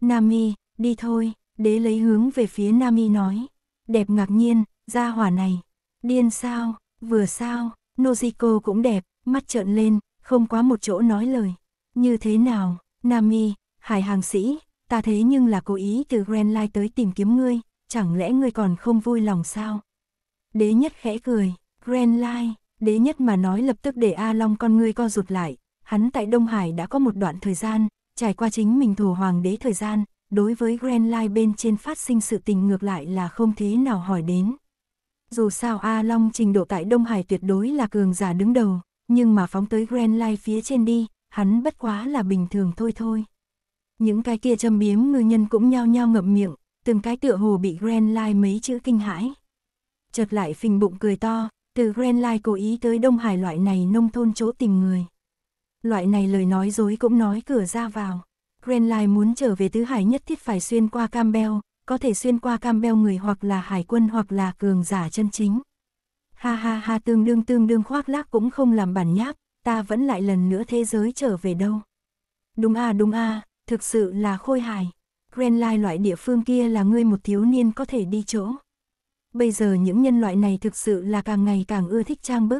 [SPEAKER 1] Nami, đi thôi, đế lấy hướng về phía nam Nami nói. Đẹp ngạc nhiên, ra hỏa này. Điên sao, vừa sao, Noziko cũng đẹp, mắt trợn lên, không quá một chỗ nói lời. Như thế nào, nam Nami, hải hàng sĩ, ta thế nhưng là cố ý từ Grand Lai tới tìm kiếm ngươi, chẳng lẽ ngươi còn không vui lòng sao? Đế nhất khẽ cười, Grand Lai, đế nhất mà nói lập tức để A Long con ngươi co rụt lại, hắn tại Đông Hải đã có một đoạn thời gian, trải qua chính mình thủ hoàng đế thời gian, đối với Grand Lai bên trên phát sinh sự tình ngược lại là không thế nào hỏi đến. Dù sao A Long trình độ tại Đông Hải tuyệt đối là cường giả đứng đầu, nhưng mà phóng tới Grand Lai phía trên đi, hắn bất quá là bình thường thôi thôi. Những cái kia châm biếm ngư nhân cũng nhao nhao ngậm miệng, từng cái tựa hồ bị Grand Lai mấy chữ kinh hãi. Chợt lại phình bụng cười to, từ Grand Lai cố ý tới Đông Hải loại này nông thôn chỗ tìm người. Loại này lời nói dối cũng nói cửa ra vào. Grand Lai muốn trở về Tứ Hải nhất thiết phải xuyên qua Campbell, có thể xuyên qua Campbell người hoặc là hải quân hoặc là cường giả chân chính. Ha ha ha tương đương tương đương khoác lác cũng không làm bản nháp, ta vẫn lại lần nữa thế giới trở về đâu. Đúng a à, đúng a à, Thực sự là khôi hài. Grand loại địa phương kia là ngươi một thiếu niên có thể đi chỗ. Bây giờ những nhân loại này thực sự là càng ngày càng ưa thích trang bức.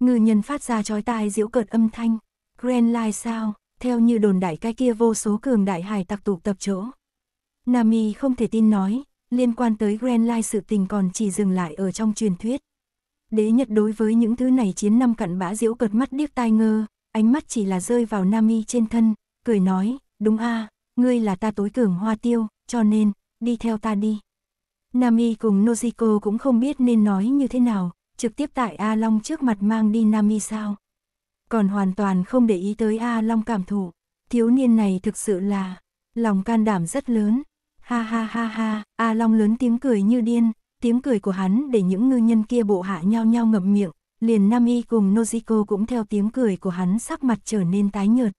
[SPEAKER 1] Ngư nhân phát ra chói tai diễu cợt âm thanh. Grand sao, theo như đồn đại cái kia vô số cường đại hải tặc tụ tập chỗ. Nami không thể tin nói, liên quan tới Grand sự tình còn chỉ dừng lại ở trong truyền thuyết. Đế Nhật đối với những thứ này chiến năm cặn bã diễu cợt mắt điếc tai ngơ, ánh mắt chỉ là rơi vào Nami trên thân, cười nói, đúng a, ngươi là ta tối cường hoa tiêu, cho nên, đi theo ta đi. Nami cùng Nojiko cũng không biết nên nói như thế nào, trực tiếp tại A Long trước mặt mang đi Nami sao. Còn hoàn toàn không để ý tới A Long cảm thụ, thiếu niên này thực sự là, lòng can đảm rất lớn. Ha ha ha ha, A Long lớn tiếng cười như điên, tiếng cười của hắn để những ngư nhân kia bộ hạ nhau nhau ngậm miệng, liền Nami cùng Nojiko cũng theo tiếng cười của hắn sắc mặt trở nên tái nhợt.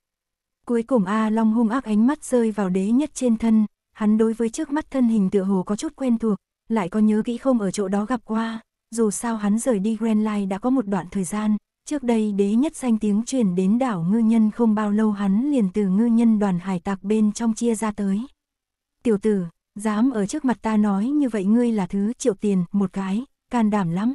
[SPEAKER 1] Cuối cùng A Long hung ác ánh mắt rơi vào đế nhất trên thân, hắn đối với trước mắt thân hình tựa hồ có chút quen thuộc, lại có nhớ kỹ không ở chỗ đó gặp qua, dù sao hắn rời đi Grand Line đã có một đoạn thời gian, trước đây đế nhất danh tiếng truyền đến đảo ngư nhân không bao lâu hắn liền từ ngư nhân đoàn hải tạc bên trong chia ra tới. Tiểu tử, dám ở trước mặt ta nói như vậy ngươi là thứ triệu tiền một cái, can đảm lắm.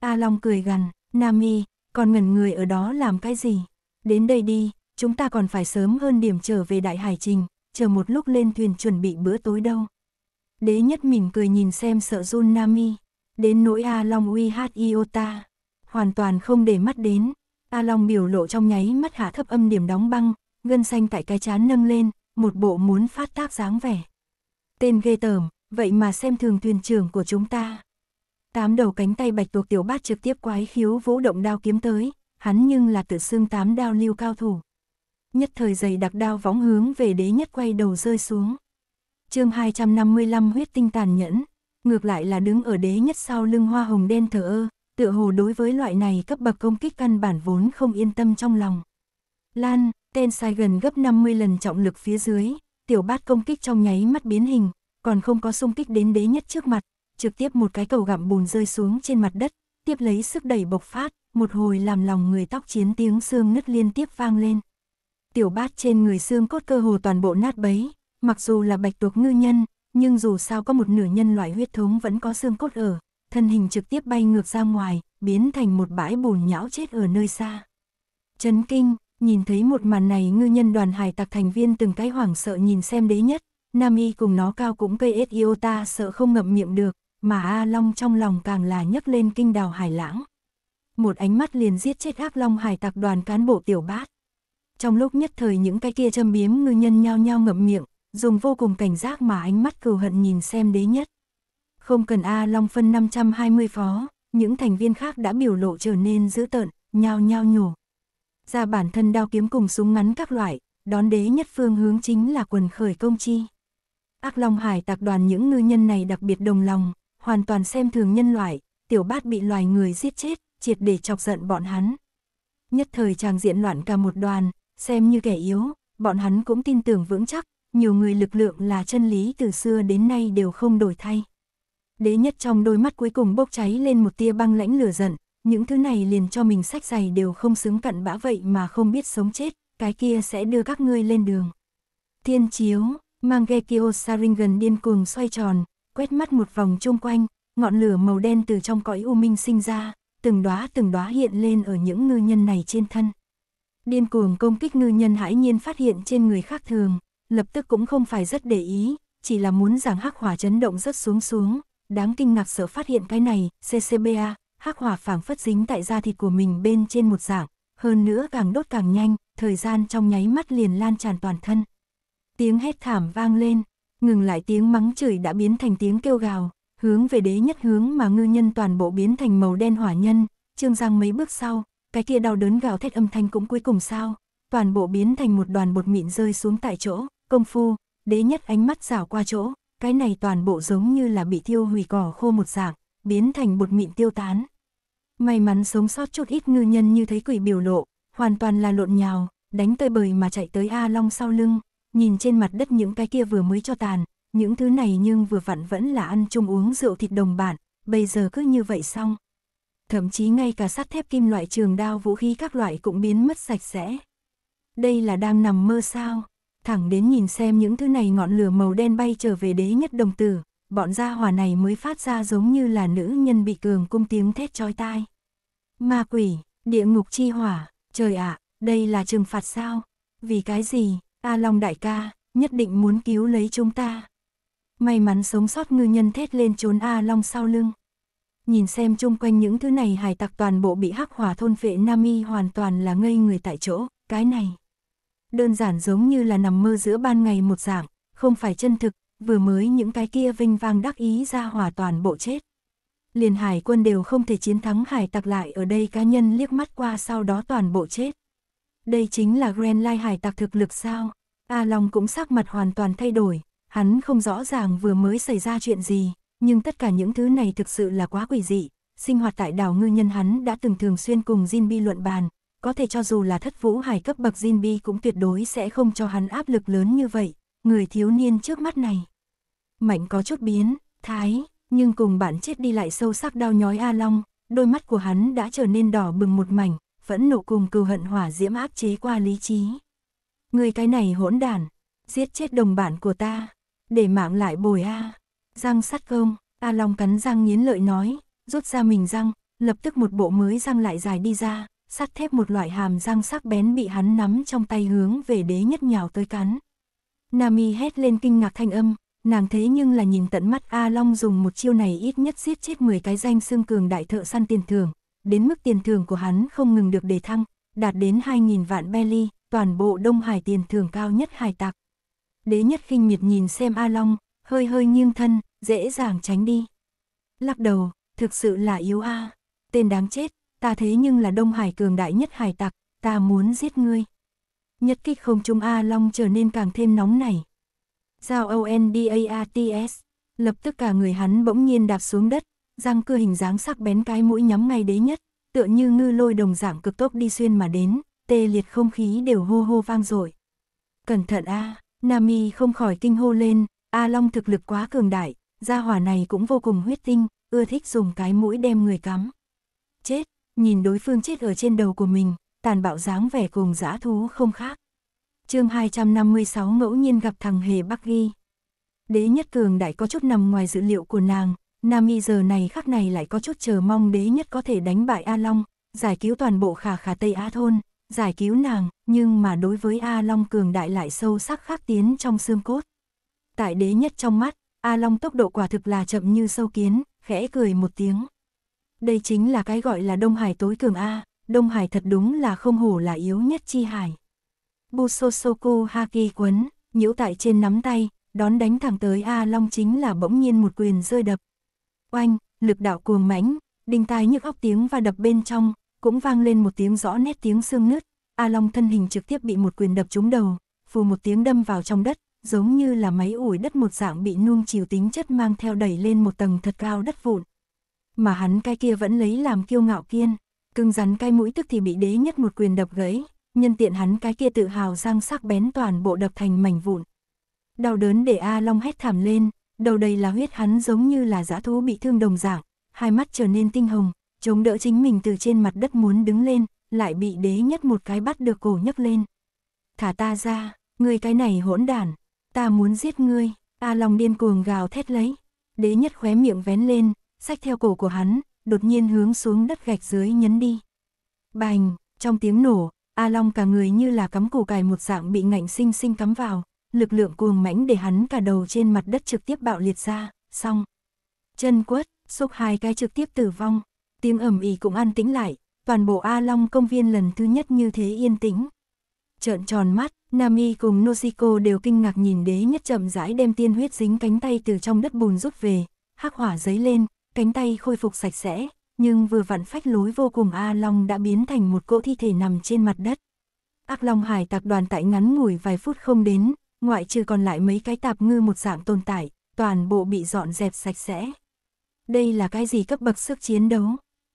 [SPEAKER 1] A Long cười gằn, Nami, còn ngẩn người ở đó làm cái gì? Đến đây đi, chúng ta còn phải sớm hơn điểm trở về Đại Hải Trình, chờ một lúc lên thuyền chuẩn bị bữa tối đâu. Đế nhất mỉm cười nhìn xem sợ run Nami, đến nỗi A Long uy hát Iota, hoàn toàn không để mắt đến. A Long biểu lộ trong nháy mắt hạ thấp âm điểm đóng băng, ngân xanh tại cái chán nâng lên, một bộ muốn phát tác dáng vẻ. Tên ghê tởm, vậy mà xem thường thuyền trưởng của chúng ta. Tám đầu cánh tay bạch tuộc tiểu bát trực tiếp quái khiếu vũ động đao kiếm tới, hắn nhưng là tự xưng tám đao lưu cao thủ nhất thời dày đặc đao võng hướng về đế nhất quay đầu rơi xuống. chương 255 huyết tinh tàn nhẫn, ngược lại là đứng ở đế nhất sau lưng hoa hồng đen thở ơ, tựa hồ đối với loại này cấp bậc công kích căn bản vốn không yên tâm trong lòng. Lan, tên sai gần gấp 50 lần trọng lực phía dưới, tiểu bát công kích trong nháy mắt biến hình, còn không có xung kích đến đế nhất trước mặt, trực tiếp một cái cầu gặm bùn rơi xuống trên mặt đất, tiếp lấy sức đẩy bộc phát, một hồi làm lòng người tóc chiến tiếng xương nứt liên tiếp vang lên tiểu bát trên người xương cốt cơ hồ toàn bộ nát bấy, mặc dù là bạch tuộc ngư nhân, nhưng dù sao có một nửa nhân loại huyết thống vẫn có xương cốt ở, thân hình trực tiếp bay ngược ra ngoài, biến thành một bãi bùn nhão chết ở nơi xa. Chấn kinh, nhìn thấy một màn này ngư nhân đoàn hải tặc thành viên từng cái hoảng sợ nhìn xem đấy nhất, Nam Y cùng nó cao cũng cây Iota sợ không ngậm miệng được, mà A Long trong lòng càng là nhấc lên kinh đào hải lãng. Một ánh mắt liền giết chết ác long hải tặc đoàn cán bộ tiểu bát trong lúc nhất thời những cái kia châm biếm ngư nhân nhao nhao ngậm miệng, dùng vô cùng cảnh giác mà ánh mắt cừu hận nhìn xem đế nhất. Không cần A Long phân 520 phó, những thành viên khác đã biểu lộ trở nên dữ tợn, nhao nhao nhổ. Ra bản thân đao kiếm cùng súng ngắn các loại, đón đế nhất phương hướng chính là quần khởi công chi. Ác Long Hải tạc đoàn những ngư nhân này đặc biệt đồng lòng, hoàn toàn xem thường nhân loại, tiểu bát bị loài người giết chết, triệt để chọc giận bọn hắn. Nhất thời chàng diện loạn cả một đoàn, xem như kẻ yếu, bọn hắn cũng tin tưởng vững chắc, nhiều người lực lượng là chân lý từ xưa đến nay đều không đổi thay. Đế nhất trong đôi mắt cuối cùng bốc cháy lên một tia băng lãnh lửa giận, những thứ này liền cho mình sách giày đều không xứng cặn bã vậy mà không biết sống chết, cái kia sẽ đưa các ngươi lên đường. Thiên chiếu, Mangekyo Saringen điên cuồng xoay tròn, quét mắt một vòng chung quanh, ngọn lửa màu đen từ trong cõi u minh sinh ra, từng đóa từng đóa hiện lên ở những ngư nhân này trên thân điên cuồng công kích ngư nhân hãi nhiên phát hiện trên người khác thường, lập tức cũng không phải rất để ý, chỉ là muốn rằng hắc hỏa chấn động rất xuống xuống, đáng kinh ngạc sợ phát hiện cái này, CCBA, hắc hỏa phảng phất dính tại da thịt của mình bên trên một dạng, hơn nữa càng đốt càng nhanh, thời gian trong nháy mắt liền lan tràn toàn thân. Tiếng hét thảm vang lên, ngừng lại tiếng mắng chửi đã biến thành tiếng kêu gào, hướng về đế nhất hướng mà ngư nhân toàn bộ biến thành màu đen hỏa nhân, trương giang mấy bước sau, cái kia đau đớn gào thét âm thanh cũng cuối cùng sao, toàn bộ biến thành một đoàn bột mịn rơi xuống tại chỗ, công phu, đế nhất ánh mắt rảo qua chỗ, cái này toàn bộ giống như là bị tiêu hủy cỏ khô một dạng, biến thành bột mịn tiêu tán. May mắn sống sót chút ít ngư nhân như thấy quỷ biểu lộ, hoàn toàn là lộn nhào, đánh tơi bời mà chạy tới A Long sau lưng, nhìn trên mặt đất những cái kia vừa mới cho tàn, những thứ này nhưng vừa vặn vẫn là ăn chung uống rượu thịt đồng bạn, bây giờ cứ như vậy xong, thậm chí ngay cả sắt thép kim loại trường đao vũ khí các loại cũng biến mất sạch sẽ. Đây là đang nằm mơ sao? Thẳng đến nhìn xem những thứ này ngọn lửa màu đen bay trở về đế nhất đồng tử, bọn gia hỏa này mới phát ra giống như là nữ nhân bị cường cung tiếng thét chói tai. Ma quỷ, địa ngục chi hỏa, trời ạ, đây là trừng phạt sao? Vì cái gì, A Long đại ca, nhất định muốn cứu lấy chúng ta. May mắn sống sót ngư nhân thét lên trốn A Long sau lưng nhìn xem chung quanh những thứ này hải tặc toàn bộ bị hắc hỏa thôn phệ Nam Y hoàn toàn là ngây người tại chỗ, cái này. Đơn giản giống như là nằm mơ giữa ban ngày một dạng, không phải chân thực, vừa mới những cái kia vinh vang đắc ý ra hỏa toàn bộ chết. Liền hải quân đều không thể chiến thắng hải tặc lại ở đây cá nhân liếc mắt qua sau đó toàn bộ chết. Đây chính là Grand Lai hải tặc thực lực sao? A Long cũng sắc mặt hoàn toàn thay đổi, hắn không rõ ràng vừa mới xảy ra chuyện gì, nhưng tất cả những thứ này thực sự là quá quỷ dị, sinh hoạt tại đảo ngư nhân hắn đã từng thường xuyên cùng Jinbi luận bàn, có thể cho dù là thất vũ hải cấp bậc Jinbi cũng tuyệt đối sẽ không cho hắn áp lực lớn như vậy, người thiếu niên trước mắt này. Mạnh có chút biến, thái, nhưng cùng bạn chết đi lại sâu sắc đau nhói A Long, đôi mắt của hắn đã trở nên đỏ bừng một mảnh, vẫn nộ cùng cừu hận hỏa diễm áp chế qua lý trí. Người cái này hỗn đản, giết chết đồng bản của ta, để mạng lại bồi A. Răng sắt cơm, A Long cắn răng nghiến lợi nói, rút ra mình răng, lập tức một bộ mới răng lại dài đi ra, sắt thép một loại hàm răng sắc bén bị hắn nắm trong tay hướng về đế nhất nhào tới cắn. Nami hét lên kinh ngạc thanh âm, nàng thế nhưng là nhìn tận mắt A Long dùng một chiêu này ít nhất giết chết 10 cái danh xương cường đại thợ săn tiền thưởng, đến mức tiền thưởng của hắn không ngừng được đề thăng, đạt đến 2.000 vạn belly, toàn bộ Đông Hải tiền thưởng cao nhất hải tặc. Đế nhất khinh miệt nhìn xem A Long, hơi hơi nghiêng thân, dễ dàng tránh đi. Lắc đầu, thực sự là yếu a Tên đáng chết, ta thế nhưng là Đông Hải cường đại nhất hải tặc, ta muốn giết ngươi. Nhất kích không trung A Long trở nên càng thêm nóng nảy. Giao ONDAATS, lập tức cả người hắn bỗng nhiên đạp xuống đất, răng cưa hình dáng sắc bén cái mũi nhắm ngay đế nhất, tựa như ngư lôi đồng dạng cực tốc đi xuyên mà đến, tê liệt không khí đều hô hô vang dội. Cẩn thận a, à, Nami không khỏi kinh hô lên, A Long thực lực quá cường đại, gia hỏa này cũng vô cùng huyết tinh, ưa thích dùng cái mũi đem người cắm. Chết, nhìn đối phương chết ở trên đầu của mình, tàn bạo dáng vẻ cùng dã thú không khác. chương 256 ngẫu nhiên gặp thằng hề Bắc Ghi. Đế nhất cường đại có chút nằm ngoài dữ liệu của nàng, Nam y giờ này khắc này lại có chút chờ mong đế nhất có thể đánh bại A Long, giải cứu toàn bộ khả khả Tây Á Thôn, giải cứu nàng, nhưng mà đối với A Long cường đại lại sâu sắc khắc tiến trong xương cốt tại đế nhất trong mắt, A Long tốc độ quả thực là chậm như sâu kiến, khẽ cười một tiếng. Đây chính là cái gọi là Đông Hải tối cường A, Đông Hải thật đúng là không hổ là yếu nhất chi hải. Busosoku Haki quấn, nhiễu tại trên nắm tay, đón đánh thẳng tới A Long chính là bỗng nhiên một quyền rơi đập. Oanh, lực đạo cuồng mãnh, đinh tai nhức óc tiếng và đập bên trong, cũng vang lên một tiếng rõ nét tiếng xương nứt. A Long thân hình trực tiếp bị một quyền đập trúng đầu, phù một tiếng đâm vào trong đất, giống như là máy ủi đất một dạng bị nuông chiều tính chất mang theo đẩy lên một tầng thật cao đất vụn. Mà hắn cái kia vẫn lấy làm kiêu ngạo kiên, cưng rắn cái mũi tức thì bị đế nhất một quyền đập gãy, nhân tiện hắn cái kia tự hào răng sắc bén toàn bộ đập thành mảnh vụn. Đau đớn để A Long hét thảm lên, đầu đầy là huyết hắn giống như là giã thú bị thương đồng dạng, hai mắt trở nên tinh hồng, chống đỡ chính mình từ trên mặt đất muốn đứng lên, lại bị đế nhất một cái bắt được cổ nhấc lên. Thả ta ra, người cái này hỗn đản, ta muốn giết ngươi, A Long điên cuồng gào thét lấy. Đế nhất khóe miệng vén lên, sách theo cổ của hắn, đột nhiên hướng xuống đất gạch dưới nhấn đi. Bành, trong tiếng nổ, A Long cả người như là cắm củ cải một dạng bị ngạnh sinh sinh cắm vào, lực lượng cuồng mãnh để hắn cả đầu trên mặt đất trực tiếp bạo liệt ra, xong. Chân quất, xúc hai cái trực tiếp tử vong, tiếng ẩm ỉ cũng an tĩnh lại, toàn bộ A Long công viên lần thứ nhất như thế yên tĩnh trợn tròn mắt, Nami cùng Noshiko đều kinh ngạc nhìn đế nhất chậm rãi đem tiên huyết dính cánh tay từ trong đất bùn rút về, hắc hỏa giấy lên, cánh tay khôi phục sạch sẽ, nhưng vừa vặn phách lối vô cùng A Long đã biến thành một cỗ thi thể nằm trên mặt đất. Ác Long hải tạc đoàn tại ngắn ngủi vài phút không đến, ngoại trừ còn lại mấy cái tạp ngư một dạng tồn tại, toàn bộ bị dọn dẹp sạch sẽ. Đây là cái gì cấp bậc sức chiến đấu?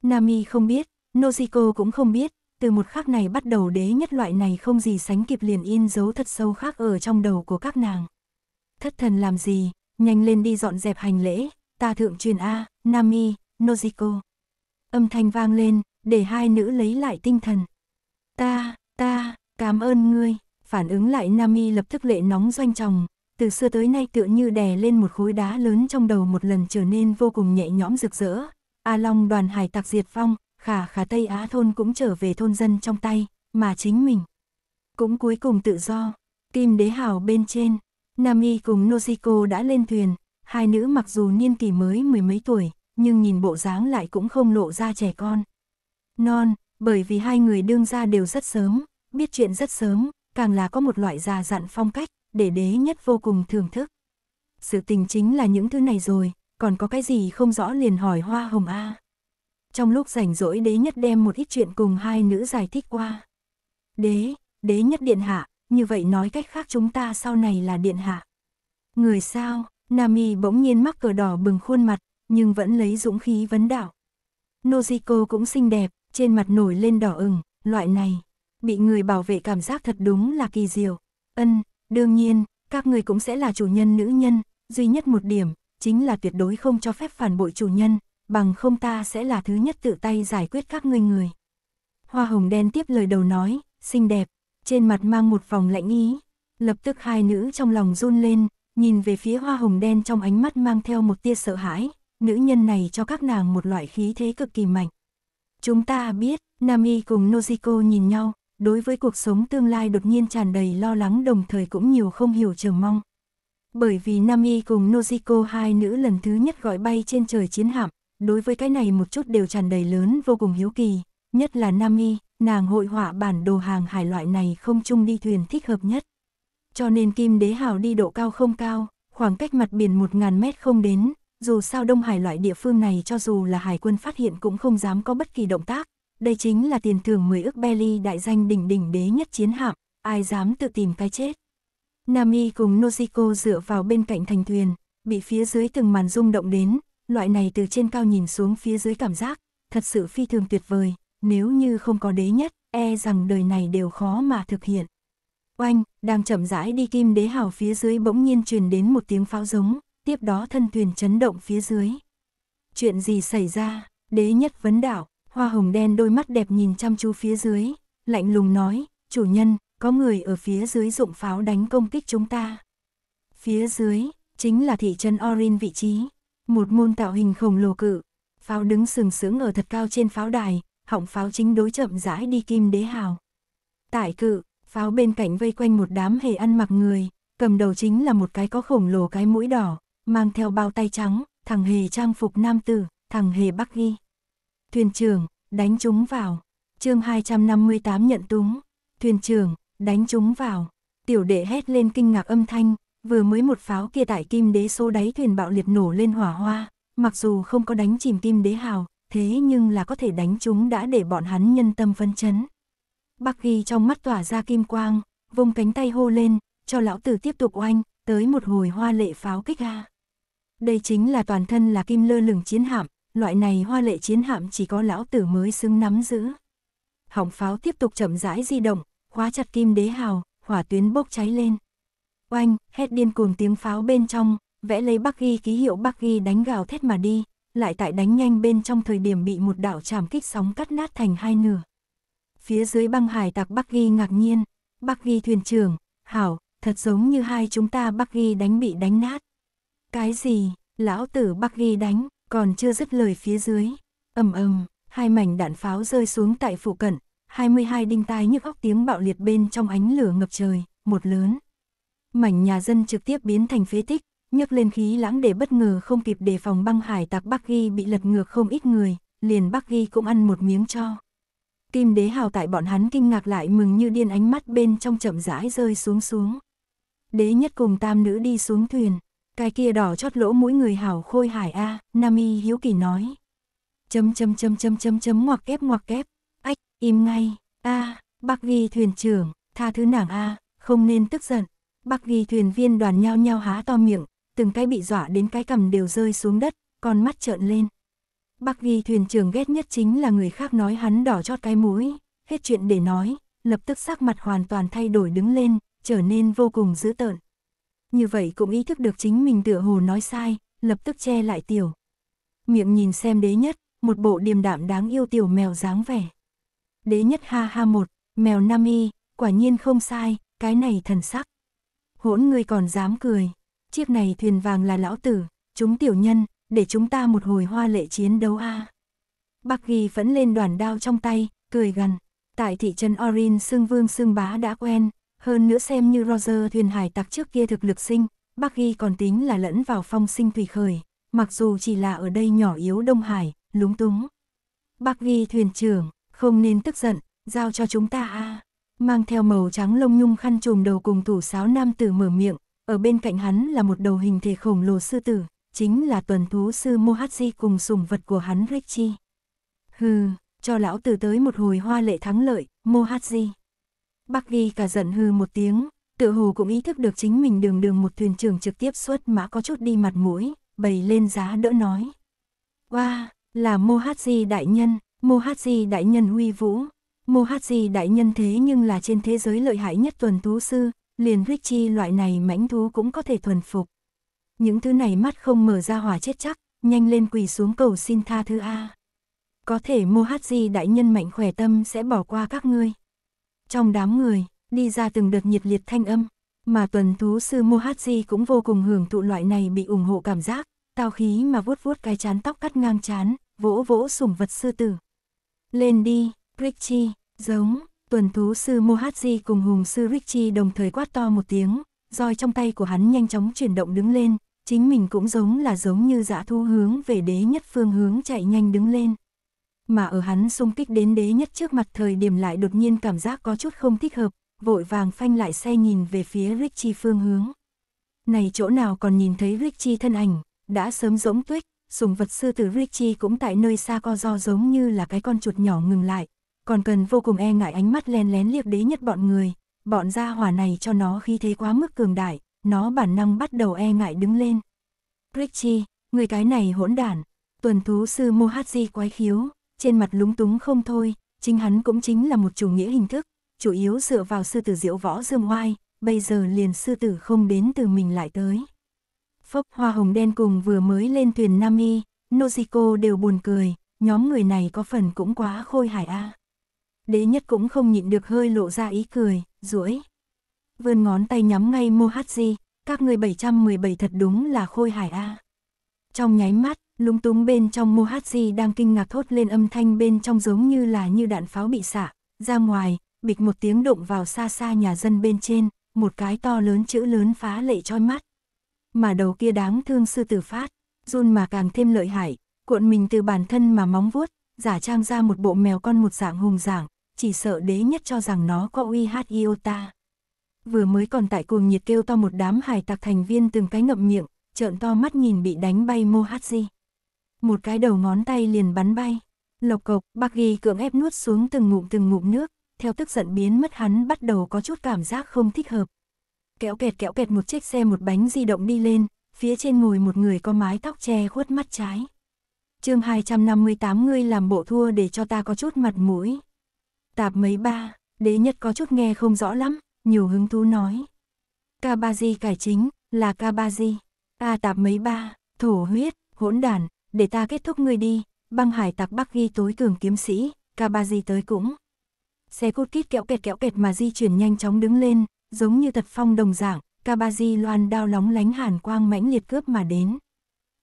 [SPEAKER 1] Nami không biết, Noziko cũng không biết, từ một khắc này bắt đầu đế nhất loại này không gì sánh kịp liền in dấu thật sâu khác ở trong đầu của các nàng. Thất thần làm gì, nhanh lên đi dọn dẹp hành lễ, ta thượng truyền A, Nami, Noziko. Âm thanh vang lên, để hai nữ lấy lại tinh thần. Ta, ta, cảm ơn ngươi, phản ứng lại Nami lập tức lệ nóng doanh chồng, từ xưa tới nay tựa như đè lên một khối đá lớn trong đầu một lần trở nên vô cùng nhẹ nhõm rực rỡ. A Long đoàn hải tặc diệt phong khả khả Tây Á thôn cũng trở về thôn dân trong tay, mà chính mình. Cũng cuối cùng tự do, kim đế hào bên trên, Nami cùng Noshiko đã lên thuyền, hai nữ mặc dù niên kỷ mới mười mấy tuổi, nhưng nhìn bộ dáng lại cũng không lộ ra trẻ con. Non, bởi vì hai người đương ra đều rất sớm, biết chuyện rất sớm, càng là có một loại già dặn phong cách, để đế nhất vô cùng thưởng thức. Sự tình chính là những thứ này rồi, còn có cái gì không rõ liền hỏi hoa hồng A. À trong lúc rảnh rỗi đế nhất đem một ít chuyện cùng hai nữ giải thích qua. Đế, đế nhất điện hạ, như vậy nói cách khác chúng ta sau này là điện hạ. Người sao, Nami bỗng nhiên mắc cờ đỏ bừng khuôn mặt, nhưng vẫn lấy dũng khí vấn đạo. Noziko cũng xinh đẹp, trên mặt nổi lên đỏ ửng, loại này, bị người bảo vệ cảm giác thật đúng là kỳ diệu. Ân, đương nhiên, các người cũng sẽ là chủ nhân nữ nhân, duy nhất một điểm, chính là tuyệt đối không cho phép phản bội chủ nhân, bằng không ta sẽ là thứ nhất tự tay giải quyết các ngươi người. Hoa hồng đen tiếp lời đầu nói, xinh đẹp, trên mặt mang một vòng lạnh ý. Lập tức hai nữ trong lòng run lên, nhìn về phía hoa hồng đen trong ánh mắt mang theo một tia sợ hãi, nữ nhân này cho các nàng một loại khí thế cực kỳ mạnh. Chúng ta biết, Nami cùng Noziko nhìn nhau, đối với cuộc sống tương lai đột nhiên tràn đầy lo lắng đồng thời cũng nhiều không hiểu chờ mong. Bởi vì Nami cùng Noziko hai nữ lần thứ nhất gọi bay trên trời chiến hạm, đối với cái này một chút đều tràn đầy lớn vô cùng hiếu kỳ, nhất là Nam Y, nàng hội họa bản đồ hàng hải loại này không chung đi thuyền thích hợp nhất. Cho nên Kim Đế Hào đi độ cao không cao, khoảng cách mặt biển 1.000 mét không đến, dù sao Đông Hải loại địa phương này cho dù là hải quân phát hiện cũng không dám có bất kỳ động tác. Đây chính là tiền thưởng 10 ước Belly đại danh đỉnh đỉnh đế nhất chiến hạm, ai dám tự tìm cái chết. Nami cùng Noshiko dựa vào bên cạnh thành thuyền, bị phía dưới từng màn rung động đến, loại này từ trên cao nhìn xuống phía dưới cảm giác, thật sự phi thường tuyệt vời, nếu như không có đế nhất, e rằng đời này đều khó mà thực hiện. Oanh, đang chậm rãi đi kim đế hào phía dưới bỗng nhiên truyền đến một tiếng pháo giống, tiếp đó thân thuyền chấn động phía dưới. Chuyện gì xảy ra, đế nhất vấn đảo, hoa hồng đen đôi mắt đẹp nhìn chăm chú phía dưới, lạnh lùng nói, chủ nhân, có người ở phía dưới dụng pháo đánh công kích chúng ta. Phía dưới, chính là thị trấn Orin vị trí. Một môn tạo hình khổng lồ cự, pháo đứng sừng sững ở thật cao trên pháo đài, họng pháo chính đối chậm rãi đi kim đế hào. Tại cự, pháo bên cạnh vây quanh một đám hề ăn mặc người, cầm đầu chính là một cái có khổng lồ cái mũi đỏ, mang theo bao tay trắng, thằng hề trang phục nam tử, thằng hề bắc ghi. Thuyền trưởng, đánh chúng vào. chương 258 nhận túng. Thuyền trưởng, đánh chúng vào. Tiểu đệ hét lên kinh ngạc âm thanh, vừa mới một pháo kia tại kim đế số đáy thuyền bạo liệt nổ lên hỏa hoa, mặc dù không có đánh chìm kim đế hào, thế nhưng là có thể đánh chúng đã để bọn hắn nhân tâm phân chấn. Bác ghi trong mắt tỏa ra kim quang, vùng cánh tay hô lên, cho lão tử tiếp tục oanh, tới một hồi hoa lệ pháo kích ga Đây chính là toàn thân là kim lơ lửng chiến hạm, loại này hoa lệ chiến hạm chỉ có lão tử mới xứng nắm giữ. Hỏng pháo tiếp tục chậm rãi di động, khóa chặt kim đế hào, hỏa tuyến bốc cháy lên. Oanh, hét điên cuồng tiếng pháo bên trong, vẽ lấy Bắc Ghi ký hiệu Bắc Ghi đánh gào thét mà đi, lại tại đánh nhanh bên trong thời điểm bị một đảo chạm kích sóng cắt nát thành hai nửa. Phía dưới băng hải tặc Bắc Ghi ngạc nhiên, Bắc Ghi thuyền trưởng, hảo, thật giống như hai chúng ta Bắc Ghi đánh bị đánh nát. Cái gì, lão tử Bắc Ghi đánh, còn chưa dứt lời phía dưới. ầm ầm, hai mảnh đạn pháo rơi xuống tại phụ cận, 22 đinh tai nhức óc tiếng bạo liệt bên trong ánh lửa ngập trời, một lớn, mảnh nhà dân trực tiếp biến thành phế tích, nhấc lên khí lãng để bất ngờ không kịp đề phòng băng hải tặc Bắc Ghi bị lật ngược không ít người, liền Bắc Ghi cũng ăn một miếng cho. Kim đế hào tại bọn hắn kinh ngạc lại mừng như điên ánh mắt bên trong chậm rãi rơi xuống xuống. Đế nhất cùng tam nữ đi xuống thuyền, cái kia đỏ chót lỗ mũi người hào khôi hải A, à, Nam Y hiếu kỳ nói. Chấm chấm chấm chấm chấm chấm ngoặc kép ngoặc kép, ách, im ngay, A, à, Bắc Ghi thuyền trưởng, tha thứ nàng A, không nên tức giận, bác ghi thuyền viên đoàn nhao nhao há to miệng, từng cái bị dọa đến cái cầm đều rơi xuống đất, con mắt trợn lên. bác ghi thuyền trưởng ghét nhất chính là người khác nói hắn đỏ chót cái mũi, hết chuyện để nói, lập tức sắc mặt hoàn toàn thay đổi đứng lên, trở nên vô cùng dữ tợn. Như vậy cũng ý thức được chính mình tựa hồ nói sai, lập tức che lại tiểu. Miệng nhìn xem đế nhất, một bộ điềm đạm đáng yêu tiểu mèo dáng vẻ. Đế nhất ha ha một, mèo nam y, quả nhiên không sai, cái này thần sắc hỗn ngươi còn dám cười. Chiếc này thuyền vàng là lão tử, chúng tiểu nhân, để chúng ta một hồi hoa lệ chiến đấu a. À. Bác ghi vẫn lên đoàn đao trong tay, cười gần. Tại thị trấn Orin Sương Vương Sương Bá đã quen, hơn nữa xem như Roger thuyền hải tặc trước kia thực lực sinh, bác ghi còn tính là lẫn vào phong sinh thủy khởi, mặc dù chỉ là ở đây nhỏ yếu Đông Hải, lúng túng. Bác ghi thuyền trưởng, không nên tức giận, giao cho chúng ta a mang theo màu trắng lông nhung khăn trùm đầu cùng thủ sáo nam tử mở miệng, ở bên cạnh hắn là một đầu hình thể khổng lồ sư tử, chính là tuần thú sư Mohachi cùng sùng vật của hắn Rechi. Hừ, cho lão tử tới một hồi hoa lệ thắng lợi, Mohachi. Bắc Ghi cả giận hừ một tiếng, tựa hồ cũng ý thức được chính mình đường đường một thuyền trưởng trực tiếp xuất mã có chút đi mặt mũi, bày lên giá đỡ nói. Wow, là Mohachi đại nhân, Mohachi đại nhân huy vũ, Mohaji đại nhân thế nhưng là trên thế giới lợi hại nhất tuần thú sư, liền Richie loại này mãnh thú cũng có thể thuần phục. Những thứ này mắt không mở ra hỏa chết chắc, nhanh lên quỳ xuống cầu xin tha thứ A. Có thể Mohaji đại nhân mạnh khỏe tâm sẽ bỏ qua các ngươi. Trong đám người, đi ra từng đợt nhiệt liệt thanh âm, mà tuần thú sư Mohaji cũng vô cùng hưởng thụ loại này bị ủng hộ cảm giác, tao khí mà vuốt vuốt cái chán tóc cắt ngang chán, vỗ vỗ sủng vật sư tử. Lên đi, Richie, Giống, tuần thú sư Mohaji cùng hùng sư Richie đồng thời quát to một tiếng, roi trong tay của hắn nhanh chóng chuyển động đứng lên, chính mình cũng giống là giống như dã thu hướng về đế nhất phương hướng chạy nhanh đứng lên. Mà ở hắn xung kích đến đế nhất trước mặt thời điểm lại đột nhiên cảm giác có chút không thích hợp, vội vàng phanh lại xe nhìn về phía Richie phương hướng. Này chỗ nào còn nhìn thấy Richie thân ảnh, đã sớm rỗng tuyết, sùng vật sư tử Richie cũng tại nơi xa co do giống như là cái con chuột nhỏ ngừng lại, còn cần vô cùng e ngại ánh mắt len lén liếc đế nhất bọn người, bọn gia hỏa này cho nó khi thế quá mức cường đại, nó bản năng bắt đầu e ngại đứng lên. Richie, người cái này hỗn đản, tuần thú sư Mohazi quái khiếu, trên mặt lúng túng không thôi, chính hắn cũng chính là một chủ nghĩa hình thức, chủ yếu dựa vào sư tử diễu võ dương oai, bây giờ liền sư tử không đến từ mình lại tới. Phốc hoa hồng đen cùng vừa mới lên thuyền Nam Y, Noziko đều buồn cười, nhóm người này có phần cũng quá khôi hài a. À đế nhất cũng không nhịn được hơi lộ ra ý cười, duỗi Vươn ngón tay nhắm ngay Mohaji, các người 717 thật đúng là khôi hải a. Trong nháy mắt, lúng túng bên trong Mohaji đang kinh ngạc thốt lên âm thanh bên trong giống như là như đạn pháo bị xả, ra ngoài, bịch một tiếng đụng vào xa xa nhà dân bên trên, một cái to lớn chữ lớn phá lệ chói mắt. Mà đầu kia đáng thương sư tử phát, run mà càng thêm lợi hại, cuộn mình từ bản thân mà móng vuốt, giả trang ra một bộ mèo con một dạng hùng dạng, chỉ sợ đế nhất cho rằng nó có uy hát iota. Vừa mới còn tại cuồng nhiệt kêu to một đám hải tặc thành viên từng cái ngậm miệng, trợn to mắt nhìn bị đánh bay mô hát di. Một cái đầu ngón tay liền bắn bay. Lộc cộc, bác ghi cưỡng ép nuốt xuống từng ngụm từng ngụm nước, theo tức giận biến mất hắn bắt đầu có chút cảm giác không thích hợp. Kéo kẹt kéo kẹt một chiếc xe một bánh di động đi lên, phía trên ngồi một người có mái tóc che khuất mắt trái. mươi 258 ngươi làm bộ thua để cho ta có chút mặt mũi. Tạp mấy ba, đế nhất có chút nghe không rõ lắm, nhiều hứng thú nói. Kabaji cải chính, là Kabaji. A à, tạp mấy ba, thổ huyết, hỗn đản, để ta kết thúc ngươi đi, băng hải tặc bắc ghi tối cường kiếm sĩ, Kabaji tới cũng. Xe cốt kít kẹo kẹt kẹo kẹt mà di chuyển nhanh chóng đứng lên, giống như thật phong đồng dạng, Kabaji loan đao lóng lánh hàn quang mãnh liệt cướp mà đến.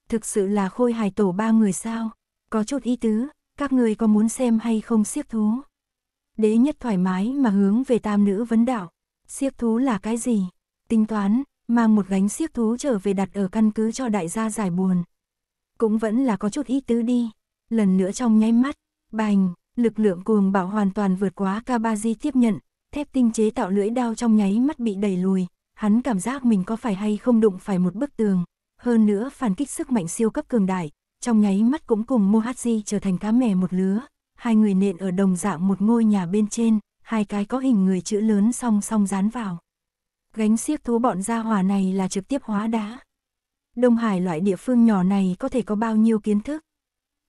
[SPEAKER 1] Thực sự là khôi hài tổ ba người sao, có chút ý tứ, các người có muốn xem hay không siếc thú đế nhất thoải mái mà hướng về tam nữ vấn đạo. Siếc thú là cái gì? Tính toán, mang một gánh siếc thú trở về đặt ở căn cứ cho đại gia giải buồn. Cũng vẫn là có chút ý tứ đi. Lần nữa trong nháy mắt, bành, lực lượng cuồng bạo hoàn toàn vượt quá Kabaji tiếp nhận, thép tinh chế tạo lưỡi đao trong nháy mắt bị đẩy lùi, hắn cảm giác mình có phải hay không đụng phải một bức tường. Hơn nữa phản kích sức mạnh siêu cấp cường đại, trong nháy mắt cũng cùng Mohaji trở thành cá mè một lứa, hai người nện ở đồng dạng một ngôi nhà bên trên, hai cái có hình người chữ lớn song song dán vào. Gánh xiếc thú bọn gia hỏa này là trực tiếp hóa đá. Đông Hải loại địa phương nhỏ này có thể có bao nhiêu kiến thức.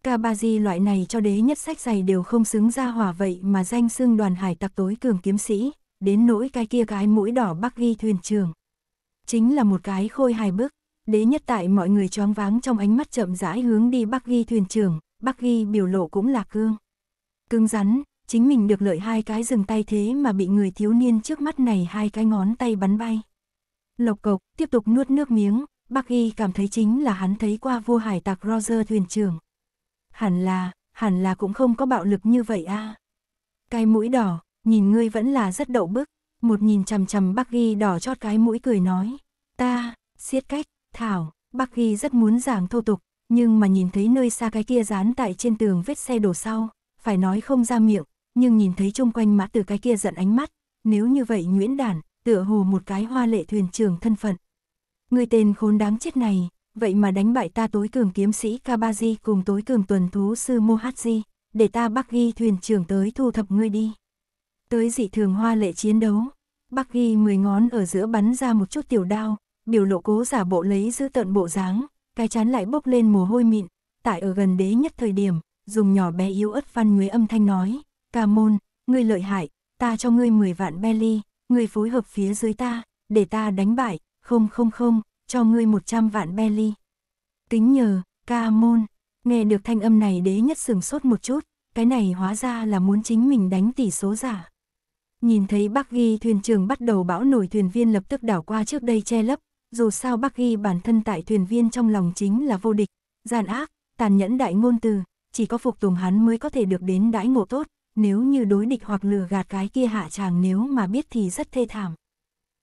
[SPEAKER 1] Kabaji loại này cho đế nhất sách dày đều không xứng ra hỏa vậy mà danh xưng đoàn hải tặc tối cường kiếm sĩ, đến nỗi cái kia cái mũi đỏ bắc ghi thuyền trường. Chính là một cái khôi hài bức, đế nhất tại mọi người choáng váng trong ánh mắt chậm rãi hướng đi bắc ghi thuyền trường, bắc ghi biểu lộ cũng là cương cứng rắn, chính mình được lợi hai cái dừng tay thế mà bị người thiếu niên trước mắt này hai cái ngón tay bắn bay. Lộc cộc, tiếp tục nuốt nước miếng, Bắc Y cảm thấy chính là hắn thấy qua vua hải tặc Roger thuyền trưởng. Hẳn là, hẳn là cũng không có bạo lực như vậy a. À. Cái mũi đỏ, nhìn ngươi vẫn là rất đậu bức, một nhìn chằm chằm Bắc Y đỏ chót cái mũi cười nói, ta, siết cách, thảo, Bắc Y rất muốn giảng thô tục, nhưng mà nhìn thấy nơi xa cái kia dán tại trên tường vết xe đổ sau, phải nói không ra miệng, nhưng nhìn thấy chung quanh mã từ cái kia giận ánh mắt, nếu như vậy Nguyễn Đản, tựa hồ một cái hoa lệ thuyền trưởng thân phận. Người tên khốn đáng chết này, vậy mà đánh bại ta tối cường kiếm sĩ Kabaji cùng tối cường tuần thú sư Mohaji, để ta Bắc Ghi thuyền trưởng tới thu thập ngươi đi. Tới dị thường hoa lệ chiến đấu, Bắc Ghi mười ngón ở giữa bắn ra một chút tiểu đao, biểu lộ cố giả bộ lấy giữ tận bộ dáng, cái chán lại bốc lên mồ hôi mịn, tại ở gần đế nhất thời điểm, dùng nhỏ bé yếu ớt văn người âm thanh nói, ca môn, ngươi lợi hại, ta cho ngươi 10 vạn belly, ngươi phối hợp phía dưới ta, để ta đánh bại, không không không, cho ngươi 100 vạn belly. Kính nhờ, ca môn, nghe được thanh âm này đế nhất sừng sốt một chút, cái này hóa ra là muốn chính mình đánh tỷ số giả. Nhìn thấy bác ghi thuyền trưởng bắt đầu bão nổi thuyền viên lập tức đảo qua trước đây che lấp, dù sao bác ghi bản thân tại thuyền viên trong lòng chính là vô địch, gian ác, tàn nhẫn đại ngôn từ, chỉ có phục tùng hắn mới có thể được đến đãi ngộ tốt, nếu như đối địch hoặc lừa gạt cái kia hạ chàng nếu mà biết thì rất thê thảm.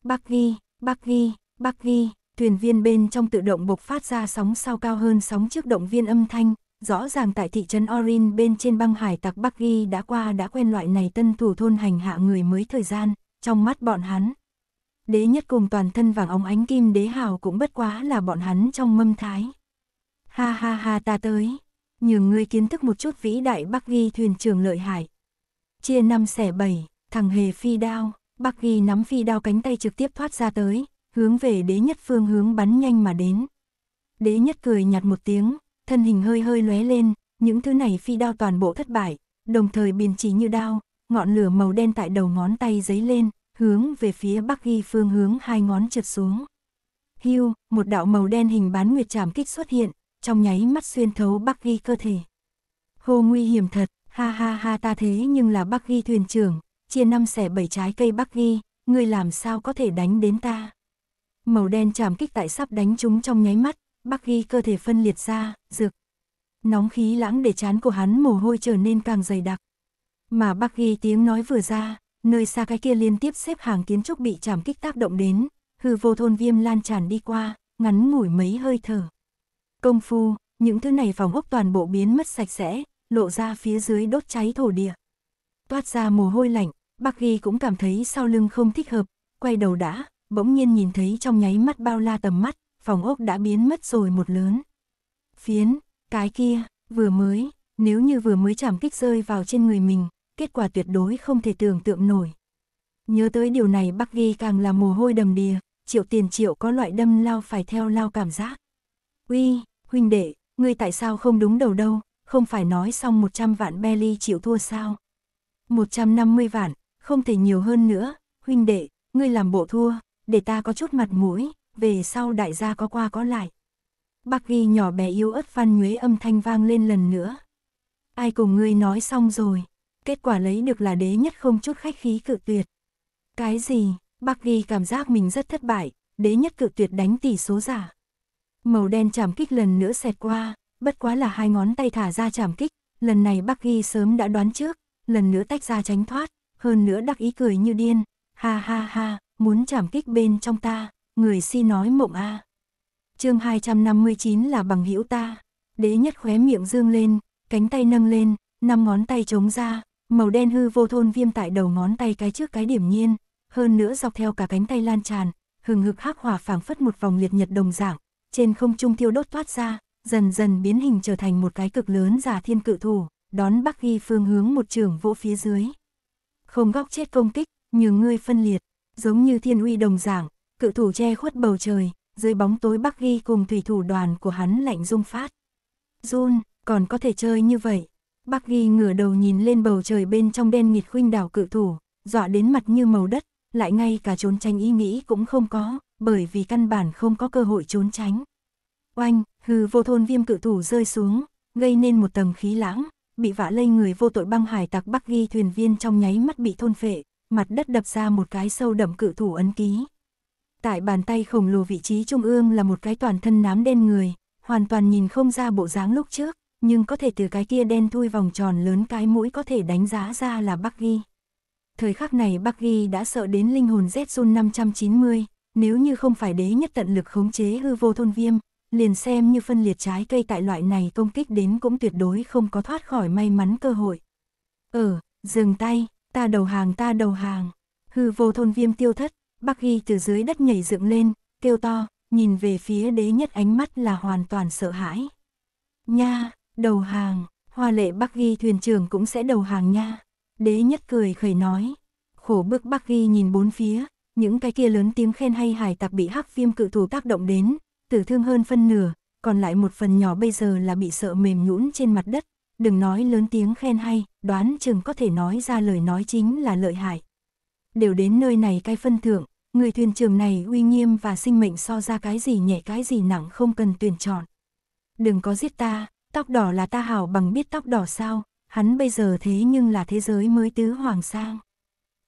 [SPEAKER 1] Bác ghi, bác ghi, bác ghi, thuyền viên bên trong tự động bộc phát ra sóng sao cao hơn sóng trước động viên âm thanh, rõ ràng tại thị trấn Orin bên trên băng hải tặc Bắc Ghi đã qua đã quen loại này tân thủ thôn hành hạ người mới thời gian, trong mắt bọn hắn. Đế nhất cùng toàn thân vàng óng ánh kim đế hào cũng bất quá là bọn hắn trong mâm thái. Ha ha ha ta tới nhường ngươi kiến thức một chút vĩ đại Bắc Ghi thuyền trưởng lợi hại. Chia năm xẻ bảy, thằng hề phi đao, Bắc Ghi nắm phi đao cánh tay trực tiếp thoát ra tới, hướng về đế nhất phương hướng bắn nhanh mà đến. Đế nhất cười nhạt một tiếng, thân hình hơi hơi lóe lên, những thứ này phi đao toàn bộ thất bại, đồng thời biên chỉ như đao, ngọn lửa màu đen tại đầu ngón tay giấy lên, hướng về phía Bắc Ghi phương hướng hai ngón trượt xuống. Hưu, một đạo màu đen hình bán nguyệt chảm kích xuất hiện, trong nháy mắt xuyên thấu Bắc Ghi cơ thể. Hô nguy hiểm thật, ha ha ha ta thế nhưng là Bắc Ghi thuyền trưởng, chia năm xẻ bảy trái cây Bắc Ghi, ngươi làm sao có thể đánh đến ta. Màu đen chạm kích tại sắp đánh chúng trong nháy mắt, Bắc Ghi cơ thể phân liệt ra, rực. Nóng khí lãng để chán của hắn mồ hôi trở nên càng dày đặc. Mà Bắc Ghi tiếng nói vừa ra, nơi xa cái kia liên tiếp xếp hàng kiến trúc bị chạm kích tác động đến, hư vô thôn viêm lan tràn đi qua, ngắn ngủi mấy hơi thở. Công phu, những thứ này phòng ốc toàn bộ biến mất sạch sẽ, lộ ra phía dưới đốt cháy thổ địa. Toát ra mồ hôi lạnh, Bác Ghi cũng cảm thấy sau lưng không thích hợp, quay đầu đã, bỗng nhiên nhìn thấy trong nháy mắt bao la tầm mắt, phòng ốc đã biến mất rồi một lớn. Phiến, cái kia, vừa mới, nếu như vừa mới chạm kích rơi vào trên người mình, kết quả tuyệt đối không thể tưởng tượng nổi. Nhớ tới điều này Bắc Ghi càng là mồ hôi đầm đìa, triệu tiền triệu có loại đâm lao phải theo lao cảm giác. Uy, huynh đệ, ngươi tại sao không đúng đầu đâu, không phải nói xong 100 vạn belly chịu thua sao? 150 vạn, không thể nhiều hơn nữa, huynh đệ, ngươi làm bộ thua, để ta có chút mặt mũi, về sau đại gia có qua có lại. Bác ghi nhỏ bé yếu ớt văn nhuế âm thanh vang lên lần nữa. Ai cùng ngươi nói xong rồi, kết quả lấy được là đế nhất không chút khách khí cự tuyệt. Cái gì, bác ghi cảm giác mình rất thất bại, đế nhất cự tuyệt đánh tỷ số giả. Màu đen chạm kích lần nữa xẹt qua, bất quá là hai ngón tay thả ra chạm kích, lần này Bắc Ghi sớm đã đoán trước, lần nữa tách ra tránh thoát, hơn nữa đắc ý cười như điên, ha ha ha, muốn chạm kích bên trong ta, người si nói mộng a. À. Chương 259 là bằng hữu ta. Đế nhất khóe miệng dương lên, cánh tay nâng lên, năm ngón tay chống ra, màu đen hư vô thôn viêm tại đầu ngón tay cái trước cái điểm nhiên, hơn nữa dọc theo cả cánh tay lan tràn, hừng hực hắc hỏa phảng phất một vòng liệt nhật đồng dạng, trên không trung thiêu đốt thoát ra, dần dần biến hình trở thành một cái cực lớn giả thiên cự thủ, đón Bắc Ghi phương hướng một trường vỗ phía dưới. Không góc chết công kích, nhường ngươi phân liệt, giống như thiên uy đồng giảng, cự thủ che khuất bầu trời, dưới bóng tối Bắc Ghi cùng thủy thủ đoàn của hắn lạnh rung phát. Run, còn có thể chơi như vậy. Bắc Ghi ngửa đầu nhìn lên bầu trời bên trong đen nghịt khuynh đảo cự thủ, dọa đến mặt như màu đất, lại ngay cả trốn tranh ý nghĩ cũng không có bởi vì căn bản không có cơ hội trốn tránh. Oanh, hư vô thôn viêm cự thủ rơi xuống, gây nên một tầng khí lãng, bị vạ lây người vô tội băng hải tặc Bắc ghi thuyền viên trong nháy mắt bị thôn phệ, mặt đất đập ra một cái sâu đậm cự thủ ấn ký. Tại bàn tay khổng lồ vị trí trung ương là một cái toàn thân nám đen người, hoàn toàn nhìn không ra bộ dáng lúc trước, nhưng có thể từ cái kia đen thui vòng tròn lớn cái mũi có thể đánh giá ra là Bắc ghi. Thời khắc này Bắc ghi đã sợ đến linh hồn Zun 590, nếu như không phải đế nhất tận lực khống chế hư vô thôn viêm, liền xem như phân liệt trái cây tại loại này công kích đến cũng tuyệt đối không có thoát khỏi may mắn cơ hội. Ờ, dừng tay, ta đầu hàng ta đầu hàng, hư vô thôn viêm tiêu thất, Bắc Ghi từ dưới đất nhảy dựng lên, kêu to, nhìn về phía đế nhất ánh mắt là hoàn toàn sợ hãi. Nha, đầu hàng, hoa lệ Bắc Ghi thuyền trưởng cũng sẽ đầu hàng nha. Đế nhất cười khẩy nói. Khổ bức Bắc Ghi nhìn bốn phía, những cái kia lớn tiếng khen hay hải tặc bị hắc viêm cự thù tác động đến, tử thương hơn phân nửa, còn lại một phần nhỏ bây giờ là bị sợ mềm nhũn trên mặt đất, đừng nói lớn tiếng khen hay, đoán chừng có thể nói ra lời nói chính là lợi hại. Đều đến nơi này cái phân thượng, người thuyền trường này uy nghiêm và sinh mệnh so ra cái gì nhẹ cái gì nặng không cần tuyển chọn. Đừng có giết ta, tóc đỏ là ta hảo bằng biết tóc đỏ sao, hắn bây giờ thế nhưng là thế giới mới tứ hoàng sang.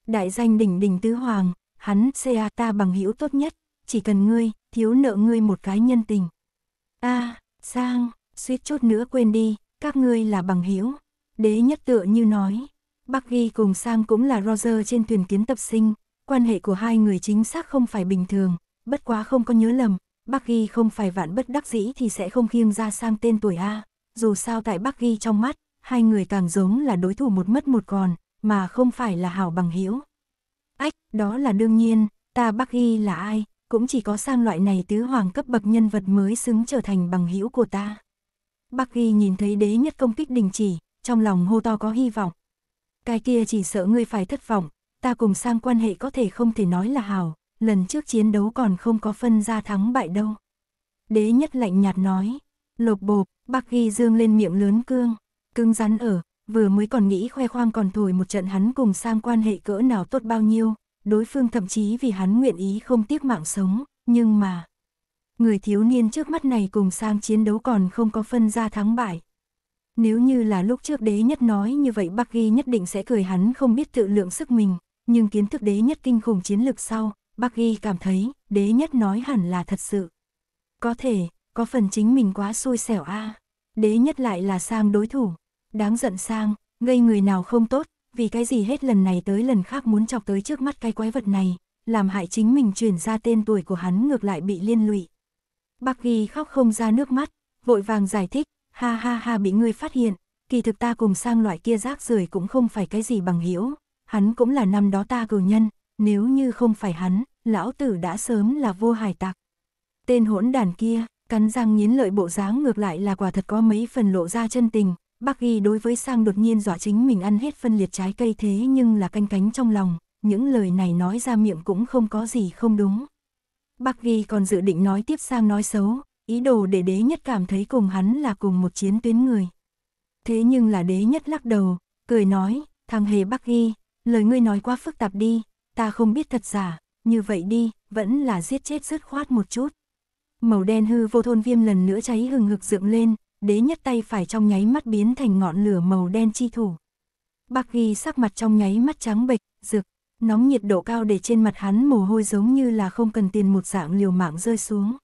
[SPEAKER 1] Đại danh đỉnh đỉnh tứ hoàng, hắn xe ta bằng hữu tốt nhất, chỉ cần ngươi, thiếu nợ ngươi một cái nhân tình. a à, sang, suýt chút nữa quên đi, các ngươi là bằng hữu Đế nhất tựa như nói, Bắc Ghi cùng Sang cũng là Roger trên thuyền kiến tập sinh, quan hệ của hai người chính xác không phải bình thường, bất quá không có nhớ lầm, Bắc Ghi không phải vạn bất đắc dĩ thì sẽ không khiêng ra sang tên tuổi A, dù sao tại Bắc Ghi trong mắt, hai người càng giống là đối thủ một mất một còn, mà không phải là hảo bằng hữu Ách, đó là đương nhiên, ta Bắc Y là ai, cũng chỉ có sang loại này tứ hoàng cấp bậc nhân vật mới xứng trở thành bằng hữu của ta. Bắc Y nhìn thấy đế nhất công kích đình chỉ, trong lòng hô to có hy vọng. Cái kia chỉ sợ ngươi phải thất vọng, ta cùng sang quan hệ có thể không thể nói là hào, lần trước chiến đấu còn không có phân ra thắng bại đâu. Đế nhất lạnh nhạt nói, lột bộp, Bắc y dương lên miệng lớn cương, cứng rắn ở, vừa mới còn nghĩ khoe khoang còn thổi một trận hắn cùng Sang quan hệ cỡ nào tốt bao nhiêu, đối phương thậm chí vì hắn nguyện ý không tiếc mạng sống, nhưng mà... Người thiếu niên trước mắt này cùng sang chiến đấu còn không có phân ra thắng bại. Nếu như là lúc trước đế nhất nói như vậy Bắc Ghi nhất định sẽ cười hắn không biết tự lượng sức mình, nhưng kiến thức đế nhất kinh khủng chiến lược sau, Bắc Ghi cảm thấy đế nhất nói hẳn là thật sự. Có thể, có phần chính mình quá xui xẻo a đế nhất lại là sang đối thủ, đáng giận sang, gây người nào không tốt, vì cái gì hết lần này tới lần khác muốn chọc tới trước mắt cái quái vật này, làm hại chính mình chuyển ra tên tuổi của hắn ngược lại bị liên lụy. Bác Ghi khóc không ra nước mắt, vội vàng giải thích, ha ha ha bị ngươi phát hiện, kỳ thực ta cùng sang loại kia rác rưởi cũng không phải cái gì bằng hiểu, hắn cũng là năm đó ta cử nhân, nếu như không phải hắn, lão tử đã sớm là vô hải tặc. Tên hỗn đàn kia, cắn răng nghiến lợi bộ dáng ngược lại là quả thật có mấy phần lộ ra chân tình, Bác Ghi đối với sang đột nhiên dọa chính mình ăn hết phân liệt trái cây thế nhưng là canh cánh trong lòng, những lời này nói ra miệng cũng không có gì không đúng. Bác Ghi còn dự định nói tiếp sang nói xấu, ý đồ để đế nhất cảm thấy cùng hắn là cùng một chiến tuyến người. Thế nhưng là đế nhất lắc đầu, cười nói, thằng hề Bác Ghi, lời ngươi nói quá phức tạp đi, ta không biết thật giả, như vậy đi, vẫn là giết chết dứt khoát một chút. Màu đen hư vô thôn viêm lần nữa cháy hừng hực dựng lên, đế nhất tay phải trong nháy mắt biến thành ngọn lửa màu đen chi thủ. Bác ghi sắc mặt trong nháy mắt trắng bệch, rực, nóng nhiệt độ cao để trên mặt hắn mồ hôi giống như là không cần tiền một dạng liều mạng rơi xuống.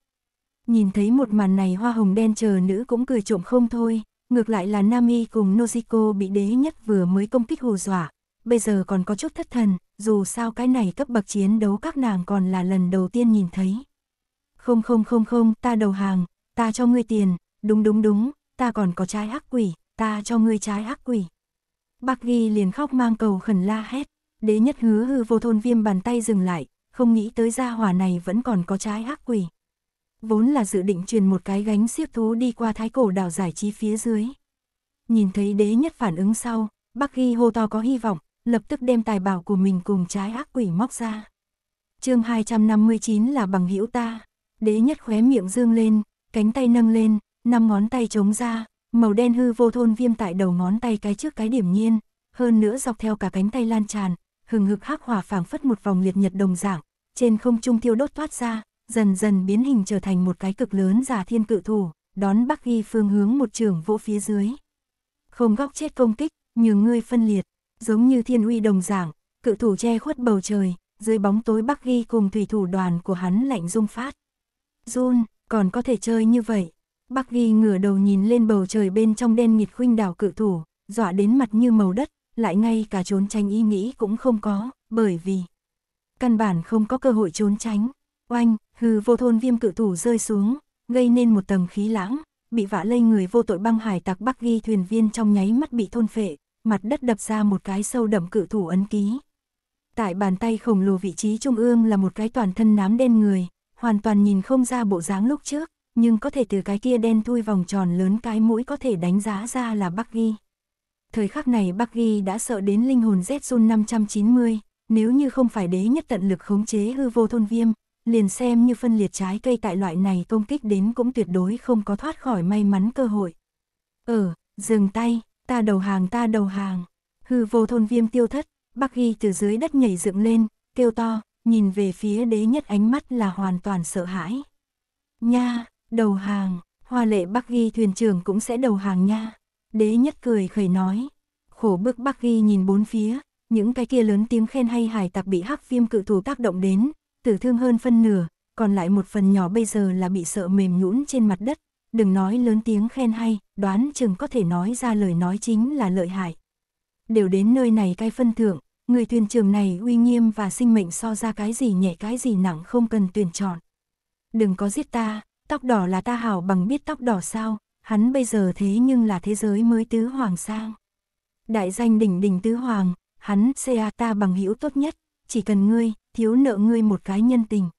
[SPEAKER 1] Nhìn thấy một màn này hoa hồng đen chờ nữ cũng cười trộm không thôi, ngược lại là Nami cùng Noziko bị đế nhất vừa mới công kích hù dọa, bây giờ còn có chút thất thần, dù sao cái này cấp bậc chiến đấu các nàng còn là lần đầu tiên nhìn thấy. Không không không không, ta đầu hàng, ta cho ngươi tiền, Đúng đúng đúng, ta còn có trái ác quỷ, ta cho ngươi trái ác quỷ. Bạc ghi liền khóc mang cầu khẩn la hét, đế nhất hứa hư vô thôn viêm bàn tay dừng lại, không nghĩ tới gia hỏa này vẫn còn có trái ác quỷ. Vốn là dự định truyền một cái gánh xiếc thú đi qua thái cổ đảo giải trí phía dưới. Nhìn thấy đế nhất phản ứng sau, bác ghi hô to có hy vọng, lập tức đem tài bảo của mình cùng trái ác quỷ móc ra. chương 259 là bằng hữu ta, đế nhất khóe miệng dương lên, cánh tay nâng lên, năm ngón tay chống ra, màu đen hư vô thôn viêm tại đầu ngón tay cái trước cái điểm nhiên, hơn nữa dọc theo cả cánh tay lan tràn, hừng hực hắc hỏa phảng phất một vòng liệt nhật đồng dạng, trên không trung thiêu đốt toát ra, dần dần biến hình trở thành một cái cực lớn giả thiên cự thủ, đón Bắc Ghi phương hướng một trường vỗ phía dưới. Không góc chết công kích, nhường ngươi phân liệt, giống như thiên uy đồng dạng, cự thủ che khuất bầu trời, dưới bóng tối Bắc Ghi cùng thủy thủ đoàn của hắn lạnh rung phát. Run, còn có thể chơi như vậy. Bắc Ghi ngửa đầu nhìn lên bầu trời bên trong đen nghịt khuynh đảo cự thủ, dọa đến mặt như màu đất, lại ngay cả trốn tránh ý nghĩ cũng không có, bởi vì căn bản không có cơ hội trốn tránh. Oanh, hư vô thôn viêm cự thủ rơi xuống, gây nên một tầng khí lãng, bị vạ lây người vô tội băng hải tặc Bắc Ghi thuyền viên trong nháy mắt bị thôn phệ, mặt đất đập ra một cái sâu đậm cự thủ ấn ký. Tại bàn tay khổng lồ vị trí trung ương là một cái toàn thân nám đen người, hoàn toàn nhìn không ra bộ dáng lúc trước, nhưng có thể từ cái kia đen thui vòng tròn lớn cái mũi có thể đánh giá ra là Bắc Ghi. Thời khắc này Bắc Ghi đã sợ đến linh hồn Zun 590, nếu như không phải đế nhất tận lực khống chế hư vô thôn viêm, liền xem như phân liệt trái cây tại loại này công kích đến cũng tuyệt đối không có thoát khỏi may mắn cơ hội. Ờ, dừng tay, ta đầu hàng ta đầu hàng. Hư vô thôn viêm tiêu thất, Bắc Ghi từ dưới đất nhảy dựng lên, kêu to, nhìn về phía đế nhất ánh mắt là hoàn toàn sợ hãi. Nha, Đầu hàng, hoa lệ Bắc Ghi thuyền trưởng cũng sẽ đầu hàng nha. Đế nhất cười khởi nói. Khổ bức Bắc Ghi nhìn bốn phía, những cái kia lớn tiếng khen hay hải tặc bị hắc viêm cự thủ tác động đến, tử thương hơn phân nửa, còn lại một phần nhỏ bây giờ là bị sợ mềm nhũn trên mặt đất. Đừng nói lớn tiếng khen hay, đoán chừng có thể nói ra lời nói chính là lợi hại. Đều đến nơi này cái phân thượng, người thuyền trưởng này uy nghiêm và sinh mệnh so ra cái gì nhẹ cái gì nặng không cần tuyển chọn. Đừng có giết ta, tóc đỏ là ta hảo bằng biết tóc đỏ sao, hắn bây giờ thế nhưng là thế giới mới tứ hoàng sang. Đại danh đỉnh đỉnh tứ hoàng, hắn xe ta bằng hữu tốt nhất, chỉ cần ngươi, thiếu nợ ngươi một cái nhân tình.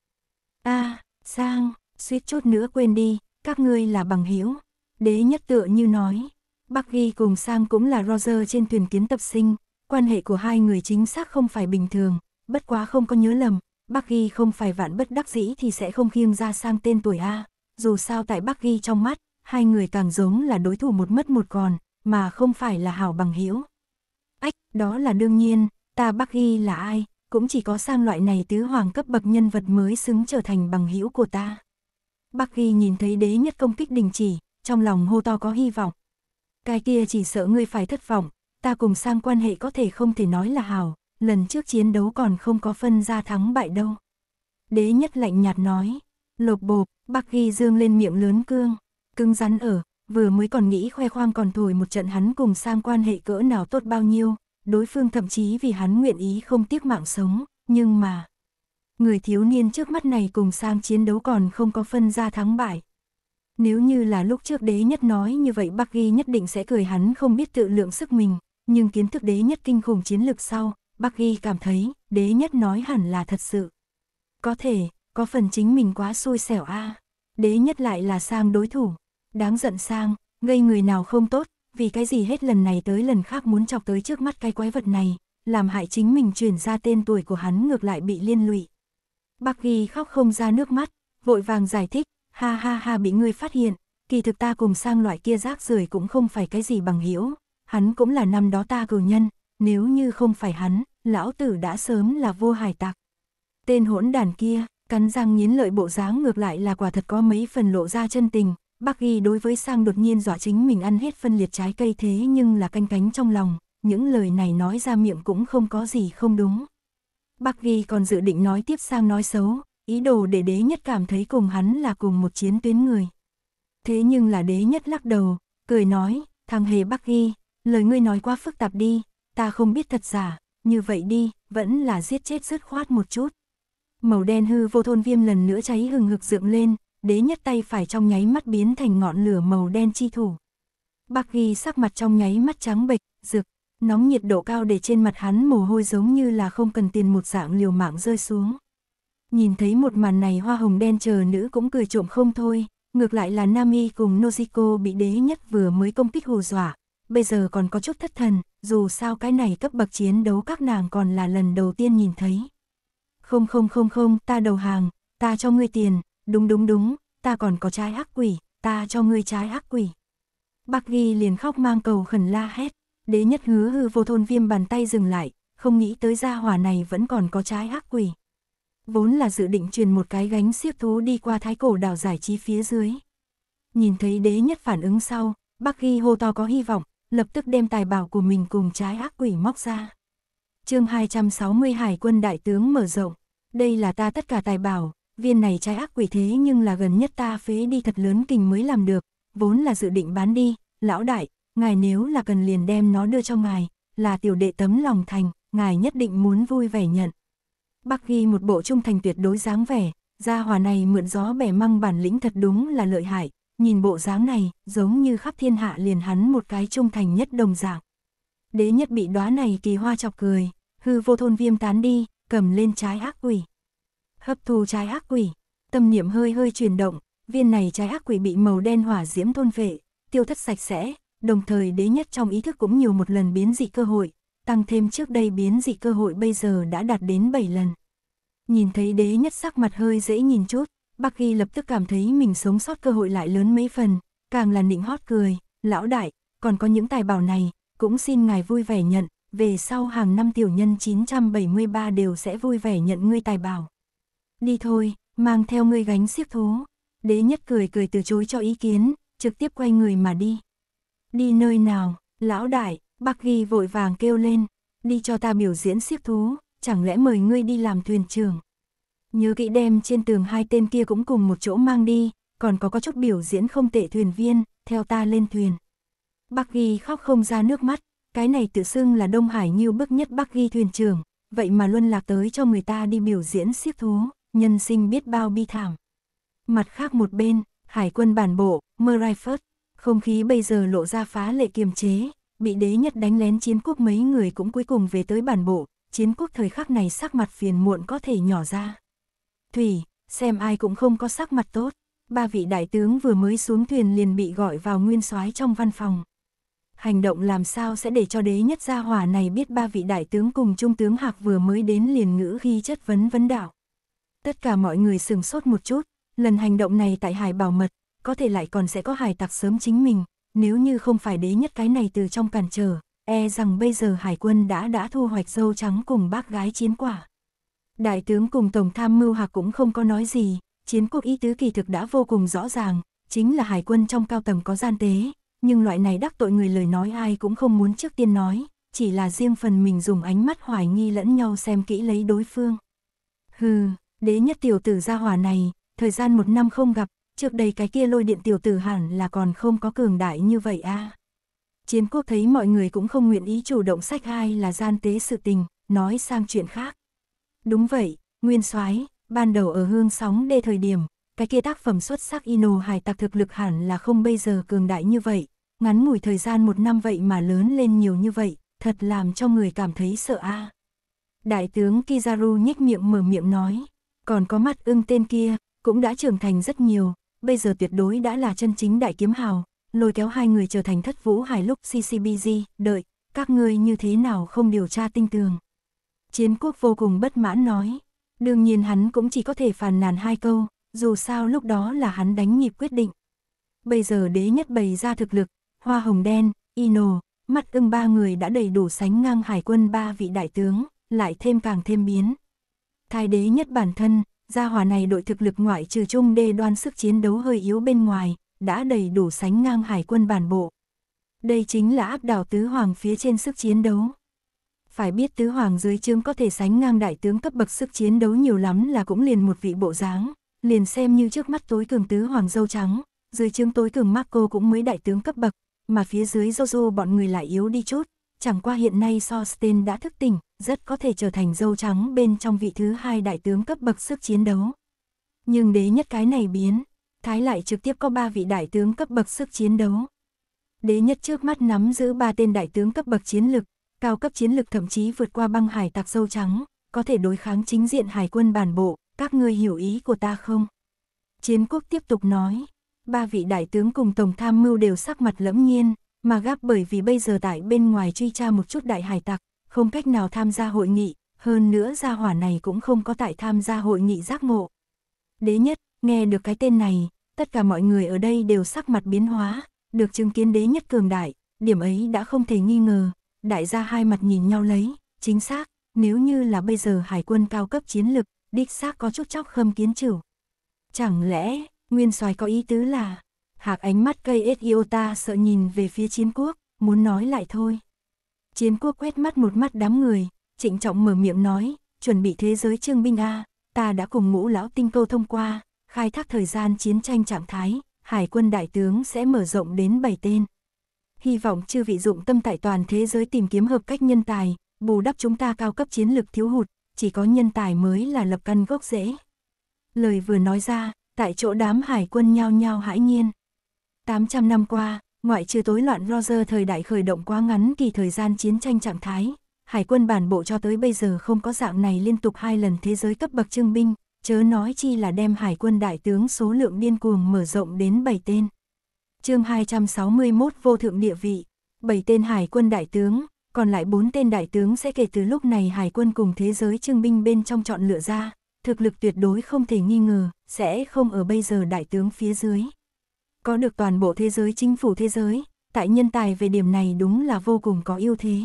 [SPEAKER 1] a à, sang, suýt chút nữa quên đi, các ngươi là bằng hữu Đế nhất tựa như nói, Bắc Ghi cùng sang cũng là Roger trên thuyền kiến tập sinh, quan hệ của hai người chính xác không phải bình thường, bất quá không có nhớ lầm, Bắc Ghi không phải vạn bất đắc dĩ thì sẽ không khiêng ra sang tên tuổi A dù sao tại Bắc ghi trong mắt, hai người càng giống là đối thủ một mất một còn, mà không phải là hảo bằng hữu. Ách, đó là đương nhiên, ta Bắc ghi là ai, cũng chỉ có sang loại này tứ hoàng cấp bậc nhân vật mới xứng trở thành bằng hữu của ta. Bắc ghi nhìn thấy đế nhất công kích đình chỉ, trong lòng hô to có hy vọng. Cái kia chỉ sợ ngươi phải thất vọng, ta cùng sang quan hệ có thể không thể nói là hảo, lần trước chiến đấu còn không có phân ra thắng bại đâu. Đế nhất lạnh nhạt nói, lột bộp, Bác ghi dương lên miệng lớn cương, cứng rắn ở, vừa mới còn nghĩ khoe khoang còn thổi một trận hắn cùng sang quan hệ cỡ nào tốt bao nhiêu, đối phương thậm chí vì hắn nguyện ý không tiếc mạng sống, nhưng mà... Người thiếu niên trước mắt này cùng sang chiến đấu còn không có phân ra thắng bại. Nếu như là lúc trước đế nhất nói như vậy Bắc Ghi nhất định sẽ cười hắn không biết tự lượng sức mình, nhưng kiến thức đế nhất kinh khủng chiến lược sau, Bắc Ghi cảm thấy đế nhất nói hẳn là thật sự. Có thể, có phần chính mình quá xui xẻo a à. Đế nhất lại là sang đối thủ. Đáng giận sang, gây người nào không tốt, vì cái gì hết lần này tới lần khác muốn chọc tới trước mắt cái quái vật này, làm hại chính mình chuyển ra tên tuổi của hắn ngược lại bị liên lụy. Bác ghi khóc không ra nước mắt, vội vàng giải thích, ha ha ha bị người phát hiện, kỳ thực ta cùng sang loại kia rác rưởi cũng không phải cái gì bằng hiểu, hắn cũng là năm đó ta cử nhân, nếu như không phải hắn, lão tử đã sớm là vô hải tặc. Tên hỗn đàn kia, Cắn răng nghiến lợi bộ dáng ngược lại là quả thật có mấy phần lộ ra chân tình, bác ghi đối với sang đột nhiên dọa chính mình ăn hết phân liệt trái cây thế nhưng là canh cánh trong lòng, những lời này nói ra miệng cũng không có gì không đúng. Bác ghi còn dự định nói tiếp sang nói xấu, ý đồ để đế nhất cảm thấy cùng hắn là cùng một chiến tuyến người. Thế nhưng là đế nhất lắc đầu, cười nói, thằng hề bác ghi, lời ngươi nói quá phức tạp đi, ta không biết thật giả, như vậy đi, vẫn là giết chết dứt khoát một chút màu đen hư vô thôn viêm lần nữa cháy hừng hực dượng lên, đế nhất tay phải trong nháy mắt biến thành ngọn lửa màu đen chi thủ. Bạc ghi sắc mặt trong nháy mắt trắng bệch, rực, nóng nhiệt độ cao để trên mặt hắn mồ hôi giống như là không cần tiền một dạng liều mạng rơi xuống. Nhìn thấy một màn này hoa hồng đen chờ nữ cũng cười trộm không thôi, ngược lại là Nami cùng Noziko bị đế nhất vừa mới công kích hồ dọa, bây giờ còn có chút thất thần, dù sao cái này cấp bậc chiến đấu các nàng còn là lần đầu tiên nhìn thấy. Không không không không, ta đầu hàng, ta cho ngươi tiền, đúng đúng đúng, ta còn có trái ác quỷ, ta cho ngươi trái ác quỷ. Bác Ghi liền khóc mang cầu khẩn la hét, đế nhất hứa hư vô thôn viêm bàn tay dừng lại, không nghĩ tới gia hỏa này vẫn còn có trái ác quỷ. Vốn là dự định truyền một cái gánh siếc thú đi qua thái cổ đảo giải trí phía dưới. Nhìn thấy đế nhất phản ứng sau, Bác Ghi hô to có hy vọng, lập tức đem tài bảo của mình cùng trái ác quỷ móc ra chương 260 Hải quân đại tướng mở rộng, đây là ta tất cả tài bảo, viên này trái ác quỷ thế nhưng là gần nhất ta phế đi thật lớn kình mới làm được, vốn là dự định bán đi, lão đại, ngài nếu là cần liền đem nó đưa cho ngài, là tiểu đệ tấm lòng thành, ngài nhất định muốn vui vẻ nhận. Bác ghi một bộ trung thành tuyệt đối dáng vẻ, gia hòa này mượn gió bẻ măng bản lĩnh thật đúng là lợi hại, nhìn bộ dáng này, giống như khắp thiên hạ liền hắn một cái trung thành nhất đồng dạng đế nhất bị đóa này kỳ hoa chọc cười, hư vô thôn viêm tán đi, cầm lên trái ác quỷ. Hấp thu trái ác quỷ, tâm niệm hơi hơi chuyển động, viên này trái ác quỷ bị màu đen hỏa diễm thôn vệ, tiêu thất sạch sẽ, đồng thời đế nhất trong ý thức cũng nhiều một lần biến dị cơ hội, tăng thêm trước đây biến dị cơ hội bây giờ đã đạt đến 7 lần. Nhìn thấy đế nhất sắc mặt hơi dễ nhìn chút, Bác Ghi lập tức cảm thấy mình sống sót cơ hội lại lớn mấy phần, càng là nịnh hót cười, lão đại, còn có những tài bảo này, cũng xin ngài vui vẻ nhận, về sau hàng năm tiểu nhân 973 đều sẽ vui vẻ nhận ngươi tài bảo. Đi thôi, mang theo ngươi gánh xiếc thú. Đế nhất cười cười từ chối cho ý kiến, trực tiếp quay người mà đi. Đi nơi nào, lão đại, bác ghi vội vàng kêu lên, đi cho ta biểu diễn xiếc thú, chẳng lẽ mời ngươi đi làm thuyền trưởng. Nhớ kỹ đem trên tường hai tên kia cũng cùng một chỗ mang đi, còn có có chút biểu diễn không tệ thuyền viên, theo ta lên thuyền. Bắc Ghi khóc không ra nước mắt, cái này tự xưng là Đông Hải như bức nhất Bắc Ghi thuyền trưởng, vậy mà luôn lạc tới cho người ta đi biểu diễn siết thú, nhân sinh biết bao bi thảm. Mặt khác một bên, hải quân bản bộ, Murrayford, không khí bây giờ lộ ra phá lệ kiềm chế, bị đế nhất đánh lén chiến quốc mấy người cũng cuối cùng về tới bản bộ, chiến quốc thời khắc này sắc mặt phiền muộn có thể nhỏ ra. Thủy, xem ai cũng không có sắc mặt tốt, ba vị đại tướng vừa mới xuống thuyền liền bị gọi vào nguyên soái trong văn phòng hành động làm sao sẽ để cho đế nhất gia hỏa này biết ba vị đại tướng cùng trung tướng Hạc vừa mới đến liền ngữ ghi chất vấn vấn đạo. Tất cả mọi người sừng sốt một chút, lần hành động này tại hải bảo mật, có thể lại còn sẽ có hải tặc sớm chính mình, nếu như không phải đế nhất cái này từ trong cản trở, e rằng bây giờ hải quân đã đã thu hoạch dâu trắng cùng bác gái chiến quả. Đại tướng cùng Tổng tham mưu Hạc cũng không có nói gì, chiến cuộc ý tứ kỳ thực đã vô cùng rõ ràng, chính là hải quân trong cao tầng có gian tế, nhưng loại này đắc tội người lời nói ai cũng không muốn trước tiên nói, chỉ là riêng phần mình dùng ánh mắt hoài nghi lẫn nhau xem kỹ lấy đối phương. Hừ, đế nhất tiểu tử gia hỏa này, thời gian một năm không gặp, trước đây cái kia lôi điện tiểu tử hẳn là còn không có cường đại như vậy a. À. Chiến quốc thấy mọi người cũng không nguyện ý chủ động sách ai là gian tế sự tình, nói sang chuyện khác. Đúng vậy, Nguyên soái ban đầu ở hương sóng đê thời điểm, cái kia tác phẩm xuất sắc Ino hài tạc thực lực hẳn là không bây giờ cường đại như vậy, ngắn ngủi thời gian một năm vậy mà lớn lên nhiều như vậy, thật làm cho người cảm thấy sợ a. À. Đại tướng Kizaru nhếch miệng mở miệng nói, còn có mắt ưng tên kia, cũng đã trưởng thành rất nhiều, bây giờ tuyệt đối đã là chân chính đại kiếm hào, lôi kéo hai người trở thành thất vũ hài lúc CCBG, đợi, các ngươi như thế nào không điều tra tinh tường. Chiến quốc vô cùng bất mãn nói, đương nhiên hắn cũng chỉ có thể phàn nàn hai câu, dù sao lúc đó là hắn đánh nhịp quyết định. Bây giờ đế nhất bày ra thực lực, Hoa Hồng Đen, Ino, mắt ưng ba người đã đầy đủ sánh ngang hải quân ba vị đại tướng, lại thêm càng thêm biến. Thái đế nhất bản thân, gia hỏa này đội thực lực ngoại trừ trung đê đoan sức chiến đấu hơi yếu bên ngoài, đã đầy đủ sánh ngang hải quân bản bộ. Đây chính là áp đảo tứ hoàng phía trên sức chiến đấu. Phải biết tứ hoàng dưới chương có thể sánh ngang đại tướng cấp bậc sức chiến đấu nhiều lắm là cũng liền một vị bộ dáng, liền xem như trước mắt tối cường tứ hoàng dâu trắng, dưới chương tối cường Marco cũng mới đại tướng cấp bậc, mà phía dưới Jojo bọn người lại yếu đi chút. Chẳng qua hiện nay Sosten đã thức tỉnh, rất có thể trở thành dâu trắng bên trong vị thứ hai đại tướng cấp bậc sức chiến đấu. Nhưng đế nhất cái này biến, Thái lại trực tiếp có ba vị đại tướng cấp bậc sức chiến đấu. Đế nhất trước mắt nắm giữ ba tên đại tướng cấp bậc chiến lực, cao cấp chiến lực thậm chí vượt qua băng hải tặc dâu trắng, có thể đối kháng chính diện hải quân bản bộ, các ngươi hiểu ý của ta không? Chiến quốc tiếp tục nói, ba vị đại tướng cùng tổng tham mưu đều sắc mặt lẫm nhiên, mà gáp bởi vì bây giờ tại bên ngoài truy tra một chút đại hải tặc, không cách nào tham gia hội nghị, hơn nữa gia hỏa này cũng không có tại tham gia hội nghị giác ngộ. Đế nhất, nghe được cái tên này, tất cả mọi người ở đây đều sắc mặt biến hóa, được chứng kiến đế nhất cường đại, điểm ấy đã không thể nghi ngờ, đại gia hai mặt nhìn nhau lấy, chính xác, nếu như là bây giờ hải quân cao cấp chiến lực, đích xác có chút chóc khâm kiến chửu. Chẳng lẽ, Nguyên soái có ý tứ là, hạc ánh mắt cây Iota sợ nhìn về phía chiến quốc, muốn nói lại thôi. Chiến quốc quét mắt một mắt đám người, trịnh trọng mở miệng nói, chuẩn bị thế giới trương binh A, ta đã cùng ngũ lão tinh câu thông qua, khai thác thời gian chiến tranh trạng thái, hải quân đại tướng sẽ mở rộng đến bảy tên. Hy vọng chư vị dụng tâm tại toàn thế giới tìm kiếm hợp cách nhân tài, bù đắp chúng ta cao cấp chiến lược thiếu hụt, chỉ có nhân tài mới là lập căn gốc rễ. Lời vừa nói ra, tại chỗ đám hải quân nhao nhao hãi nhiên. 800 năm qua, ngoại trừ tối loạn Roger thời đại khởi động quá ngắn kỳ thời gian chiến tranh trạng thái, hải quân bản bộ cho tới bây giờ không có dạng này liên tục hai lần thế giới cấp bậc trưng binh, chớ nói chi là đem hải quân đại tướng số lượng điên cuồng mở rộng đến 7 tên. chương 261 vô thượng địa vị, 7 tên hải quân đại tướng, còn lại 4 tên đại tướng sẽ kể từ lúc này hải quân cùng thế giới trưng binh bên trong chọn lựa ra, thực lực tuyệt đối không thể nghi ngờ, sẽ không ở bây giờ đại tướng phía dưới. Có được toàn bộ thế giới chính phủ thế giới, tại nhân tài về điểm này đúng là vô cùng có ưu thế.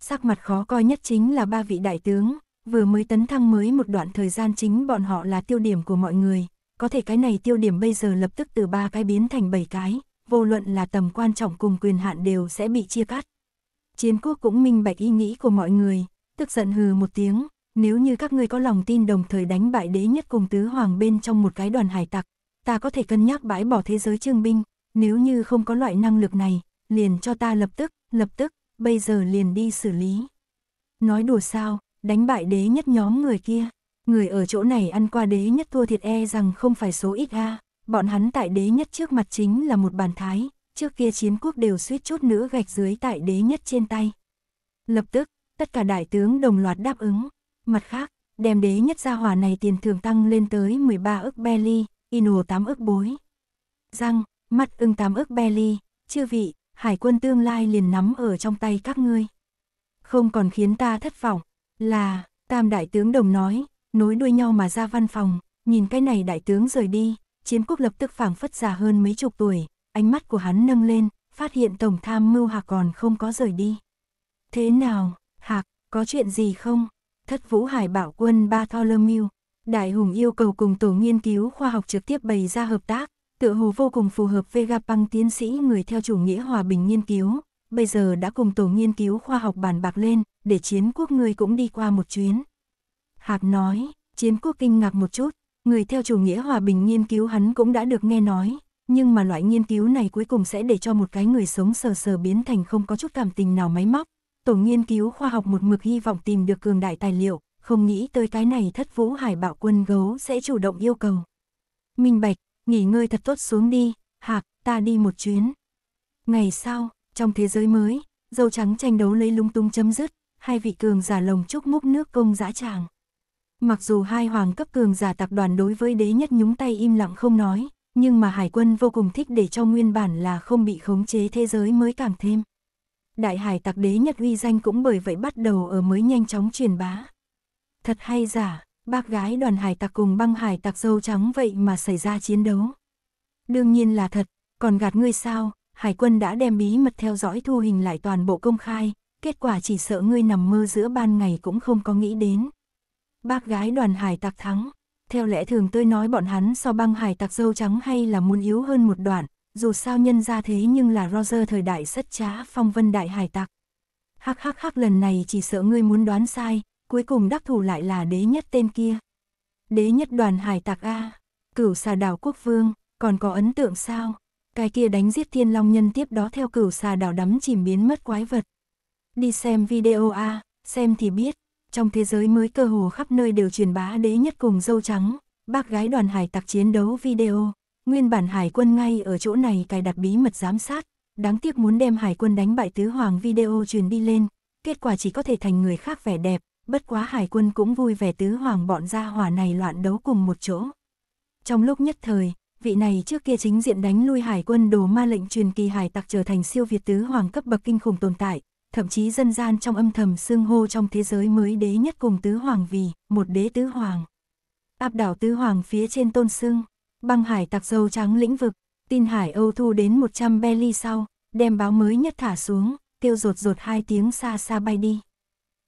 [SPEAKER 1] Sắc mặt khó coi nhất chính là ba vị đại tướng, vừa mới tấn thăng mới một đoạn thời gian chính bọn họ là tiêu điểm của mọi người, có thể cái này tiêu điểm bây giờ lập tức từ ba cái biến thành bảy cái, vô luận là tầm quan trọng cùng quyền hạn đều sẽ bị chia cắt. Chiến quốc cũng minh bạch ý nghĩ của mọi người, tức giận hừ một tiếng, nếu như các ngươi có lòng tin đồng thời đánh bại đế nhất cùng tứ hoàng bên trong một cái đoàn hải tặc, ta có thể cân nhắc bãi bỏ thế giới trương binh, nếu như không có loại năng lực này, liền cho ta lập tức, lập tức, bây giờ liền đi xử lý. Nói đùa sao, đánh bại đế nhất nhóm người kia, người ở chỗ này ăn qua đế nhất thua thiệt e rằng không phải số ít a bọn hắn tại đế nhất trước mặt chính là một bàn thái, trước kia chiến quốc đều suýt chút nữa gạch dưới tại đế nhất trên tay. Lập tức, tất cả đại tướng đồng loạt đáp ứng, Mặt khác, đem đế nhất gia hỏa này tiền thưởng tăng lên tới 13 ức belly, inu 8 ức bối. Răng, mắt ưng 8 ức belly, chư vị, hải quân tương lai liền nắm ở trong tay các ngươi. Không còn khiến ta thất vọng, là, tam đại tướng đồng nói, nối đuôi nhau mà ra văn phòng, nhìn cái này đại tướng rời đi, chiến quốc lập tức phảng phất già hơn mấy chục tuổi, ánh mắt của hắn nâng lên, phát hiện tổng tham mưu hạc còn không có rời đi. Thế nào, hạc, có chuyện gì không? thất vũ hải bảo quân Ba Bartholomew. Đại Hùng yêu cầu cùng tổ nghiên cứu khoa học trực tiếp bày ra hợp tác, tựa hồ vô cùng phù hợp Vegapunk tiến sĩ người theo chủ nghĩa hòa bình nghiên cứu, bây giờ đã cùng tổ nghiên cứu khoa học bàn bạc lên, để chiến quốc người cũng đi qua một chuyến. Hạc nói, chiến quốc kinh ngạc một chút, người theo chủ nghĩa hòa bình nghiên cứu hắn cũng đã được nghe nói, nhưng mà loại nghiên cứu này cuối cùng sẽ để cho một cái người sống sờ sờ biến thành không có chút cảm tình nào máy móc, tổ nghiên cứu khoa học một mực hy vọng tìm được cường đại tài liệu, không nghĩ tới cái này thất vũ hải bạo quân gấu sẽ chủ động yêu cầu. Minh Bạch, nghỉ ngơi thật tốt xuống đi, hạc, ta đi một chuyến. Ngày sau, trong thế giới mới, dâu trắng tranh đấu lấy lung tung chấm dứt, hai vị cường giả lồng chúc múc nước công dã tràng. Mặc dù hai hoàng cấp cường giả tập đoàn đối với đế nhất nhúng tay im lặng không nói, nhưng mà hải quân vô cùng thích để cho nguyên bản là không bị khống chế thế giới mới càng thêm đại hải tặc đế Nhật uy danh cũng bởi vậy bắt đầu ở mới nhanh chóng truyền bá. Thật hay giả, bác gái đoàn hải tặc cùng băng hải tặc dâu trắng vậy mà xảy ra chiến đấu. Đương nhiên là thật, còn gạt ngươi sao, hải quân đã đem bí mật theo dõi thu hình lại toàn bộ công khai, kết quả chỉ sợ ngươi nằm mơ giữa ban ngày cũng không có nghĩ đến. Bác gái đoàn hải tặc thắng, theo lẽ thường tôi nói bọn hắn so băng hải tặc dâu trắng hay là muốn yếu hơn một đoạn, dù sao nhân ra thế nhưng là Roger thời đại rất trá phong vân đại hải tặc. Hắc hắc hắc lần này chỉ sợ ngươi muốn đoán sai, cuối cùng đắc thủ lại là đế nhất tên kia. Đế nhất đoàn hải tặc A, cửu xà đảo quốc vương, còn có ấn tượng sao? Cái kia đánh giết thiên long nhân tiếp đó theo cửu xà đảo đắm chìm biến mất quái vật. Đi xem video A, xem thì biết, trong thế giới mới cơ hồ khắp nơi đều truyền bá đế nhất cùng dâu trắng, bác gái đoàn hải tặc chiến đấu video. Nguyên bản hải quân ngay ở chỗ này cài đặt bí mật giám sát, đáng tiếc muốn đem hải quân đánh bại tứ hoàng video truyền đi lên, kết quả chỉ có thể thành người khác vẻ đẹp, bất quá hải quân cũng vui vẻ tứ hoàng bọn gia hỏa này loạn đấu cùng một chỗ. Trong lúc nhất thời, vị này trước kia chính diện đánh lui hải quân đồ ma lệnh truyền kỳ hải tặc trở thành siêu việt tứ hoàng cấp bậc kinh khủng tồn tại, thậm chí dân gian trong âm thầm xương hô trong thế giới mới đế nhất cùng tứ hoàng vì, một đế tứ hoàng. Áp đảo tứ hoàng phía trên tôn xương. Băng hải tặc dâu trắng lĩnh vực, tin hải Âu thu đến 100 belly sau, đem báo mới nhất thả xuống, tiêu rột rột hai tiếng xa xa bay đi.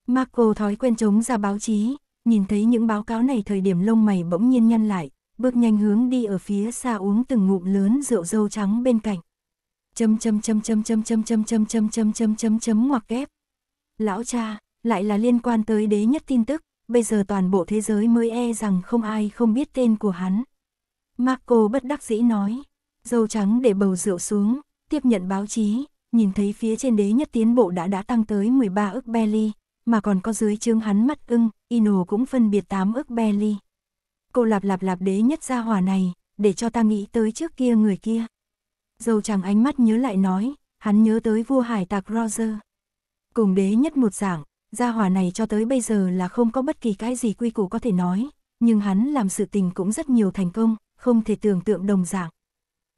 [SPEAKER 1] Marco thói quen chống ra báo chí, nhìn thấy những báo cáo này thời điểm lông mày bỗng nhiên nhăn lại, bước nhanh hướng đi ở phía xa uống từng ngụm lớn rượu dâu trắng bên cạnh. Châm châm châm châm châm châm châm châm châm châm châm chấm chấm ngoặc kép. Lão cha, lại là liên quan tới đế nhất tin tức, bây giờ toàn bộ thế giới mới e rằng không ai không biết tên của hắn. Marco bất đắc dĩ nói, dâu trắng để bầu rượu xuống, tiếp nhận báo chí, nhìn thấy phía trên đế nhất tiến bộ đã đã tăng tới 13 ức belly, mà còn có dưới chương hắn mắt ưng, Ino cũng phân biệt 8 ức belly. Cô lạp lạp lạp đế nhất ra hòa này, để cho ta nghĩ tới trước kia người kia. Dâu trắng ánh mắt nhớ lại nói, hắn nhớ tới vua hải tạc Roger. Cùng đế nhất một giảng, gia hòa này cho tới bây giờ là không có bất kỳ cái gì quy củ có thể nói, nhưng hắn làm sự tình cũng rất nhiều thành công, không thể tưởng tượng đồng dạng.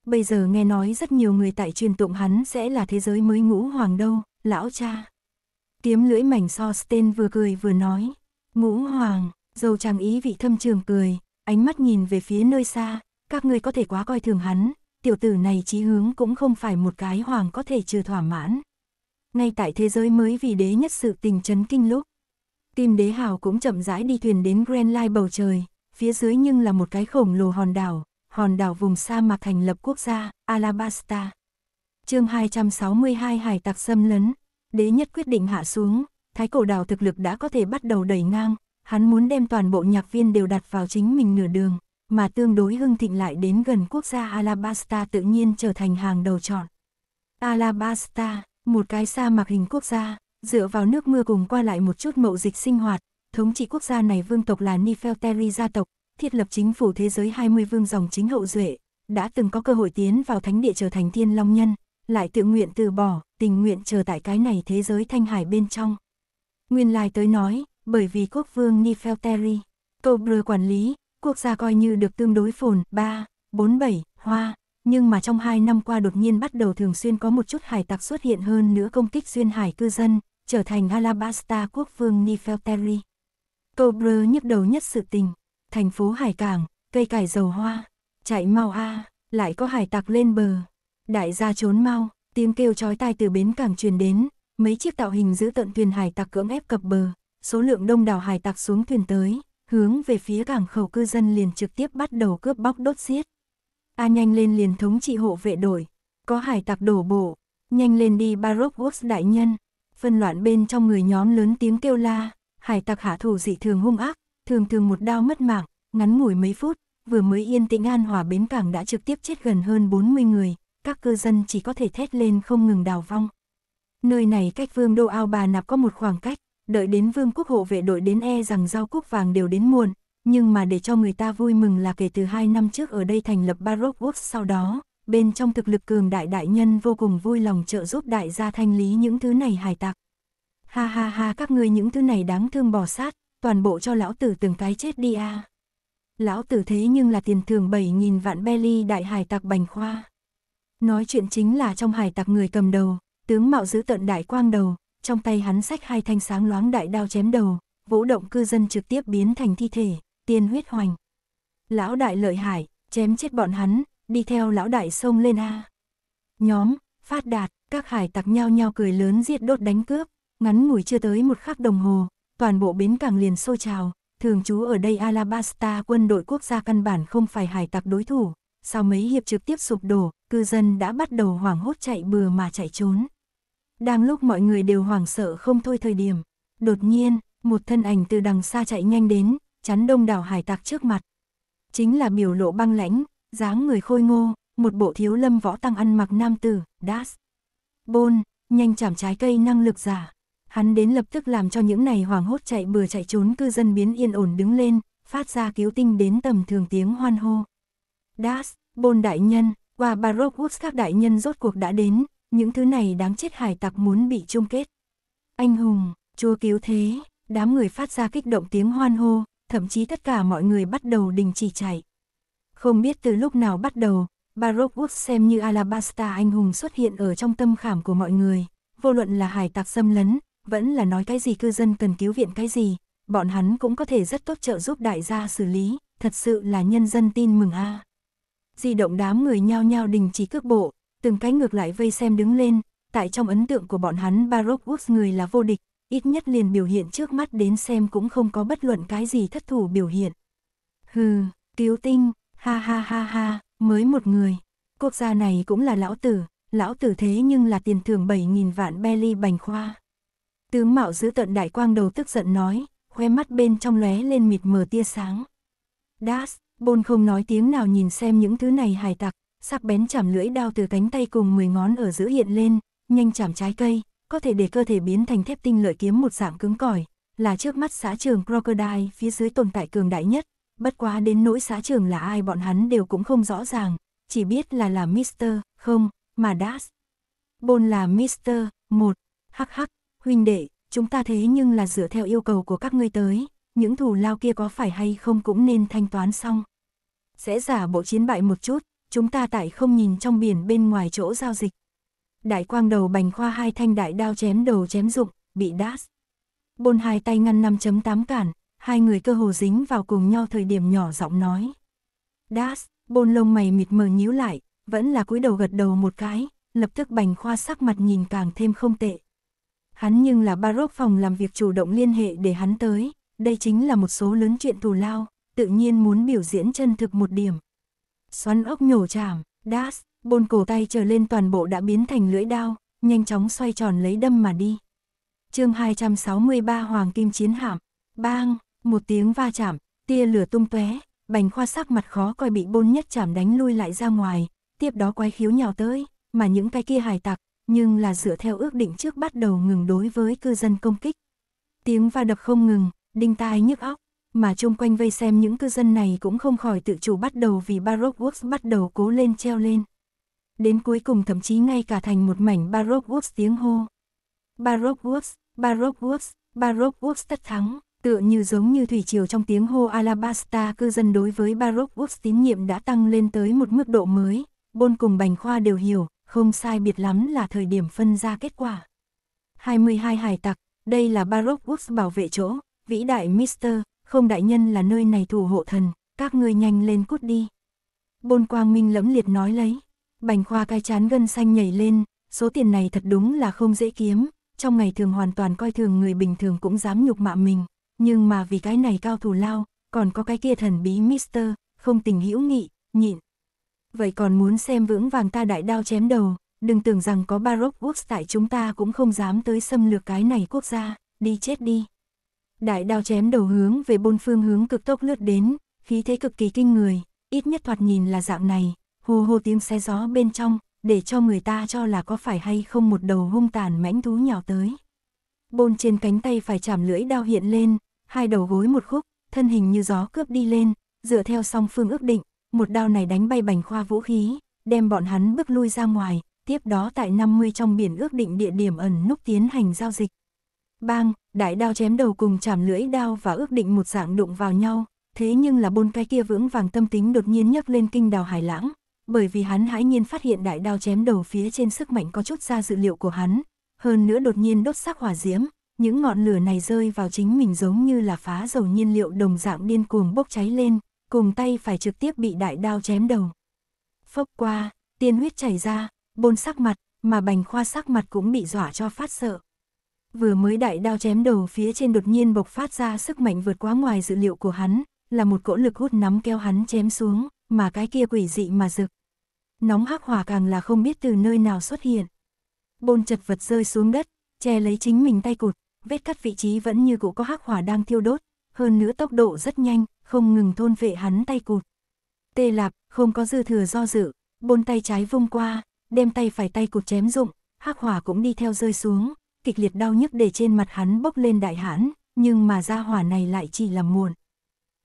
[SPEAKER 1] Bây giờ nghe nói rất nhiều người tại truyền tụng hắn sẽ là thế giới mới ngũ hoàng đâu, lão cha. Kiếm lưỡi mảnh so Sten vừa cười vừa nói, ngũ hoàng, dầu trang ý vị thâm trường cười, ánh mắt nhìn về phía nơi xa, các ngươi có thể quá coi thường hắn, tiểu tử này chí hướng cũng không phải một cái hoàng có thể trừ thỏa mãn. Ngay tại thế giới mới vì đế nhất sự tình chấn kinh lúc, Kim Đế Hào cũng chậm rãi đi thuyền đến Grand line bầu trời, phía dưới nhưng là một cái khổng lồ hòn đảo, hòn đảo vùng sa mạc thành lập quốc gia, Alabasta. chương 262 hải tặc xâm lấn, đế nhất quyết định hạ xuống, thái cổ đảo thực lực đã có thể bắt đầu đẩy ngang, hắn muốn đem toàn bộ nhạc viên đều đặt vào chính mình nửa đường, mà tương đối hưng thịnh lại đến gần quốc gia Alabasta tự nhiên trở thành hàng đầu chọn. Alabasta, một cái sa mạc hình quốc gia, dựa vào nước mưa cùng qua lại một chút mậu dịch sinh hoạt, thống trị quốc gia này vương tộc là Nefertari gia tộc, thiết lập chính phủ thế giới 20 vương dòng chính hậu duệ, đã từng có cơ hội tiến vào thánh địa trở thành thiên long nhân, lại tự nguyện từ bỏ, tình nguyện chờ tại cái này thế giới thanh hải bên trong. Nguyên lai tới nói, bởi vì quốc vương Nefertari, cầu quản lý, quốc gia coi như được tương đối phồn, 3, 4, 7, hoa, nhưng mà trong hai năm qua đột nhiên bắt đầu thường xuyên có một chút hải tặc xuất hiện hơn nữa công kích xuyên hải cư dân, trở thành Alabasta quốc vương Nefertari. Cobra nhức đầu nhất sự tình, thành phố hải cảng, cây cải dầu hoa, chạy mau a, lại có hải tặc lên bờ. Đại gia trốn mau, tiếng kêu chói tai từ bến cảng truyền đến, mấy chiếc tạo hình giữ tận thuyền hải tặc cưỡng ép cập bờ, số lượng đông đảo hải tặc xuống thuyền tới, hướng về phía cảng khẩu cư dân liền trực tiếp bắt đầu cướp bóc đốt giết. A nhanh lên liền thống trị hộ vệ đội, có hải tặc đổ bộ, nhanh lên đi Baroque Works đại nhân, phân loạn bên trong người nhóm lớn tiếng kêu la, hải tặc hạ thủ dị thường hung ác, thường thường một đao mất mạng, ngắn ngủi mấy phút, vừa mới yên tĩnh an hòa bến cảng đã trực tiếp chết gần hơn 40 người, các cư dân chỉ có thể thét lên không ngừng đào vong. Nơi này cách vương đô ao bà nạp có một khoảng cách, đợi đến vương quốc hộ vệ đội đến e rằng rau cúc vàng đều đến muộn, nhưng mà để cho người ta vui mừng là kể từ hai năm trước ở đây thành lập Baroque Works sau đó, bên trong thực lực cường đại đại nhân vô cùng vui lòng trợ giúp đại gia thanh lý những thứ này hải tặc ha ha ha các ngươi những thứ này đáng thương bỏ sát, toàn bộ cho lão tử từng cái chết đi a. À. Lão tử thế nhưng là tiền thưởng 7.000 vạn belly đại hải tặc bành khoa. Nói chuyện chính là trong hải tặc người cầm đầu, tướng mạo giữ tận đại quang đầu, trong tay hắn sách hai thanh sáng loáng đại đao chém đầu, vũ động cư dân trực tiếp biến thành thi thể, tiên huyết hoành. Lão đại lợi hải, chém chết bọn hắn, đi theo lão đại sông lên A. Nhóm, phát đạt, các hải tặc nhao nhao cười lớn giết đốt đánh cướp, Ngắn ngủi chưa tới một khắc đồng hồ, toàn bộ bến cảng liền sôi trào, thường trú ở đây Alabasta quân đội quốc gia căn bản không phải hải tặc đối thủ. Sau mấy hiệp trực tiếp sụp đổ, cư dân đã bắt đầu hoảng hốt chạy bừa mà chạy trốn. Đang lúc mọi người đều hoảng sợ không thôi thời điểm, đột nhiên, một thân ảnh từ đằng xa chạy nhanh đến, chắn đông đảo hải tặc trước mặt. Chính là biểu lộ băng lãnh, dáng người khôi ngô, một bộ thiếu lâm võ tăng ăn mặc nam tử, Das. Bôn, nhanh chạm trái cây năng lực giả hắn đến lập tức làm cho những này hoảng hốt chạy bừa chạy trốn cư dân biến yên ổn đứng lên, phát ra cứu tinh đến tầm thường tiếng hoan hô. Das, bôn đại nhân, và Baroque Woods các đại nhân rốt cuộc đã đến, những thứ này đáng chết hải tặc muốn bị chung kết. Anh hùng, chúa cứu thế, đám người phát ra kích động tiếng hoan hô, thậm chí tất cả mọi người bắt đầu đình chỉ chạy. Không biết từ lúc nào bắt đầu, Baroque Woods xem như Alabasta anh hùng xuất hiện ở trong tâm khảm của mọi người, vô luận là hải tặc xâm lấn, vẫn là nói cái gì cư dân cần cứu viện cái gì, bọn hắn cũng có thể rất tốt trợ giúp đại gia xử lý, thật sự là nhân dân tin mừng a. Di động đám người nhao nhao đình chỉ cước bộ, từng cái ngược lại vây xem đứng lên, tại trong ấn tượng của bọn hắn Baroque Woods người là vô địch, ít nhất liền biểu hiện trước mắt đến xem cũng không có bất luận cái gì thất thủ biểu hiện. Hừ, cứu tinh, ha ha ha ha, mới một người. Quốc gia này cũng là lão tử, lão tử thế nhưng là tiền thưởng 7.000 vạn belly bành khoa. Tướng mạo giữ tận đại quang đầu tức giận nói, khoe mắt bên trong lóe lên mịt mờ tia sáng. Das, bôn không nói tiếng nào nhìn xem những thứ này hài tặc, sắc bén chảm lưỡi đao từ cánh tay cùng 10 ngón ở giữa hiện lên, nhanh chảm trái cây, có thể để cơ thể biến thành thép tinh lợi kiếm một dạng cứng cỏi, là trước mắt xã trường Crocodile phía dưới tồn tại cường đại nhất, bất quá đến nỗi xã trường là ai bọn hắn đều cũng không rõ ràng, chỉ biết là là Mr. không, mà Das. Bôn là Mr. một hắc hắc, huynh đệ, chúng ta thế nhưng là dựa theo yêu cầu của các ngươi tới, những thù lao kia có phải hay không cũng nên thanh toán xong. Sẽ giả bộ chiến bại một chút, chúng ta tại không nhìn trong biển bên ngoài chỗ giao dịch. Đại quang đầu bành khoa hai thanh đại đao chém đầu chém dụng, bị đát. Bôn hai tay ngăn 5.8 cản, hai người cơ hồ dính vào cùng nhau thời điểm nhỏ giọng nói. Đát, bôn lông mày mịt mờ nhíu lại, vẫn là cúi đầu gật đầu một cái, lập tức bành khoa sắc mặt nhìn càng thêm không tệ hắn nhưng là Barok phòng làm việc chủ động liên hệ để hắn tới, đây chính là một số lớn chuyện thù lao, tự nhiên muốn biểu diễn chân thực một điểm. Xoắn ốc nhổ chảm, das, bôn cổ tay trở lên toàn bộ đã biến thành lưỡi đao, nhanh chóng xoay tròn lấy đâm mà đi. chương 263 Hoàng Kim Chiến Hạm, bang, một tiếng va chạm, tia lửa tung tóe bành khoa sắc mặt khó coi bị bôn nhất chảm đánh lui lại ra ngoài, tiếp đó quái khiếu nhào tới, mà những cái kia hài tặc, nhưng là dựa theo ước định trước bắt đầu ngừng đối với cư dân công kích. Tiếng va đập không ngừng, đinh tai nhức óc, mà chung quanh vây xem những cư dân này cũng không khỏi tự chủ bắt đầu vì Baroque Works bắt đầu cố lên treo lên. Đến cuối cùng thậm chí ngay cả thành một mảnh Baroque Works tiếng hô. Baroque Works, Baroque Works, Baroque Works tất thắng, tựa như giống như thủy triều trong tiếng hô Alabasta cư dân đối với Baroque Works tín nhiệm đã tăng lên tới một mức độ mới, Bôn cùng Bành Khoa đều hiểu, không sai biệt lắm là thời điểm phân ra kết quả. 22 hải tặc, đây là Baroque Woods bảo vệ chỗ, vĩ đại Mister, không đại nhân là nơi này thủ hộ thần, các ngươi nhanh lên cút đi. Bôn quang minh lẫm liệt nói lấy, bành khoa cai chán gân xanh nhảy lên, số tiền này thật đúng là không dễ kiếm, trong ngày thường hoàn toàn coi thường người bình thường cũng dám nhục mạ mình, nhưng mà vì cái này cao thủ lao, còn có cái kia thần bí Mister, không tình hữu nghị, nhịn vậy còn muốn xem vững vàng ta đại đao chém đầu, đừng tưởng rằng có Baroque Works tại chúng ta cũng không dám tới xâm lược cái này quốc gia, đi chết đi. Đại đao chém đầu hướng về bôn phương hướng cực tốc lướt đến, khí thế cực kỳ kinh người, ít nhất thoạt nhìn là dạng này, hô hô tiếng xe gió bên trong, để cho người ta cho là có phải hay không một đầu hung tàn mãnh thú nhào tới. Bôn trên cánh tay phải chạm lưỡi đao hiện lên, hai đầu gối một khúc, thân hình như gió cướp đi lên, dựa theo song phương ước định, một đao này đánh bay bành khoa vũ khí, đem bọn hắn bước lui ra ngoài, tiếp đó tại 50 trong biển ước định địa điểm ẩn núp tiến hành giao dịch. Bang, đại đao chém đầu cùng chạm lưỡi đao và ước định một dạng đụng vào nhau, thế nhưng là bôn cái kia vững vàng tâm tính đột nhiên nhấc lên kinh đào hải lãng, bởi vì hắn hãi nhiên phát hiện đại đao chém đầu phía trên sức mạnh có chút ra dự liệu của hắn, hơn nữa đột nhiên đốt sắc hỏa diễm, những ngọn lửa này rơi vào chính mình giống như là phá dầu nhiên liệu đồng dạng điên cuồng bốc cháy lên, cùng tay phải trực tiếp bị đại đao chém đầu. Phốc qua, tiên huyết chảy ra, bôn sắc mặt, mà bành khoa sắc mặt cũng bị dọa cho phát sợ. Vừa mới đại đao chém đầu phía trên đột nhiên bộc phát ra sức mạnh vượt quá ngoài dự liệu của hắn, là một cỗ lực hút nắm kéo hắn chém xuống, mà cái kia quỷ dị mà rực. Nóng hắc hỏa càng là không biết từ nơi nào xuất hiện. Bôn chật vật rơi xuống đất, che lấy chính mình tay cụt, vết cắt vị trí vẫn như cũ có hắc hỏa đang thiêu đốt, hơn nữa tốc độ rất nhanh, không ngừng thôn vệ hắn tay cụt. Tê Lạp không có dư thừa do dự, bôn tay trái vung qua, đem tay phải tay cụt chém rụng, hắc hỏa cũng đi theo rơi xuống, kịch liệt đau nhức để trên mặt hắn bốc lên đại hãn, nhưng mà ra hỏa này lại chỉ là muộn.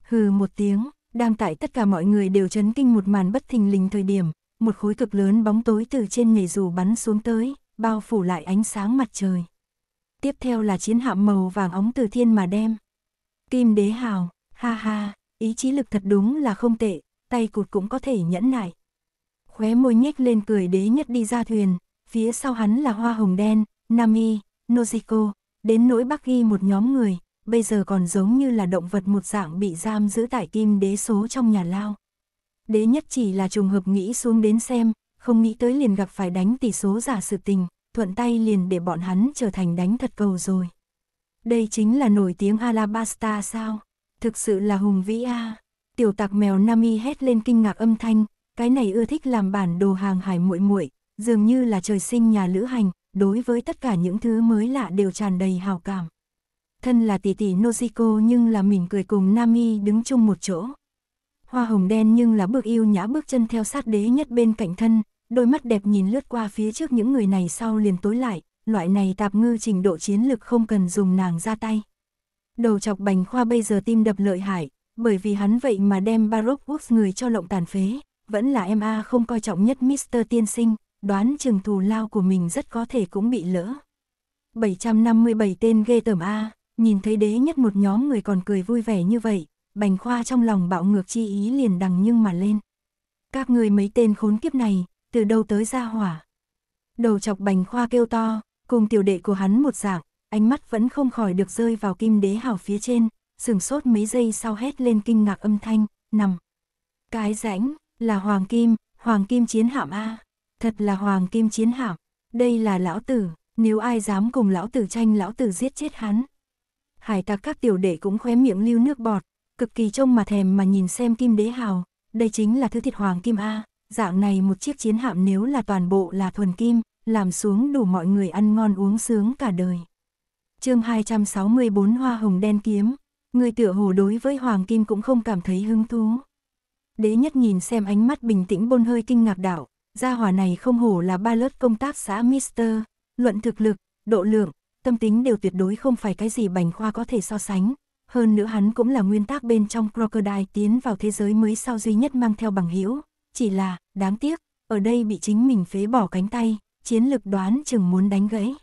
[SPEAKER 1] Hừ một tiếng, đang tại tất cả mọi người đều chấn kinh một màn bất thình lình thời điểm, một khối cực lớn bóng tối từ trên nhảy dù bắn xuống tới, bao phủ lại ánh sáng mặt trời. Tiếp theo là chiến hạm màu vàng óng từ thiên mà đem. Kim đế hào, Ha ha, ý chí lực thật đúng là không tệ, tay cụt cũng có thể nhẫn nại. Khóe môi nhếch lên cười đế nhất đi ra thuyền, phía sau hắn là hoa hồng đen, Nami, Noziko, đến nỗi Bắc Ghi một nhóm người, bây giờ còn giống như là động vật một dạng bị giam giữ tại kim đế số trong nhà lao. Đế nhất chỉ là trùng hợp nghĩ xuống đến xem, không nghĩ tới liền gặp phải đánh tỷ số giả sự tình, thuận tay liền để bọn hắn trở thành đánh thật cầu rồi. Đây chính là nổi tiếng Alabasta sao? Thực sự là hùng vĩ a. À. Tiểu tạc mèo Nami hét lên kinh ngạc âm thanh, cái này ưa thích làm bản đồ hàng hải muội muội, dường như là trời sinh nhà lữ hành, đối với tất cả những thứ mới lạ đều tràn đầy hào cảm. Thân là tỷ tỷ Noziko nhưng là mình cười cùng Nami đứng chung một chỗ. Hoa hồng đen nhưng là bước yêu nhã bước chân theo sát đế nhất bên cạnh thân, đôi mắt đẹp nhìn lướt qua phía trước những người này sau liền tối lại, loại này tạp ngư trình độ chiến lực không cần dùng nàng ra tay. Đầu chọc bành khoa bây giờ tim đập lợi hại, bởi vì hắn vậy mà đem Baroque Works người cho lộng tàn phế, vẫn là em A không coi trọng nhất Mr. Tiên Sinh, đoán chừng thù lao của mình rất có thể cũng bị lỡ. 757 tên ghê tởm A, nhìn thấy đế nhất một nhóm người còn cười vui vẻ như vậy, bành khoa trong lòng bạo ngược chi ý liền đằng nhưng mà lên. Các người mấy tên khốn kiếp này, từ đâu tới ra hỏa. Đầu chọc bành khoa kêu to, cùng tiểu đệ của hắn một dạng, ánh mắt vẫn không khỏi được rơi vào kim đế hào phía trên, sừng sốt mấy giây sau hét lên kinh ngạc âm thanh, nằm. Cái rãnh, là hoàng kim, hoàng kim chiến hạm A, thật là hoàng kim chiến hạm, đây là lão tử, nếu ai dám cùng lão tử tranh lão tử giết chết hắn. Hải tặc các tiểu đệ cũng khóe miệng lưu nước bọt, cực kỳ trông mà thèm mà nhìn xem kim đế hào, đây chính là thứ thiệt hoàng kim A, dạng này một chiếc chiến hạm nếu là toàn bộ là thuần kim, làm xuống đủ mọi người ăn ngon uống sướng cả đời chương 264 hoa hồng đen kiếm, người tựa hồ đối với hoàng kim cũng không cảm thấy hứng thú. Đế nhất nhìn xem ánh mắt bình tĩnh bôn hơi kinh ngạc đạo, gia hỏa này không hổ là ba lớp công tác xã Mister, luận thực lực, độ lượng, tâm tính đều tuyệt đối không phải cái gì bành khoa có thể so sánh. Hơn nữa hắn cũng là nguyên tắc bên trong Crocodile tiến vào thế giới mới sau duy nhất mang theo bằng hữu Chỉ là, đáng tiếc, ở đây bị chính mình phế bỏ cánh tay, chiến lực đoán chừng muốn đánh gãy.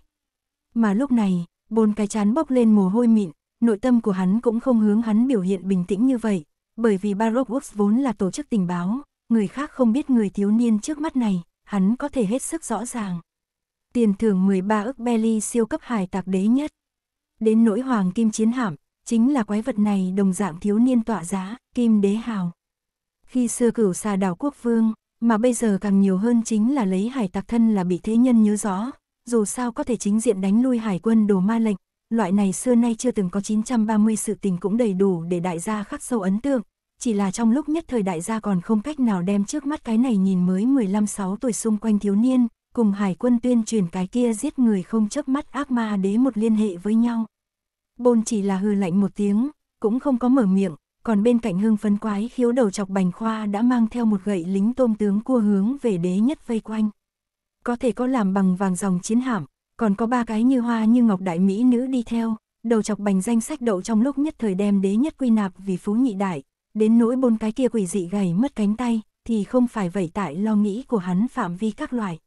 [SPEAKER 1] Mà lúc này, bồn cái chán bốc lên mồ hôi mịn, nội tâm của hắn cũng không hướng hắn biểu hiện bình tĩnh như vậy, bởi vì Baroque Works vốn là tổ chức tình báo, người khác không biết người thiếu niên trước mắt này, hắn có thể hết sức rõ ràng. Tiền thưởng 13 ức Belly siêu cấp hải tạc đế nhất. Đến nỗi hoàng kim chiến hạm, chính là quái vật này đồng dạng thiếu niên tọa giá, kim đế hào. Khi xưa cửu xà đảo quốc vương, mà bây giờ càng nhiều hơn chính là lấy hải tạc thân là bị thế nhân nhớ rõ, dù sao có thể chính diện đánh lui hải quân đồ ma lệnh, loại này xưa nay chưa từng có 930 sự tình cũng đầy đủ để đại gia khắc sâu ấn tượng, chỉ là trong lúc nhất thời đại gia còn không cách nào đem trước mắt cái này nhìn mới 15-6 tuổi xung quanh thiếu niên, cùng hải quân tuyên truyền cái kia giết người không chớp mắt ác ma đế một liên hệ với nhau. Bôn chỉ là hư lạnh một tiếng, cũng không có mở miệng, còn bên cạnh hương phấn quái khiếu đầu chọc bành khoa đã mang theo một gậy lính tôm tướng cua hướng về đế nhất vây quanh có thể có làm bằng vàng dòng chiến hạm, còn có ba cái như hoa như ngọc đại mỹ nữ đi theo, đầu chọc bành danh sách đậu trong lúc nhất thời đem đế nhất quy nạp vì phú nhị đại, đến nỗi bôn cái kia quỷ dị gầy mất cánh tay, thì không phải vậy tại lo nghĩ của hắn phạm vi các loại.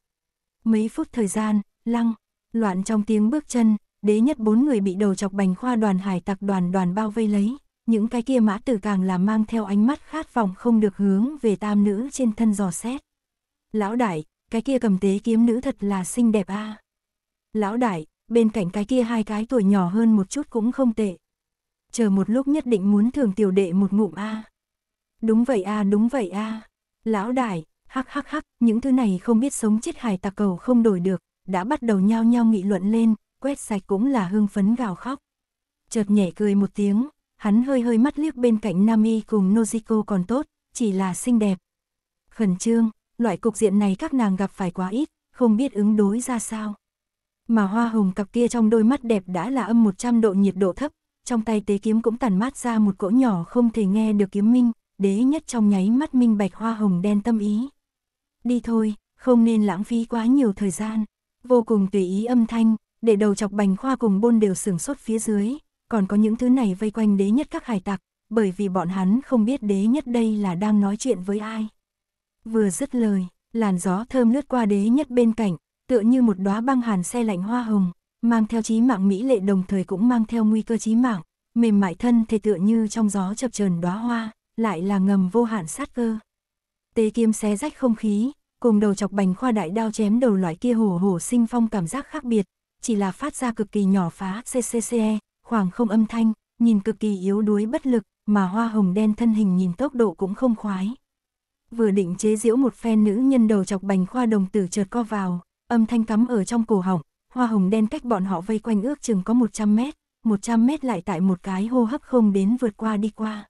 [SPEAKER 1] Mấy phút thời gian, lăng, loạn trong tiếng bước chân, đế nhất bốn người bị đầu chọc bành khoa đoàn hải tặc đoàn đoàn bao vây lấy, những cái kia mã tử càng là mang theo ánh mắt khát vọng không được hướng về tam nữ trên thân dò xét. Lão đại, cái kia cầm tế kiếm nữ thật là xinh đẹp a. À. Lão đại, bên cạnh cái kia hai cái tuổi nhỏ hơn một chút cũng không tệ. Chờ một lúc nhất định muốn thường tiểu đệ một ngụm a. À. Đúng vậy a, à, đúng vậy a. Lão đại, hắc hắc hắc, những thứ này không biết sống chết hài tặc cầu không đổi được, đã bắt đầu nhao nhao nghị luận lên, quét sạch cũng là hưng phấn gào khóc. Chợt nhảy cười một tiếng, hắn hơi hơi mắt liếc bên cạnh Nami cùng Nojiko còn tốt, chỉ là xinh đẹp. Khẩn trương, loại cục diện này các nàng gặp phải quá ít, không biết ứng đối ra sao. Mà hoa hồng cặp kia trong đôi mắt đẹp đã là âm 100 độ nhiệt độ thấp, trong tay tế kiếm cũng tàn mát ra một cỗ nhỏ không thể nghe được kiếm minh, đế nhất trong nháy mắt minh bạch hoa hồng đen tâm ý. Đi thôi, không nên lãng phí quá nhiều thời gian, vô cùng tùy ý âm thanh, để đầu chọc bành khoa cùng bôn đều sửng sốt phía dưới, còn có những thứ này vây quanh đế nhất các hải tặc, bởi vì bọn hắn không biết đế nhất đây là đang nói chuyện với ai. Vừa dứt lời, làn gió thơm lướt qua đế nhất bên cạnh, tựa như một đóa băng hàn xe lạnh hoa hồng, mang theo chí mạng mỹ lệ đồng thời cũng mang theo nguy cơ chí mạng, mềm mại thân thể tựa như trong gió chập chờn đóa hoa, lại là ngầm vô hạn sát cơ. Tế kiếm xé rách không khí, cùng đầu chọc bành khoa đại đao chém đầu loại kia hổ hổ sinh phong cảm giác khác biệt, chỉ là phát ra cực kỳ nhỏ phá CCCE, khoảng không âm thanh, nhìn cực kỳ yếu đuối bất lực, mà hoa hồng đen thân hình nhìn tốc độ cũng không khoái vừa định chế giễu một phen nữ nhân đầu chọc bành khoa đồng tử chợt co vào, âm thanh cắm ở trong cổ họng, hoa hồng đen cách bọn họ vây quanh ước chừng có 100 mét, 100 mét lại tại một cái hô hấp không đến vượt qua đi qua.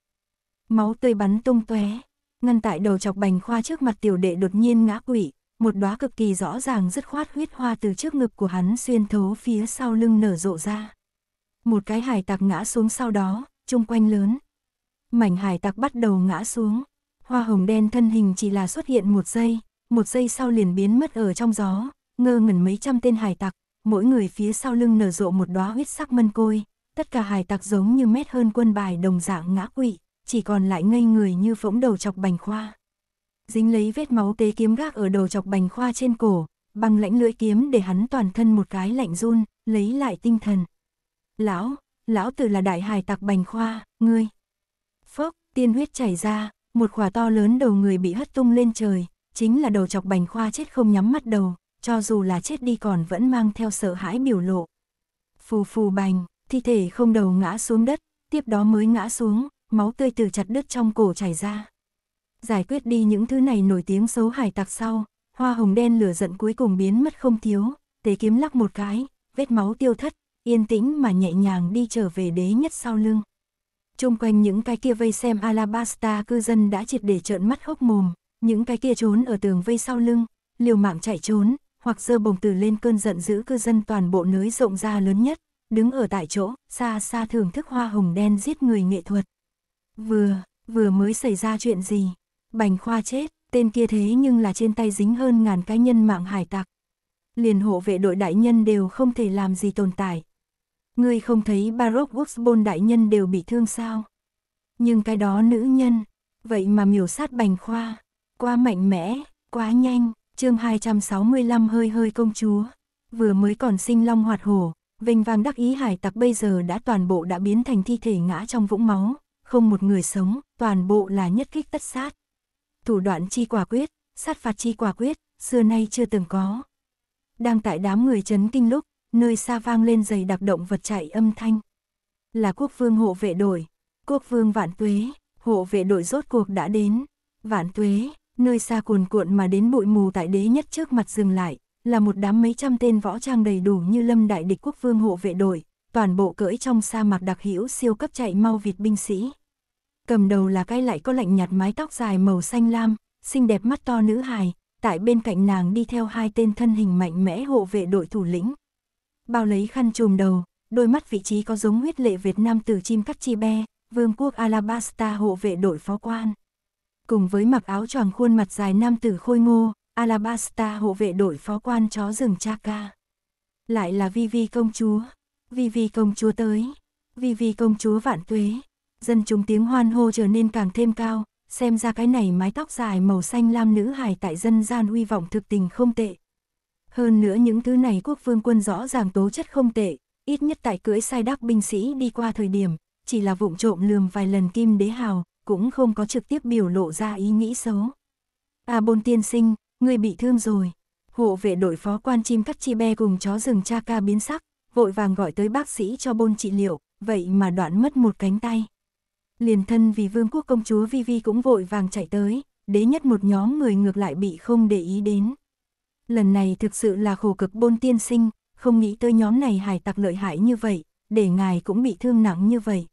[SPEAKER 1] Máu tươi bắn tung tóe, ngăn tại đầu chọc bành khoa trước mặt tiểu đệ đột nhiên ngã quỵ, một đóa cực kỳ rõ ràng dứt khoát huyết hoa từ trước ngực của hắn xuyên thấu phía sau lưng nở rộ ra. Một cái hải tặc ngã xuống sau đó, chung quanh lớn. Mảnh hải tặc bắt đầu ngã xuống, hoa hồng đen thân hình chỉ là xuất hiện một giây, một giây sau liền biến mất ở trong gió, ngơ ngẩn mấy trăm tên hải tặc, mỗi người phía sau lưng nở rộ một đóa huyết sắc mân côi, tất cả hải tặc giống như mét hơn quân bài đồng dạng ngã quỵ, chỉ còn lại ngây người như phỗng đầu chọc bành khoa. Dính lấy vết máu tế kiếm gác ở đầu chọc bành khoa trên cổ, bằng lãnh lưỡi kiếm để hắn toàn thân một cái lạnh run, lấy lại tinh thần. Lão, lão tử là đại hải tặc bành khoa, ngươi. Phốc, tiên huyết chảy ra, một khỏa to lớn đầu người bị hất tung lên trời, chính là đầu chọc bành khoa chết không nhắm mắt đầu, cho dù là chết đi còn vẫn mang theo sợ hãi biểu lộ. Phù phù bành, thi thể không đầu ngã xuống đất, tiếp đó mới ngã xuống, máu tươi từ chặt đứt trong cổ chảy ra. Giải quyết đi những thứ này nổi tiếng xấu hải tặc sau, hoa hồng đen lửa giận cuối cùng biến mất không thiếu, tế kiếm lắc một cái, vết máu tiêu thất, yên tĩnh mà nhẹ nhàng đi trở về đế nhất sau lưng chung quanh những cái kia vây xem Alabasta cư dân đã triệt để trợn mắt hốc mồm, những cái kia trốn ở tường vây sau lưng, liều mạng chạy trốn, hoặc dơ bồng từ lên cơn giận giữ cư dân toàn bộ nới rộng ra lớn nhất, đứng ở tại chỗ, xa xa thưởng thức hoa hồng đen giết người nghệ thuật. Vừa, vừa mới xảy ra chuyện gì? Bành khoa chết, tên kia thế nhưng là trên tay dính hơn ngàn cái nhân mạng hải tặc. Liền hộ vệ đội đại nhân đều không thể làm gì tồn tại, Ngươi không thấy Baroque Wuxbon đại nhân đều bị thương sao? Nhưng cái đó nữ nhân, vậy mà miểu sát bành khoa, quá mạnh mẽ, quá nhanh, chương 265 hơi hơi công chúa, vừa mới còn sinh long hoạt hổ, vinh vang đắc ý hải tặc bây giờ đã toàn bộ đã biến thành thi thể ngã trong vũng máu, không một người sống, toàn bộ là nhất kích tất sát. Thủ đoạn chi quả quyết, sát phạt chi quả quyết, xưa nay chưa từng có. Đang tại đám người chấn kinh lúc, nơi xa vang lên giày đặc động vật chạy âm thanh. Là quốc vương hộ vệ đội, quốc vương vạn tuế, hộ vệ đội rốt cuộc đã đến, vạn tuế, nơi xa cuồn cuộn mà đến bụi mù tại đế nhất trước mặt dừng lại, là một đám mấy trăm tên võ trang đầy đủ như lâm đại địch quốc vương hộ vệ đội, toàn bộ cưỡi trong sa mạc đặc hữu siêu cấp chạy mau Việt binh sĩ. Cầm đầu là cái lại có lạnh nhạt mái tóc dài màu xanh lam, xinh đẹp mắt to nữ hài, tại bên cạnh nàng đi theo hai tên thân hình mạnh mẽ hộ vệ đội thủ lĩnh, bao lấy khăn trùm đầu, đôi mắt vị trí có giống huyết lệ Việt Nam từ chim cắt chi be, vương quốc Alabasta hộ vệ đội phó quan. Cùng với mặc áo choàng khuôn mặt dài nam tử khôi ngô, Alabasta hộ vệ đội phó quan chó rừng Chaka. Lại là Vivi công chúa, Vivi công chúa tới, Vivi công chúa vạn tuế. Dân chúng tiếng hoan hô trở nên càng thêm cao, xem ra cái này mái tóc dài màu xanh lam nữ hài tại dân gian uy vọng thực tình không tệ, hơn nữa những thứ này quốc vương quân rõ ràng tố chất không tệ, ít nhất tại cưỡi sai đắc binh sĩ đi qua thời điểm, chỉ là vụng trộm lườm vài lần kim đế hào, cũng không có trực tiếp biểu lộ ra ý nghĩ xấu. a à bôn tiên sinh, người bị thương rồi. Hộ vệ đội phó quan chim cắt chi be cùng chó rừng cha ca biến sắc, vội vàng gọi tới bác sĩ cho bôn trị liệu, vậy mà đoạn mất một cánh tay. Liền thân vì vương quốc công chúa Vivi cũng vội vàng chạy tới, đế nhất một nhóm người ngược lại bị không để ý đến lần này thực sự là khổ cực bôn tiên sinh, không nghĩ tới nhóm này hải tặc lợi hại như vậy, để ngài cũng bị thương nặng như vậy.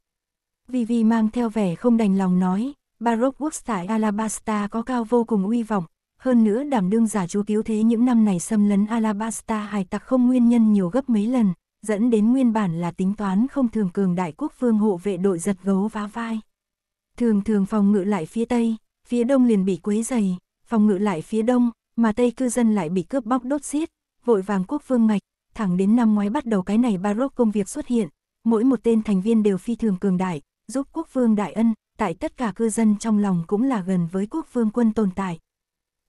[SPEAKER 1] Vivi mang theo vẻ không đành lòng nói, Baroque Works tại Alabasta có cao vô cùng uy vọng, hơn nữa đảm đương giả chúa cứu thế những năm này xâm lấn Alabasta hải tặc không nguyên nhân nhiều gấp mấy lần, dẫn đến nguyên bản là tính toán không thường cường đại quốc vương hộ vệ đội giật gấu vá vai. Thường thường phòng ngự lại phía Tây, phía Đông liền bị quấy dày, phòng ngự lại phía Đông, mà Tây cư dân lại bị cướp bóc đốt giết, vội vàng quốc vương ngạch, thẳng đến năm ngoái bắt đầu cái này Baroque công việc xuất hiện, mỗi một tên thành viên đều phi thường cường đại, giúp quốc vương đại ân, tại tất cả cư dân trong lòng cũng là gần với quốc vương quân tồn tại.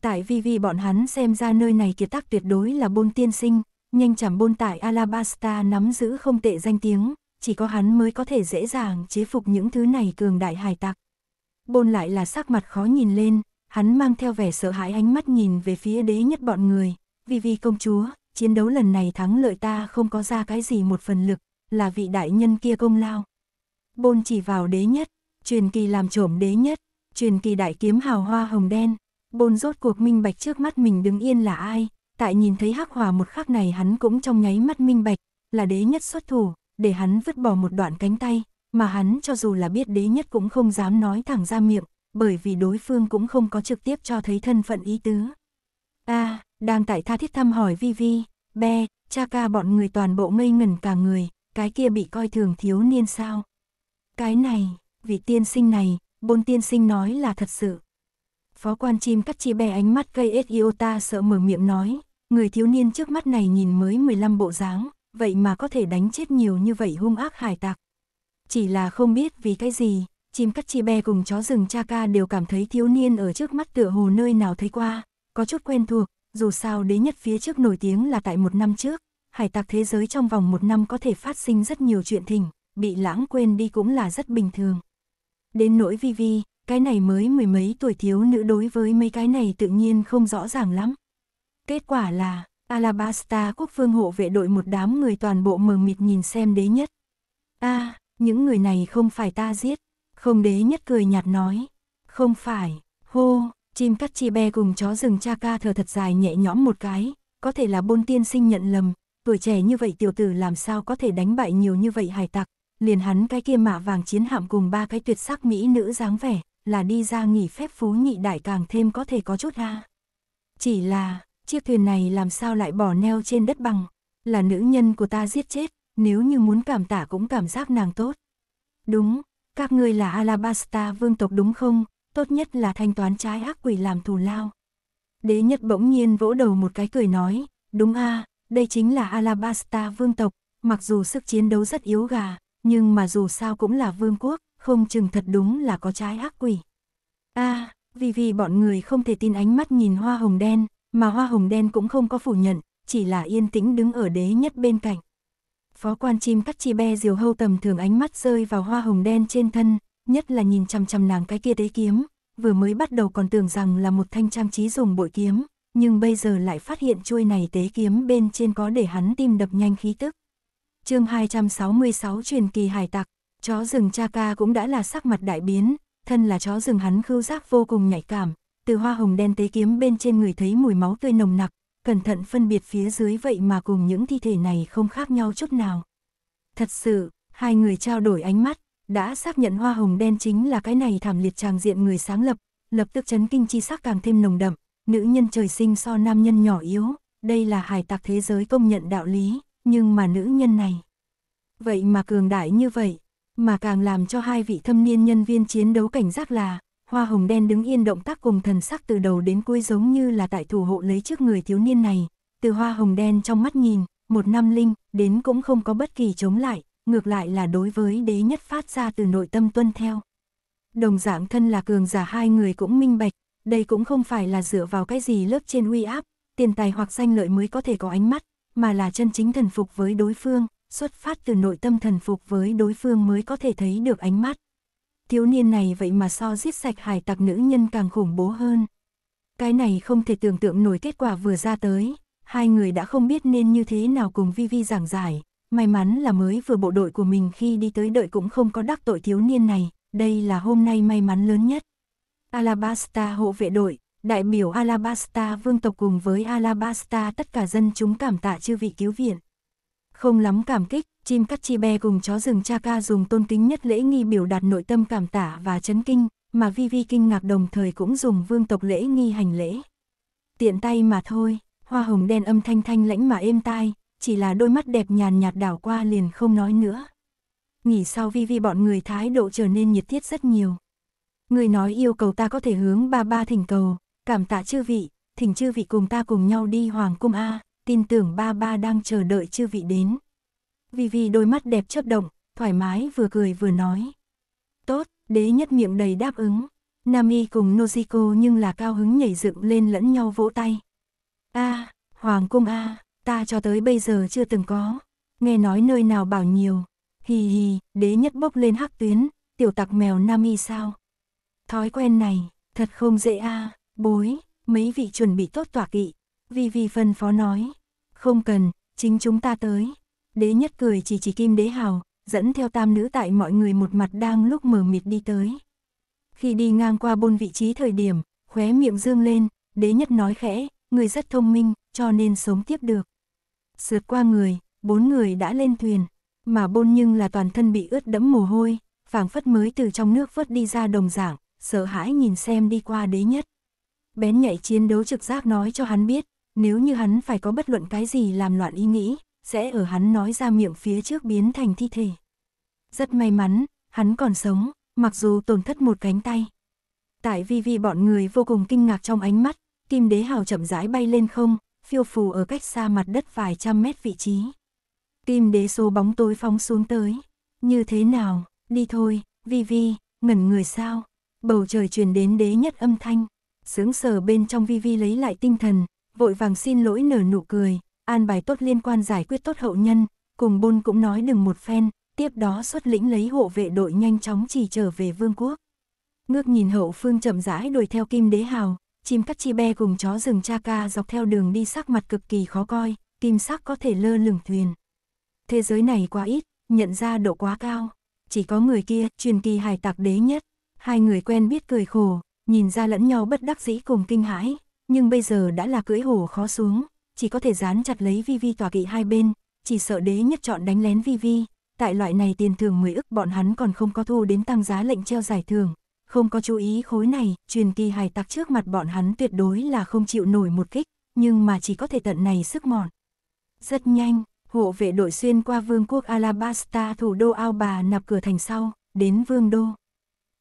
[SPEAKER 1] Tại vì vì bọn hắn xem ra nơi này kiệt tác tuyệt đối là bôn tiên sinh, nhanh chảm bôn tại Alabasta nắm giữ không tệ danh tiếng, chỉ có hắn mới có thể dễ dàng chế phục những thứ này cường đại hải tặc. Bôn lại là sắc mặt khó nhìn lên, Hắn mang theo vẻ sợ hãi ánh mắt nhìn về phía đế nhất bọn người, vì vì công chúa, chiến đấu lần này thắng lợi ta không có ra cái gì một phần lực, là vị đại nhân kia công lao. Bôn chỉ vào đế nhất, truyền kỳ làm trổm đế nhất, truyền kỳ đại kiếm hào hoa hồng đen, bôn rốt cuộc minh bạch trước mắt mình đứng yên là ai, tại nhìn thấy hắc hòa một khắc này hắn cũng trong nháy mắt minh bạch, là đế nhất xuất thủ, để hắn vứt bỏ một đoạn cánh tay, mà hắn cho dù là biết đế nhất cũng không dám nói thẳng ra miệng, bởi vì đối phương cũng không có trực tiếp cho thấy thân phận ý tứ. a đang tại tha thiết thăm hỏi vi vi Be, cha ca bọn người toàn bộ ngây ngẩn cả người, cái kia bị coi thường thiếu niên sao. Cái này, vị tiên sinh này, bôn tiên sinh nói là thật sự. Phó quan chim cắt chi bè ánh mắt gây ết ta sợ mở miệng nói, người thiếu niên trước mắt này nhìn mới 15 bộ dáng, vậy mà có thể đánh chết nhiều như vậy hung ác hải tặc. Chỉ là không biết vì cái gì, chim cắt chi be cùng chó rừng cha ca đều cảm thấy thiếu niên ở trước mắt tựa hồ nơi nào thấy qua, có chút quen thuộc, dù sao đế nhất phía trước nổi tiếng là tại một năm trước, hải tặc thế giới trong vòng một năm có thể phát sinh rất nhiều chuyện thình, bị lãng quên đi cũng là rất bình thường. Đến nỗi vi vi, cái này mới mười mấy tuổi thiếu nữ đối với mấy cái này tự nhiên không rõ ràng lắm. Kết quả là, Alabasta quốc phương hộ vệ đội một đám người toàn bộ mờ mịt nhìn xem đế nhất. a những người này không phải ta giết, không đế nhất cười nhạt nói. Không phải, hô, chim cắt chi be cùng chó rừng cha ca thở thật dài nhẹ nhõm một cái, có thể là bôn tiên sinh nhận lầm, tuổi trẻ như vậy tiểu tử làm sao có thể đánh bại nhiều như vậy hải tặc, liền hắn cái kia mạ vàng chiến hạm cùng ba cái tuyệt sắc mỹ nữ dáng vẻ, là đi ra nghỉ phép phú nhị đại càng thêm có thể có chút ha. Chỉ là, chiếc thuyền này làm sao lại bỏ neo trên đất bằng, là nữ nhân của ta giết chết, nếu như muốn cảm tả cũng cảm giác nàng tốt. Đúng, các ngươi là Alabasta vương tộc đúng không, tốt nhất là thanh toán trái ác quỷ làm thù lao. Đế nhất bỗng nhiên vỗ đầu một cái cười nói, đúng a, đây chính là Alabasta vương tộc, mặc dù sức chiến đấu rất yếu gà, nhưng mà dù sao cũng là vương quốc, không chừng thật đúng là có trái ác quỷ. a vì vì bọn người không thể tin ánh mắt nhìn hoa hồng đen, mà hoa hồng đen cũng không có phủ nhận, chỉ là yên tĩnh đứng ở đế nhất bên cạnh. Phó quan chim cắt chi be diều hâu tầm thường ánh mắt rơi vào hoa hồng đen trên thân, nhất là nhìn chằm chằm nàng cái kia tế kiếm, vừa mới bắt đầu còn tưởng rằng là một thanh trang trí dùng bội kiếm, nhưng bây giờ lại phát hiện chuôi này tế kiếm bên trên có để hắn tim đập nhanh khí tức. chương 266 truyền kỳ hải tặc, chó rừng cha ca cũng đã là sắc mặt đại biến, thân là chó rừng hắn khưu giác vô cùng nhạy cảm, từ hoa hồng đen tế kiếm bên trên người thấy mùi máu tươi nồng nặc, cẩn thận phân biệt phía dưới vậy mà cùng những thi thể này không khác nhau chút nào. Thật sự, hai người trao đổi ánh mắt, đã xác nhận hoa hồng đen chính là cái này thảm liệt tràng diện người sáng lập, lập tức chấn kinh chi sắc càng thêm nồng đậm, nữ nhân trời sinh so nam nhân nhỏ yếu, đây là hài tặc thế giới công nhận đạo lý, nhưng mà nữ nhân này. Vậy mà cường đại như vậy, mà càng làm cho hai vị thâm niên nhân viên chiến đấu cảnh giác là, hoa hồng đen đứng yên động tác cùng thần sắc từ đầu đến cuối giống như là tại thủ hộ lấy trước người thiếu niên này, từ hoa hồng đen trong mắt nhìn, một năm linh, đến cũng không có bất kỳ chống lại, ngược lại là đối với đế nhất phát ra từ nội tâm tuân theo. Đồng dạng thân là cường giả hai người cũng minh bạch, đây cũng không phải là dựa vào cái gì lớp trên uy áp, tiền tài hoặc danh lợi mới có thể có ánh mắt, mà là chân chính thần phục với đối phương, xuất phát từ nội tâm thần phục với đối phương mới có thể thấy được ánh mắt thiếu niên này vậy mà so giết sạch hải tặc nữ nhân càng khủng bố hơn. Cái này không thể tưởng tượng nổi kết quả vừa ra tới, hai người đã không biết nên như thế nào cùng Vi Vi giảng giải, may mắn là mới vừa bộ đội của mình khi đi tới đợi cũng không có đắc tội thiếu niên này, đây là hôm nay may mắn lớn nhất. Alabasta hộ vệ đội, đại biểu Alabasta vương tộc cùng với Alabasta tất cả dân chúng cảm tạ chư vị cứu viện. Không lắm cảm kích, chim cắt chi be cùng chó rừng cha ca dùng tôn kính nhất lễ nghi biểu đạt nội tâm cảm tả và chấn kinh, mà vi vi kinh ngạc đồng thời cũng dùng vương tộc lễ nghi hành lễ. Tiện tay mà thôi, hoa hồng đen âm thanh thanh lãnh mà êm tai, chỉ là đôi mắt đẹp nhàn nhạt đảo qua liền không nói nữa. Nghỉ sau vi vi bọn người thái độ trở nên nhiệt thiết rất nhiều. Người nói yêu cầu ta có thể hướng ba ba thỉnh cầu, cảm tạ chư vị, thỉnh chư vị cùng ta cùng nhau đi hoàng cung A, tin tưởng ba ba đang chờ đợi chư vị đến. Vivi đôi mắt đẹp chớp động, thoải mái vừa cười vừa nói. Tốt, đế nhất miệng đầy đáp ứng. Nami cùng Nojiko nhưng là cao hứng nhảy dựng lên lẫn nhau vỗ tay. a à, Hoàng cung a à, ta cho tới bây giờ chưa từng có. Nghe nói nơi nào bảo nhiều. Hì hì, đế nhất bốc lên hắc tuyến, tiểu tặc mèo Nami sao? Thói quen này, thật không dễ a à, bối, mấy vị chuẩn bị tốt tỏa kỵ. Vivi phân phó nói. Không cần, chính chúng ta tới đế nhất cười chỉ chỉ kim đế hào, dẫn theo tam nữ tại mọi người một mặt đang lúc mờ mịt đi tới. Khi đi ngang qua bôn vị trí thời điểm, khóe miệng dương lên, đế nhất nói khẽ, người rất thông minh, cho nên sống tiếp được. Sượt qua người, bốn người đã lên thuyền, mà bôn nhưng là toàn thân bị ướt đẫm mồ hôi, phảng phất mới từ trong nước vớt đi ra đồng dạng, sợ hãi nhìn xem đi qua đế nhất. Bén nhạy chiến đấu trực giác nói cho hắn biết, nếu như hắn phải có bất luận cái gì làm loạn ý nghĩ, sẽ ở hắn nói ra miệng phía trước biến thành thi thể. Rất may mắn, hắn còn sống, mặc dù tổn thất một cánh tay. Tại vi vi bọn người vô cùng kinh ngạc trong ánh mắt, kim đế hào chậm rãi bay lên không, phiêu phù ở cách xa mặt đất vài trăm mét vị trí. Kim đế số bóng tối phóng xuống tới. Như thế nào, đi thôi, vi vi, ngẩn người sao. Bầu trời truyền đến đế nhất âm thanh. Sướng sờ bên trong vi vi lấy lại tinh thần, vội vàng xin lỗi nở nụ cười, an bài tốt liên quan giải quyết tốt hậu nhân, cùng Bôn cũng nói đừng một phen, tiếp đó xuất lĩnh lấy hộ vệ đội nhanh chóng chỉ trở về vương quốc. Ngước nhìn hậu phương chậm rãi đuổi theo Kim Đế Hào, chim cắt chi be cùng chó rừng cha ca dọc theo đường đi sắc mặt cực kỳ khó coi, kim sắc có thể lơ lửng thuyền. Thế giới này quá ít, nhận ra độ quá cao, chỉ có người kia, truyền kỳ hải tặc đế nhất. Hai người quen biết cười khổ, nhìn ra lẫn nhau bất đắc dĩ cùng kinh hãi, nhưng bây giờ đã là cưỡi hổ khó xuống, chỉ có thể dán chặt lấy vi vi tòa kỵ hai bên, chỉ sợ đế nhất chọn đánh lén vi vi. Tại loại này tiền thưởng 10 ức bọn hắn còn không có thu đến tăng giá lệnh treo giải thưởng, không có chú ý khối này, truyền kỳ hài tặc trước mặt bọn hắn tuyệt đối là không chịu nổi một kích, nhưng mà chỉ có thể tận này sức mòn Rất nhanh, hộ vệ đội xuyên qua vương quốc Alabasta thủ đô Ao Bà nạp cửa thành sau, đến vương đô.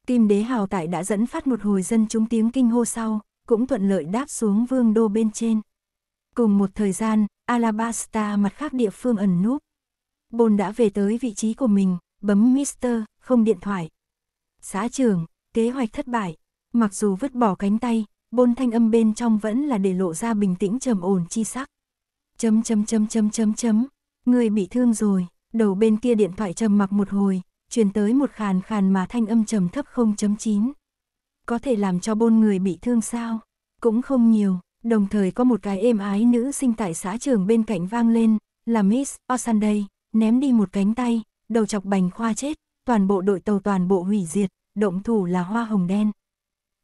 [SPEAKER 1] Kim đế hào tại đã dẫn phát một hồi dân chúng tiếng kinh hô sau, cũng thuận lợi đáp xuống vương đô bên trên. Cùng một thời gian, Alabasta mặt khác địa phương ẩn núp. Bồn đã về tới vị trí của mình, bấm Mister, không điện thoại. Xã trưởng, kế hoạch thất bại. Mặc dù vứt bỏ cánh tay, bôn thanh âm bên trong vẫn là để lộ ra bình tĩnh trầm ổn chi sắc. Chấm chấm chấm chấm chấm chấm, người bị thương rồi, đầu bên kia điện thoại trầm mặc một hồi, truyền tới một khàn khàn mà thanh âm trầm thấp 0.9. Có thể làm cho bôn người bị thương sao? Cũng không nhiều, đồng thời có một cái êm ái nữ sinh tại xã trường bên cạnh vang lên, là Miss Osanday, ném đi một cánh tay, đầu chọc bành khoa chết, toàn bộ đội tàu toàn bộ hủy diệt, động thủ là hoa hồng đen.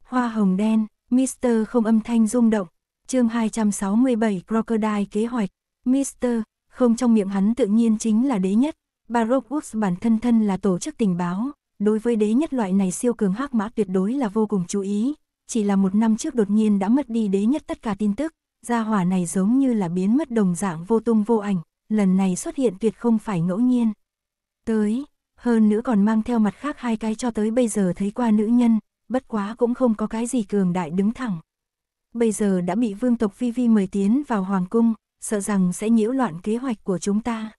[SPEAKER 1] Hoa hồng đen, Mr. không âm thanh rung động, chương 267 Crocodile kế hoạch, Mr. không trong miệng hắn tự nhiên chính là đế nhất, Baroque Works bản thân thân là tổ chức tình báo, đối với đế nhất loại này siêu cường hắc mã tuyệt đối là vô cùng chú ý, chỉ là một năm trước đột nhiên đã mất đi đế nhất tất cả tin tức, gia hỏa này giống như là biến mất đồng dạng vô tung vô ảnh, lần này xuất hiện tuyệt không phải ngẫu nhiên. Tới, hơn nữa còn mang theo mặt khác hai cái cho tới bây giờ thấy qua nữ nhân, bất quá cũng không có cái gì cường đại đứng thẳng. Bây giờ đã bị vương tộc Phi Vi mời tiến vào hoàng cung, sợ rằng sẽ nhiễu loạn kế hoạch của chúng ta.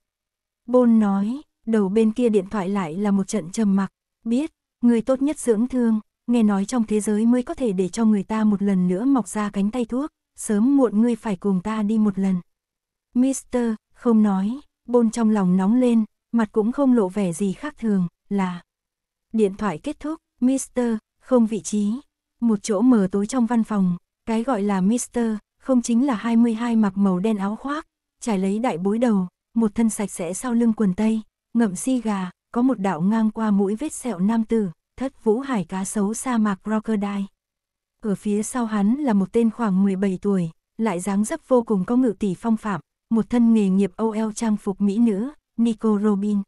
[SPEAKER 1] Bôn nói, đầu bên kia điện thoại lại là một trận trầm mặc, biết, người tốt nhất dưỡng thương, nghe nói trong thế giới mới có thể để cho người ta một lần nữa mọc ra cánh tay thuốc, sớm muộn ngươi phải cùng ta đi một lần. Mister, không nói, bôn trong lòng nóng lên, mặt cũng không lộ vẻ gì khác thường, là. Điện thoại kết thúc, Mister, không vị trí, một chỗ mờ tối trong văn phòng, cái gọi là Mister, không chính là 22 mặc màu đen áo khoác, trải lấy đại bối đầu, một thân sạch sẽ sau lưng quần tây, ngậm si gà, có một đạo ngang qua mũi vết sẹo nam tử, thất vũ hải cá sấu sa mạc crocodile. Ở phía sau hắn là một tên khoảng 17 tuổi, lại dáng dấp vô cùng có ngự tỷ phong phạm, một thân nghề nghiệp OL trang phục mỹ nữ, Nico Robin.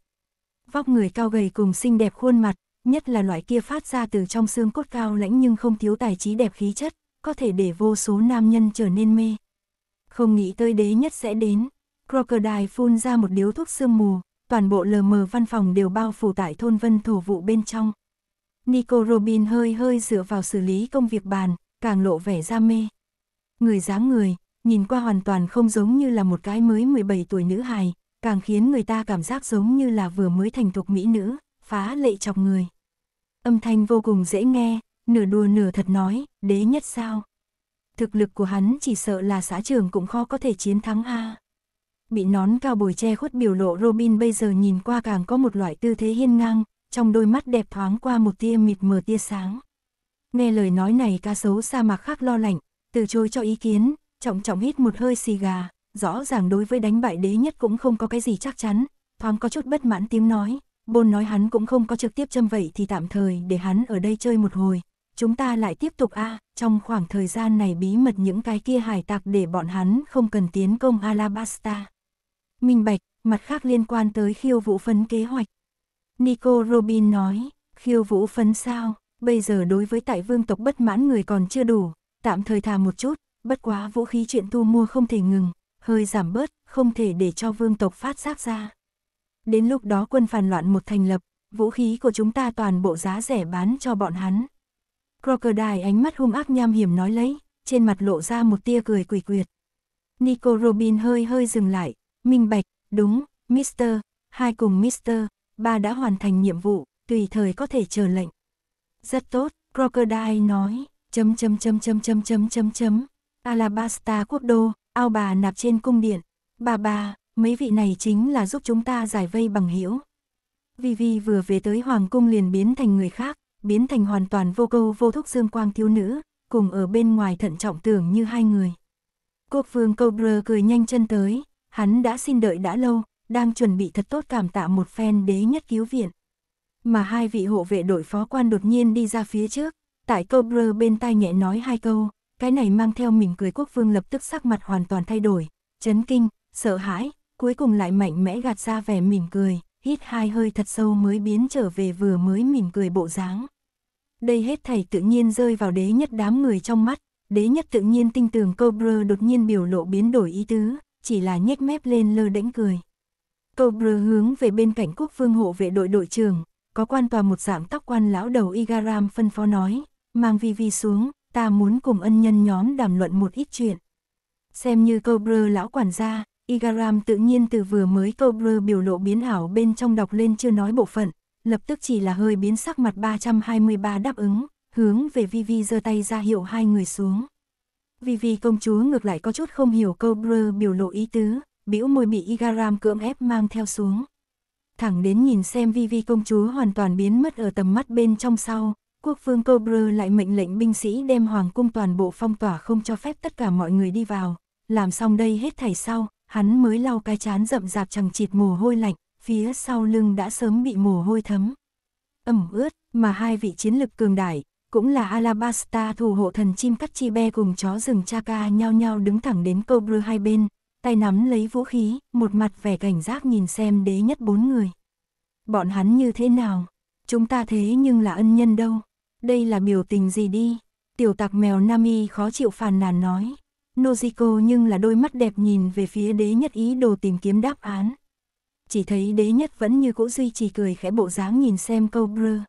[SPEAKER 1] Vóc người cao gầy cùng xinh đẹp khuôn mặt, nhất là loại kia phát ra từ trong xương cốt cao lãnh nhưng không thiếu tài trí đẹp khí chất, có thể để vô số nam nhân trở nên mê. Không nghĩ tới đế nhất sẽ đến, Crocodile phun ra một điếu thuốc sương mù, toàn bộ lờ mờ văn phòng đều bao phủ tại thôn vân thổ vụ bên trong. Nico Robin hơi hơi dựa vào xử lý công việc bàn, càng lộ vẻ đam mê. Người dáng người, nhìn qua hoàn toàn không giống như là một cái mới 17 tuổi nữ hài, càng khiến người ta cảm giác giống như là vừa mới thành thục mỹ nữ, phá lệ chọc người. Âm thanh vô cùng dễ nghe, nửa đùa nửa thật nói, đế nhất sao. Thực lực của hắn chỉ sợ là xã trường cũng khó có thể chiến thắng a. Bị nón cao bồi che khuất biểu lộ Robin bây giờ nhìn qua càng có một loại tư thế hiên ngang, trong đôi mắt đẹp thoáng qua một tia mịt mờ tia sáng. Nghe lời nói này cá sấu sa mạc khác lo lạnh, từ chối cho ý kiến, trọng trọng hít một hơi xì gà, rõ ràng đối với đánh bại đế nhất cũng không có cái gì chắc chắn, thoáng có chút bất mãn tiếng nói, bôn nói hắn cũng không có trực tiếp châm vậy thì tạm thời để hắn ở đây chơi một hồi, chúng ta lại tiếp tục a trong khoảng thời gian này bí mật những cái kia hải tặc để bọn hắn không cần tiến công Alabasta. Minh Bạch, mặt khác liên quan tới khiêu vũ phấn kế hoạch, Nico Robin nói, khiêu vũ phấn sao, bây giờ đối với tại vương tộc bất mãn người còn chưa đủ, tạm thời thà một chút, bất quá vũ khí chuyện thu mua không thể ngừng, hơi giảm bớt, không thể để cho vương tộc phát giác ra. Đến lúc đó quân phản loạn một thành lập, vũ khí của chúng ta toàn bộ giá rẻ bán cho bọn hắn. Crocodile ánh mắt hung ác nham hiểm nói lấy, trên mặt lộ ra một tia cười quỷ quyệt. Nico Robin hơi hơi dừng lại, minh bạch, đúng, Mister, hai cùng Mister, Ba đã hoàn thành nhiệm vụ, tùy thời có thể chờ lệnh. Rất tốt, Crocodile nói, chấm chấm chấm chấm chấm chấm chấm chấm, Alabasta quốc đô, ao bà nạp trên cung điện. Bà bà, mấy vị này chính là giúp chúng ta giải vây bằng hiểu. Vivi vừa về tới hoàng cung liền biến thành người khác, biến thành hoàn toàn vô câu vô thúc dương quang thiếu nữ, cùng ở bên ngoài thận trọng tưởng như hai người. Quốc vương Cobra cười nhanh chân tới, hắn đã xin đợi đã lâu, đang chuẩn bị thật tốt cảm tạ một phen đế nhất cứu viện. Mà hai vị hộ vệ đội phó quan đột nhiên đi ra phía trước, tại câu brơ bên tai nhẹ nói hai câu, cái này mang theo mình cười quốc vương lập tức sắc mặt hoàn toàn thay đổi, chấn kinh, sợ hãi, cuối cùng lại mạnh mẽ gạt ra vẻ mỉm cười, hít hai hơi thật sâu mới biến trở về vừa mới mỉm cười bộ dáng. Đây hết thầy tự nhiên rơi vào đế nhất đám người trong mắt, đế nhất tự nhiên tinh tường Cobra đột nhiên biểu lộ biến đổi ý tứ, chỉ là nhếch mép lên lơ đễnh cười. Cobra hướng về bên cạnh quốc vương hộ vệ đội đội trưởng, có quan tòa một dạng tóc quan lão đầu Igaram phân phó nói, mang Vivi xuống, ta muốn cùng ân nhân nhóm đàm luận một ít chuyện. Xem như Cobra lão quản gia, Igaram tự nhiên từ vừa mới Cobra biểu lộ biến ảo bên trong đọc lên chưa nói bộ phận, lập tức chỉ là hơi biến sắc mặt 323 đáp ứng, hướng về Vivi giơ tay ra hiệu hai người xuống. Vivi công chúa ngược lại có chút không hiểu Cobra biểu lộ ý tứ, bĩu môi bị Igaram cưỡng ép mang theo xuống. Thẳng đến nhìn xem vivi công chúa hoàn toàn biến mất ở tầm mắt bên trong sau, quốc vương Cobra lại mệnh lệnh binh sĩ đem hoàng cung toàn bộ phong tỏa không cho phép tất cả mọi người đi vào. Làm xong đây hết thảy sau, hắn mới lau cái chán rậm rạp chẳng chịt mồ hôi lạnh, phía sau lưng đã sớm bị mồ hôi thấm. Ẩm ướt, mà hai vị chiến lực cường đại, cũng là Alabasta thủ hộ thần chim cắt chi be cùng chó rừng Chaka nhau nhau đứng thẳng đến Cobra hai bên, tay nắm lấy vũ khí, một mặt vẻ cảnh giác nhìn xem đế nhất bốn người. Bọn hắn như thế nào? Chúng ta thế nhưng là ân nhân đâu? Đây là biểu tình gì đi? Tiểu tạc mèo Nami khó chịu phàn nàn nói. Nojiko nhưng là đôi mắt đẹp nhìn về phía đế nhất ý đồ tìm kiếm đáp án. Chỉ thấy đế nhất vẫn như cũ duy trì cười khẽ bộ dáng nhìn xem câu brơ.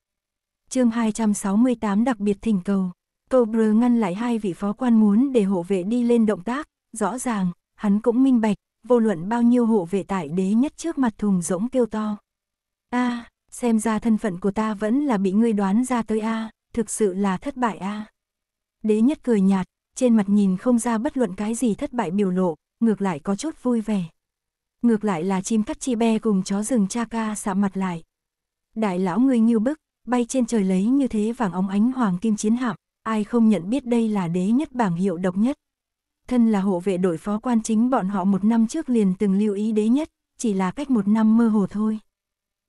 [SPEAKER 1] chương 268 đặc biệt thỉnh cầu. Câu brơ ngăn lại hai vị phó quan muốn để hộ vệ đi lên động tác, rõ ràng, hắn cũng minh bạch, vô luận bao nhiêu hộ vệ tại đế nhất trước mặt thùng rỗng kêu to. a xem ra thân phận của ta vẫn là bị ngươi đoán ra tới a thực sự là thất bại a Đế nhất cười nhạt, trên mặt nhìn không ra bất luận cái gì thất bại biểu lộ, ngược lại có chút vui vẻ. Ngược lại là chim cắt chi be cùng chó rừng cha ca sạm mặt lại. Đại lão ngươi nghiêu bức, bay trên trời lấy như thế vàng óng ánh hoàng kim chiến hạm, ai không nhận biết đây là đế nhất bảng hiệu độc nhất thân là hộ vệ đội phó quan chính bọn họ một năm trước liền từng lưu ý đế nhất, chỉ là cách một năm mơ hồ thôi.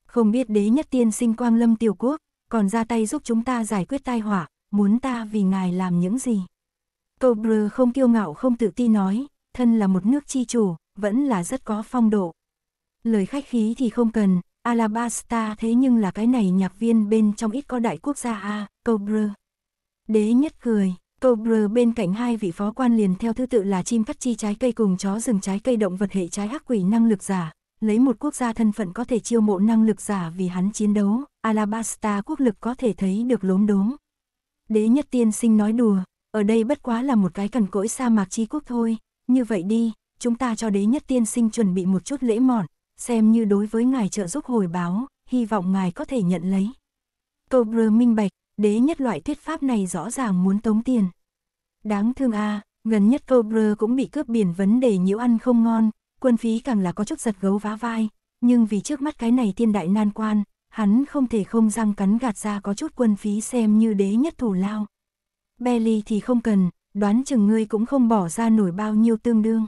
[SPEAKER 1] Không biết đế nhất tiên sinh quang lâm tiểu quốc, còn ra tay giúp chúng ta giải quyết tai họa, muốn ta vì ngài làm những gì. Tô Brơ không kiêu ngạo không tự ti nói, thân là một nước chi chủ, vẫn là rất có phong độ. Lời khách khí thì không cần, Alabasta thế nhưng là cái này nhạc viên bên trong ít có đại quốc gia a, à, Cobra. Đế nhất cười, Cobra bên cạnh hai vị phó quan liền theo thứ tự là chim cắt chi trái cây cùng chó rừng trái cây động vật hệ trái hắc quỷ năng lực giả, lấy một quốc gia thân phận có thể chiêu mộ năng lực giả vì hắn chiến đấu, Alabasta quốc lực có thể thấy được lốm đốm. Đế nhất tiên sinh nói đùa, ở đây bất quá là một cái cần cỗi sa mạc chi quốc thôi, như vậy đi, chúng ta cho đế nhất tiên sinh chuẩn bị một chút lễ mọn, xem như đối với ngài trợ giúp hồi báo, hy vọng ngài có thể nhận lấy. Cobra minh bạch, đế nhất loại thuyết pháp này rõ ràng muốn tống tiền. Đáng thương a à, gần nhất câu cũng bị cướp biển vấn đề nhiễu ăn không ngon, quân phí càng là có chút giật gấu vá vai, nhưng vì trước mắt cái này tiên đại nan quan, hắn không thể không răng cắn gạt ra có chút quân phí xem như đế nhất thủ lao. Belly thì không cần, đoán chừng ngươi cũng không bỏ ra nổi bao nhiêu tương đương.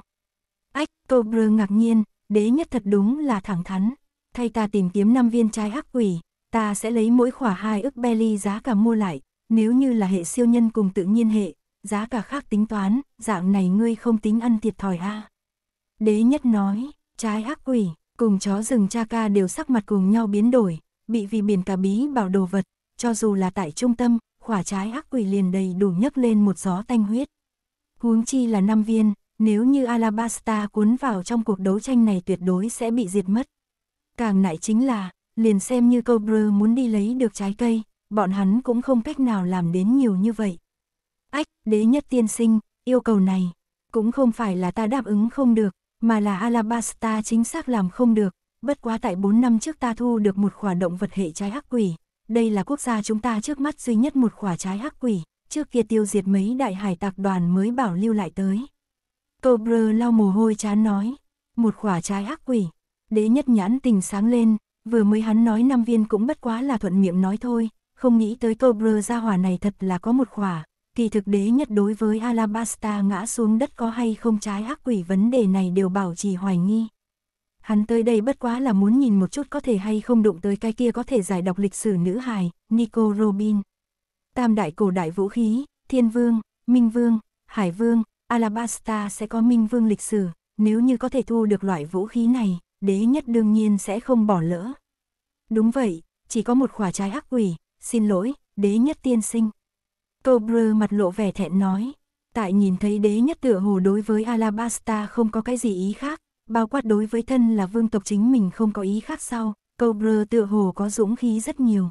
[SPEAKER 1] Ách, câu ngạc nhiên, đế nhất thật đúng là thẳng thắn, thay ta tìm kiếm năm viên trái ác quỷ, Ta sẽ lấy mỗi khỏa hai ức belly giá cả mua lại, nếu như là hệ siêu nhân cùng tự nhiên hệ, giá cả khác tính toán, dạng này ngươi không tính ăn thiệt thòi a Đế nhất nói, trái ác quỷ, cùng chó rừng cha ca đều sắc mặt cùng nhau biến đổi, bị vì biển cả bí bảo đồ vật, cho dù là tại trung tâm, khỏa trái ác quỷ liền đầy đủ nhấc lên một gió tanh huyết. Huống chi là năm viên, nếu như Alabasta cuốn vào trong cuộc đấu tranh này tuyệt đối sẽ bị diệt mất. Càng nại chính là, liền xem như câu muốn đi lấy được trái cây, bọn hắn cũng không cách nào làm đến nhiều như vậy. Ách, đế nhất tiên sinh, yêu cầu này, cũng không phải là ta đáp ứng không được, mà là Alabasta chính xác làm không được, bất quá tại 4 năm trước ta thu được một khỏa động vật hệ trái hắc quỷ, đây là quốc gia chúng ta trước mắt duy nhất một khỏa trái hắc quỷ, trước kia tiêu diệt mấy đại hải tạc đoàn mới bảo lưu lại tới. Cobra lau mồ hôi chán nói, một khỏa trái hắc quỷ, đế nhất nhãn tình sáng lên, vừa mới hắn nói năm viên cũng bất quá là thuận miệng nói thôi, không nghĩ tới câu ra hỏa này thật là có một khỏa, kỳ thực đế nhất đối với Alabasta ngã xuống đất có hay không trái ác quỷ vấn đề này đều bảo trì hoài nghi. Hắn tới đây bất quá là muốn nhìn một chút có thể hay không đụng tới cái kia có thể giải đọc lịch sử nữ hài, Nico Robin. Tam đại cổ đại vũ khí, Thiên Vương, Minh Vương, Hải Vương, Alabasta sẽ có Minh Vương lịch sử, nếu như có thể thu được loại vũ khí này, đế nhất đương nhiên sẽ không bỏ lỡ. Đúng vậy, chỉ có một quả trái ác quỷ, xin lỗi, đế nhất tiên sinh. Cobra mặt lộ vẻ thẹn nói, tại nhìn thấy đế nhất tựa hồ đối với Alabasta không có cái gì ý khác, bao quát đối với thân là vương tộc chính mình không có ý khác sau, Cobra tựa hồ có dũng khí rất nhiều.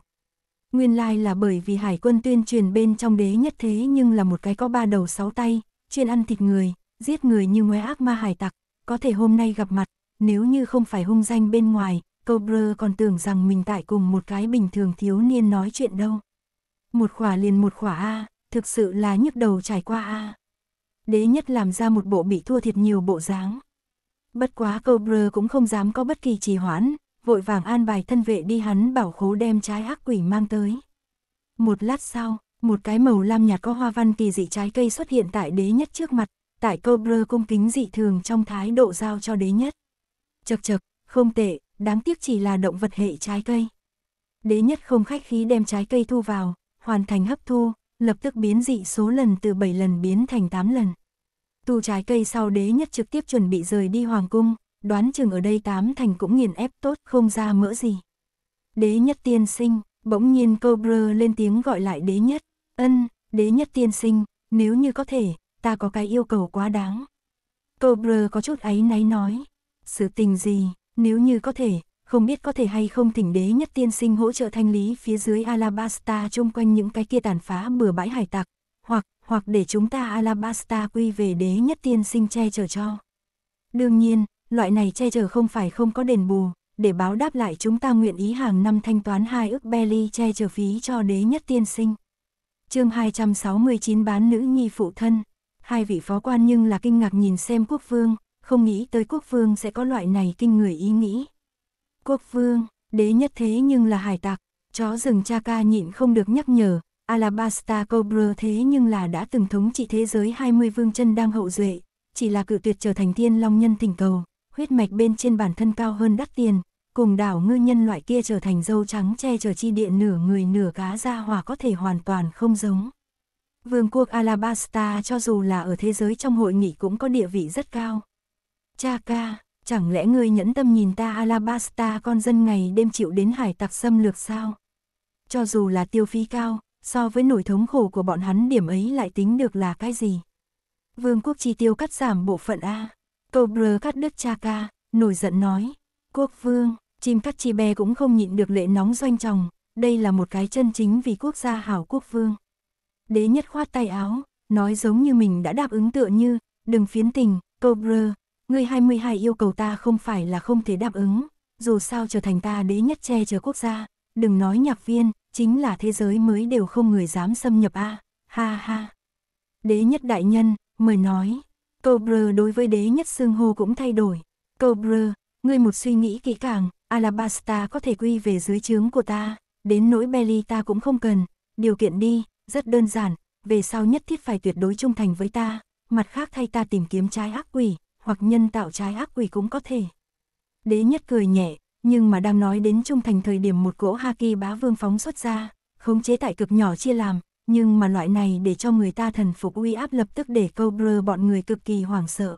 [SPEAKER 1] Nguyên lai là bởi vì hải quân tuyên truyền bên trong đế nhất thế nhưng là một cái có ba đầu sáu tay, chuyên ăn thịt người, giết người như ngoé ác ma hải tặc, có thể hôm nay gặp mặt, nếu như không phải hung danh bên ngoài, Cobra còn tưởng rằng mình tại cùng một cái bình thường thiếu niên nói chuyện đâu. Một khỏa liền một khỏa A, thực sự là nhức đầu trải qua A. Đế nhất làm ra một bộ bị thua thiệt nhiều bộ dáng. Bất quá Cobra cũng không dám có bất kỳ trì hoãn, vội vàng an bài thân vệ đi hắn bảo khố đem trái hắc quỷ mang tới. Một lát sau, một cái màu lam nhạt có hoa văn kỳ dị trái cây xuất hiện tại đế nhất trước mặt, tại Cobra cung kính dị thường trong thái độ giao cho đế nhất. Chật chật, không tệ, đáng tiếc chỉ là động vật hệ trái cây. Đế nhất không khách khí đem trái cây thu vào, hoàn thành hấp thu, lập tức biến dị số lần từ 7 lần biến thành 8 lần. Tu trái cây sau đế nhất trực tiếp chuẩn bị rời đi hoàng cung, đoán chừng ở đây tám thành cũng nghiền ép tốt không ra mỡ gì. Đế nhất tiên sinh, bỗng nhiên câu lên tiếng gọi lại đế nhất, ân, đế nhất tiên sinh, nếu như có thể, ta có cái yêu cầu quá đáng. Câu có chút áy náy nói sự tình gì, nếu như có thể, không biết có thể hay không thỉnh đế nhất tiên sinh hỗ trợ thanh lý phía dưới Alabasta chung quanh những cái kia tàn phá bừa bãi hải tặc, hoặc, hoặc để chúng ta Alabasta quy về đế nhất tiên sinh che chở cho. Đương nhiên, loại này che chở không phải không có đền bù, để báo đáp lại chúng ta nguyện ý hàng năm thanh toán hai ước belly che chở phí cho đế nhất tiên sinh. chương 269 bán nữ nhi phụ thân, hai vị phó quan nhưng là kinh ngạc nhìn xem quốc vương, không nghĩ tới quốc vương sẽ có loại này kinh người ý nghĩ. Quốc vương, đế nhất thế nhưng là hải tặc, chó rừng cha ca nhịn không được nhắc nhở, Alabasta Cobra thế nhưng là đã từng thống trị thế giới 20 vương chân đang hậu duệ, chỉ là cự tuyệt trở thành thiên long nhân tình cầu, huyết mạch bên trên bản thân cao hơn đắt tiền, cùng đảo ngư nhân loại kia trở thành dâu trắng che chở chi điện nửa người nửa cá ra hòa có thể hoàn toàn không giống. Vương quốc Alabasta cho dù là ở thế giới trong hội nghị cũng có địa vị rất cao. Cha ca, chẳng lẽ ngươi nhẫn tâm nhìn ta Alabasta con dân ngày đêm chịu đến hải tặc xâm lược sao? Cho dù là tiêu phí cao, so với nỗi thống khổ của bọn hắn điểm ấy lại tính được là cái gì? Vương quốc chi tiêu cắt giảm bộ phận A. Cobra cắt đứt cha ca, nổi giận nói. Quốc vương, chim cắt chi bè cũng không nhịn được lệ nóng doanh chồng. Đây là một cái chân chính vì quốc gia hảo quốc vương. Đế nhất khoát tay áo, nói giống như mình đã đáp ứng tựa như, đừng phiến tình, Cobra ngươi 22 yêu cầu ta không phải là không thể đáp ứng, dù sao trở thành ta đế nhất che chở quốc gia, đừng nói nhạc viên, chính là thế giới mới đều không người dám xâm nhập a ha ha. Đế nhất đại nhân, mời nói, Cobra đối với đế nhất xương hô cũng thay đổi, Cobra, ngươi một suy nghĩ kỹ càng, Alabasta có thể quy về dưới trướng của ta, đến nỗi Belly ta cũng không cần, điều kiện đi, rất đơn giản, về sau nhất thiết phải tuyệt đối trung thành với ta, mặt khác thay ta tìm kiếm trái ác quỷ, hoặc nhân tạo trái ác quỷ cũng có thể. Đế nhất cười nhẹ, nhưng mà đang nói đến trung thành thời điểm một cỗ Haki bá vương phóng xuất ra, khống chế tại cực nhỏ chia làm, nhưng mà loại này để cho người ta thần phục uy áp lập tức để câu bọn người cực kỳ hoảng sợ.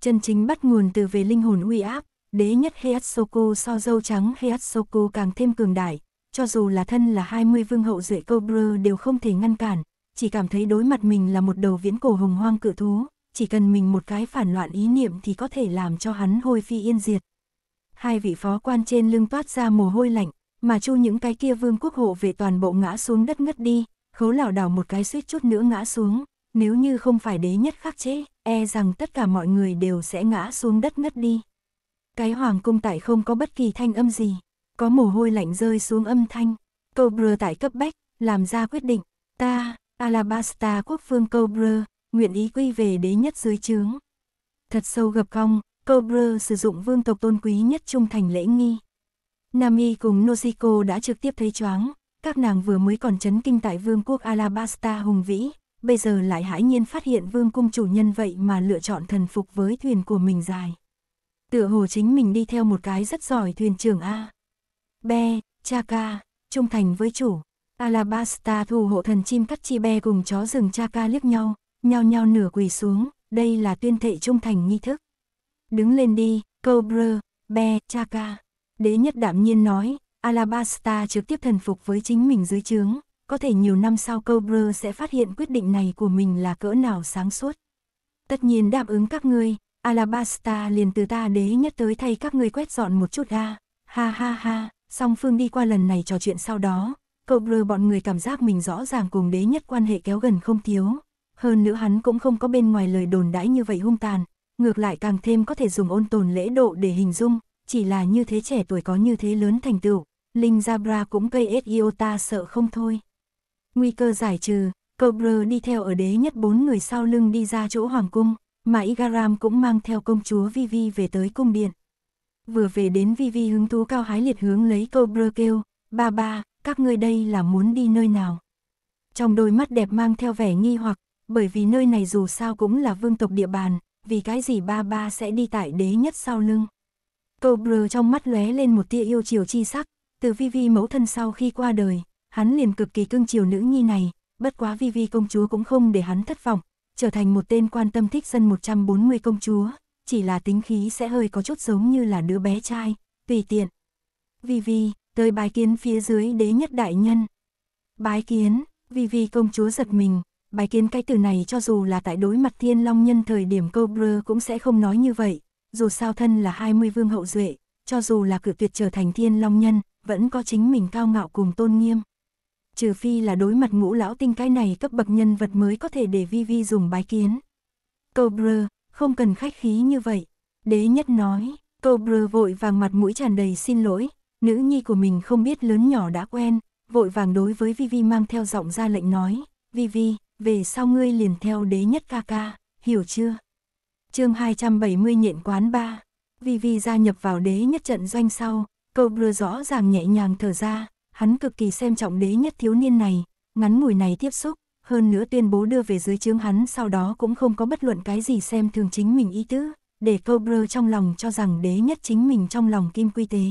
[SPEAKER 1] Chân chính bắt nguồn từ về linh hồn uy áp, đế nhất Heihatsoku so dâu trắng Heihatsoku càng thêm cường đại, cho dù là thân là 20 vương hậu rễ câu đều không thể ngăn cản, chỉ cảm thấy đối mặt mình là một đầu viễn cổ hồng hoang cự thú, chỉ cần mình một cái phản loạn ý niệm thì có thể làm cho hắn hôi phi yên diệt. Hai vị phó quan trên lưng toát ra mồ hôi lạnh, mà chu những cái kia vương quốc hộ về toàn bộ ngã xuống đất ngất đi, khấu lảo đảo một cái suýt chút nữa ngã xuống, nếu như không phải đế nhất khắc chế, e rằng tất cả mọi người đều sẽ ngã xuống đất ngất đi. Cái hoàng cung tại không có bất kỳ thanh âm gì, có mồ hôi lạnh rơi xuống âm thanh, cobra tại cấp bách, làm ra quyết định, ta, Alabasta quốc phương cobra nguyện ý quy về đế nhất dưới trướng. Thật sâu gập cong, Cobra sử dụng vương tộc tôn quý nhất trung thành lễ nghi. Nami cùng Noshiko đã trực tiếp thấy choáng, các nàng vừa mới còn chấn kinh tại vương quốc Alabasta hùng vĩ, bây giờ lại hãi nhiên phát hiện vương cung chủ nhân vậy mà lựa chọn thần phục với thuyền của mình dài. Tựa hồ chính mình đi theo một cái rất giỏi thuyền trưởng A. Be, Chaka, trung thành với chủ. Alabasta thủ hộ thần chim cắt chi be cùng chó rừng Chaka liếc nhau, nhao nhao nửa quỳ xuống, đây là tuyên thệ trung thành nghi thức. Đứng lên đi, Cobra, Be, Chaka. Đế nhất đảm nhiên nói, Alabasta trực tiếp thần phục với chính mình dưới trướng, có thể nhiều năm sau Cobra sẽ phát hiện quyết định này của mình là cỡ nào sáng suốt. Tất nhiên đáp ứng các ngươi, Alabasta liền từ ta đế nhất tới thay các ngươi quét dọn một chút ha, ha ha ha, song phương đi qua lần này trò chuyện sau đó, Cobra bọn người cảm giác mình rõ ràng cùng đế nhất quan hệ kéo gần không thiếu, hơn nữa hắn cũng không có bên ngoài lời đồn đãi như vậy hung tàn, ngược lại càng thêm có thể dùng ôn tồn lễ độ để hình dung, chỉ là như thế trẻ tuổi có như thế lớn thành tựu, Linh zabra cũng gây Iota sợ không thôi. Nguy cơ giải trừ, Cobra đi theo ở đế nhất bốn người sau lưng đi ra chỗ hoàng cung, mà Igaram cũng mang theo công chúa Vivi về tới cung điện. Vừa về đến Vivi hứng thú cao hái liệt hướng lấy Cobra kêu, ba ba, các ngươi đây là muốn đi nơi nào? Trong đôi mắt đẹp mang theo vẻ nghi hoặc, bởi vì nơi này dù sao cũng là vương tộc địa bàn, vì cái gì ba ba sẽ đi tại đế nhất sau lưng. Câu trong mắt lóe lên một tia yêu chiều chi sắc, từ vi vi mẫu thân sau khi qua đời, hắn liền cực kỳ cưng chiều nữ nhi này, bất quá vi vi công chúa cũng không để hắn thất vọng, trở thành một tên quan tâm thích dân 140 công chúa, chỉ là tính khí sẽ hơi có chút giống như là đứa bé trai, tùy tiện. Vi vi, tới bái kiến phía dưới đế nhất đại nhân. Bái kiến, vi vi công chúa giật mình, bài kiến cái từ này cho dù là tại đối mặt thiên long nhân thời điểm câu cũng sẽ không nói như vậy, dù sao thân là 20 vương hậu duệ, cho dù là cử tuyệt trở thành thiên long nhân, vẫn có chính mình cao ngạo cùng tôn nghiêm. Trừ phi là đối mặt ngũ lão tinh cái này cấp bậc nhân vật mới có thể để vi vi dùng bái kiến. Câu không cần khách khí như vậy, đế nhất nói, câu vội vàng mặt mũi tràn đầy xin lỗi, nữ nhi của mình không biết lớn nhỏ đã quen, vội vàng đối với Vivi mang theo giọng ra lệnh nói, Vivi, về sau ngươi liền theo đế nhất ca ca, hiểu chưa? chương 270 nhện quán ba Vi Vi gia nhập vào đế nhất trận doanh sau, cậu vừa rõ ràng nhẹ nhàng thở ra, hắn cực kỳ xem trọng đế nhất thiếu niên này, ngắn ngủi này tiếp xúc, hơn nữa tuyên bố đưa về dưới chướng hắn sau đó cũng không có bất luận cái gì xem thường chính mình ý tứ, để câu brơ trong lòng cho rằng đế nhất chính mình trong lòng kim quy tế.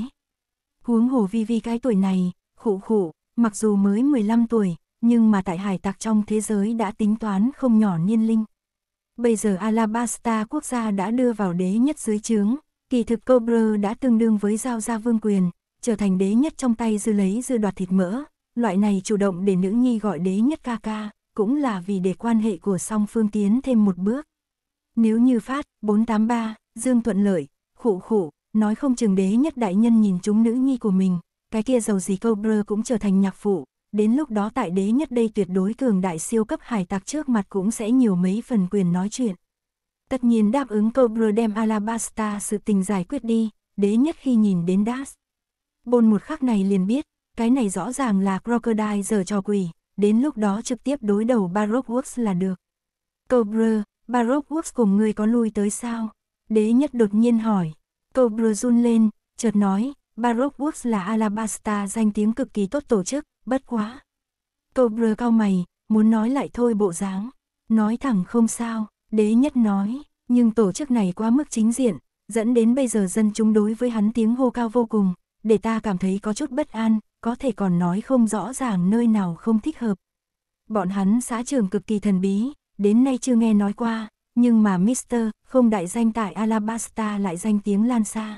[SPEAKER 1] Huống hồ vi vi cái tuổi này, khụ khụ, mặc dù mới 15 tuổi, nhưng mà tại hải tặc trong thế giới đã tính toán không nhỏ niên linh. Bây giờ Alabasta quốc gia đã đưa vào đế nhất dưới chướng kỳ thực Cobra đã tương đương với giao ra vương quyền, trở thành đế nhất trong tay dư lấy dư đoạt thịt mỡ, loại này chủ động để nữ nhi gọi đế nhất ca ca, cũng là vì để quan hệ của song phương tiến thêm một bước. Nếu như phát, 483, Dương Thuận Lợi, khụ khụ, nói không chừng đế nhất đại nhân nhìn chúng nữ nhi của mình, cái kia giàu gì Cobra cũng trở thành nhạc phụ, đến lúc đó tại đế nhất đây tuyệt đối cường đại siêu cấp hải tặc trước mặt cũng sẽ nhiều mấy phần quyền nói chuyện. Tất nhiên đáp ứng cobra đem Alabasta sự tình giải quyết đi, đế nhất khi nhìn đến Das. Bôn một khắc này liền biết, cái này rõ ràng là Crocodile giờ cho quỷ, đến lúc đó trực tiếp đối đầu Baroque Works là được. cobra Bro, Baroque Works cùng người có lui tới sao? Đế nhất đột nhiên hỏi, cobra run lên, chợt nói, Baroque Works là Alabasta danh tiếng cực kỳ tốt tổ chức, bất quá. Câu brơ cao mày, muốn nói lại thôi bộ dáng. Nói thẳng không sao, đế nhất nói, nhưng tổ chức này quá mức chính diện, dẫn đến bây giờ dân chúng đối với hắn tiếng hô cao vô cùng, để ta cảm thấy có chút bất an, có thể còn nói không rõ ràng nơi nào không thích hợp. Bọn hắn xã trường cực kỳ thần bí, đến nay chưa nghe nói qua, nhưng mà Mr. không đại danh tại Alabasta lại danh tiếng lan xa.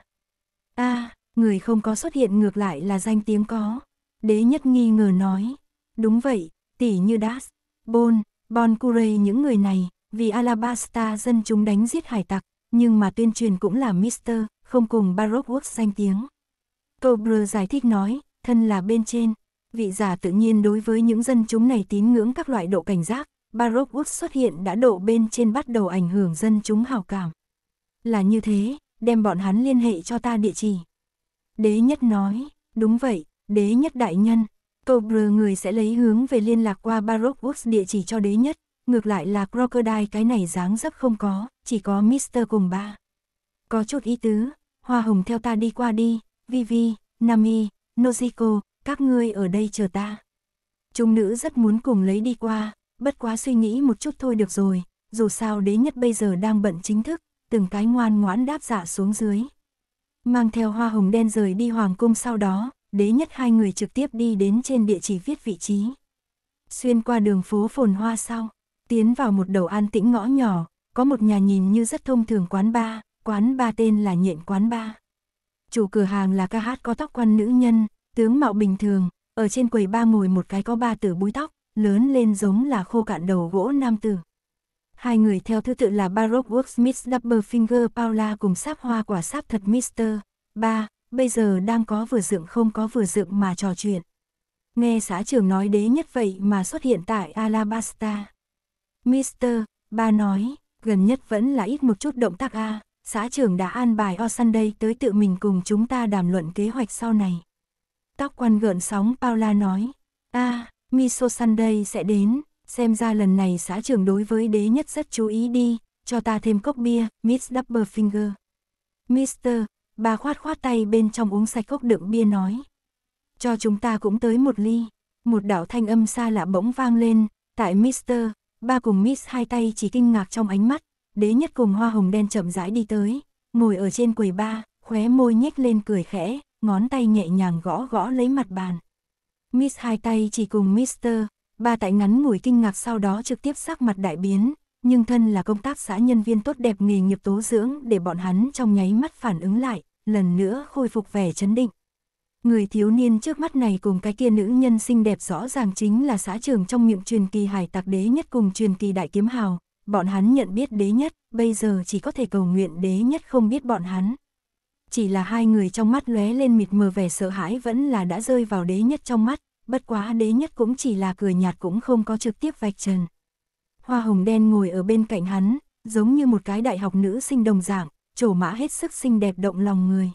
[SPEAKER 1] a à, người không có xuất hiện ngược lại là danh tiếng có. Đế nhất nghi ngờ nói, đúng vậy, tỷ như Das, Bon, Bon Curey những người này, vì Alabasta dân chúng đánh giết hải tặc, nhưng mà tuyên truyền cũng là mister không cùng Baroque Works danh tiếng. Cobra giải thích nói, thân là bên trên, vị giả tự nhiên đối với những dân chúng này tín ngưỡng các loại độ cảnh giác, Baroque Works xuất hiện đã độ bên trên bắt đầu ảnh hưởng dân chúng hào cảm. Là như thế, đem bọn hắn liên hệ cho ta địa chỉ. Đế nhất nói, đúng vậy, Đế nhất đại nhân, câu brơ người sẽ lấy hướng về liên lạc qua Baroque Works địa chỉ cho đế nhất, ngược lại là Crocodile cái này dáng dấp không có, chỉ có Mr. cùng ba. Có chút ý tứ, hoa hồng theo ta đi qua đi, Vivi, Nami, Noziko, các ngươi ở đây chờ ta. Chúng nữ rất muốn cùng lấy đi qua, bất quá suy nghĩ một chút thôi được rồi, dù sao đế nhất bây giờ đang bận chính thức, từng cái ngoan ngoãn đáp dạ xuống dưới. Mang theo hoa hồng đen rời đi hoàng cung sau đó, đế nhất hai người trực tiếp đi đến trên địa chỉ viết vị trí. Xuyên qua đường phố phồn hoa sau, tiến vào một đầu an tĩnh ngõ nhỏ, có một nhà nhìn như rất thông thường quán ba quán ba tên là Nhện Quán ba Chủ cửa hàng là ca hát có tóc quan nữ nhân, tướng mạo bình thường, ở trên quầy ba ngồi một cái có ba tử búi tóc, lớn lên giống là khô cạn đầu gỗ nam tử. Hai người theo thứ tự là Baroque Works Miss finger Paula cùng sáp hoa quả sáp thật Mr. Ba, bây giờ đang có vừa dựng không có vừa dựng mà trò chuyện. Nghe xã trưởng nói đế nhất vậy mà xuất hiện tại Alabasta. Mister, ba nói, gần nhất vẫn là ít một chút động tác A, xã trưởng đã an bài O Sunday tới tự mình cùng chúng ta đàm luận kế hoạch sau này. Tóc quan gợn sóng Paula nói, a à, Miso Sunday sẽ đến, xem ra lần này xã trưởng đối với đế nhất rất chú ý đi, cho ta thêm cốc bia, Miss finger Mister, Bà khoát khoát tay bên trong uống sạch cốc đựng bia nói. Cho chúng ta cũng tới một ly. Một đảo thanh âm xa lạ bỗng vang lên, tại Mr. Ba cùng Miss hai tay chỉ kinh ngạc trong ánh mắt, đế nhất cùng hoa hồng đen chậm rãi đi tới, ngồi ở trên quầy ba, khóe môi nhếch lên cười khẽ, ngón tay nhẹ nhàng gõ gõ lấy mặt bàn. Miss hai tay chỉ cùng Mr. Ba tại ngắn ngủi kinh ngạc sau đó trực tiếp sắc mặt đại biến, nhưng thân là công tác xã nhân viên tốt đẹp nghề nghiệp tố dưỡng để bọn hắn trong nháy mắt phản ứng lại, lần nữa khôi phục vẻ chấn định. Người thiếu niên trước mắt này cùng cái kia nữ nhân xinh đẹp rõ ràng chính là xã trưởng trong miệng truyền kỳ hải tặc đế nhất cùng truyền kỳ đại kiếm hào. Bọn hắn nhận biết đế nhất, bây giờ chỉ có thể cầu nguyện đế nhất không biết bọn hắn. Chỉ là hai người trong mắt lóe lên mịt mờ vẻ sợ hãi vẫn là đã rơi vào đế nhất trong mắt, bất quá đế nhất cũng chỉ là cười nhạt cũng không có trực tiếp vạch trần. Hoa hồng đen ngồi ở bên cạnh hắn, giống như một cái đại học nữ sinh đồng dạng, trổ mã hết sức xinh đẹp động lòng người.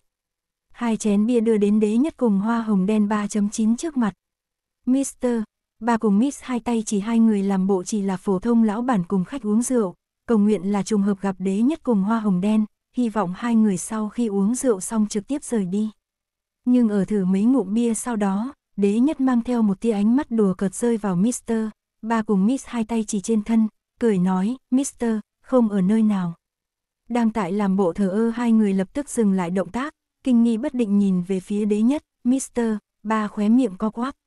[SPEAKER 1] Hai chén bia đưa đến đế nhất cùng hoa hồng đen 3.9 trước mặt. Mister, bà cùng Miss hai tay chỉ hai người làm bộ chỉ là phổ thông lão bản cùng khách uống rượu, cầu nguyện là trùng hợp gặp đế nhất cùng hoa hồng đen, hy vọng hai người sau khi uống rượu xong trực tiếp rời đi. Nhưng ở thử mấy ngụm bia sau đó, đế nhất mang theo một tia ánh mắt đùa cợt rơi vào Mister, bà cùng Miss hai tay chỉ trên thân, cười nói, Mister, không ở nơi nào đang tại làm bộ thờ ơ hai người lập tức dừng lại động tác, kinh nghi bất định nhìn về phía đế nhất, Mr. Ba khóe miệng co quắp.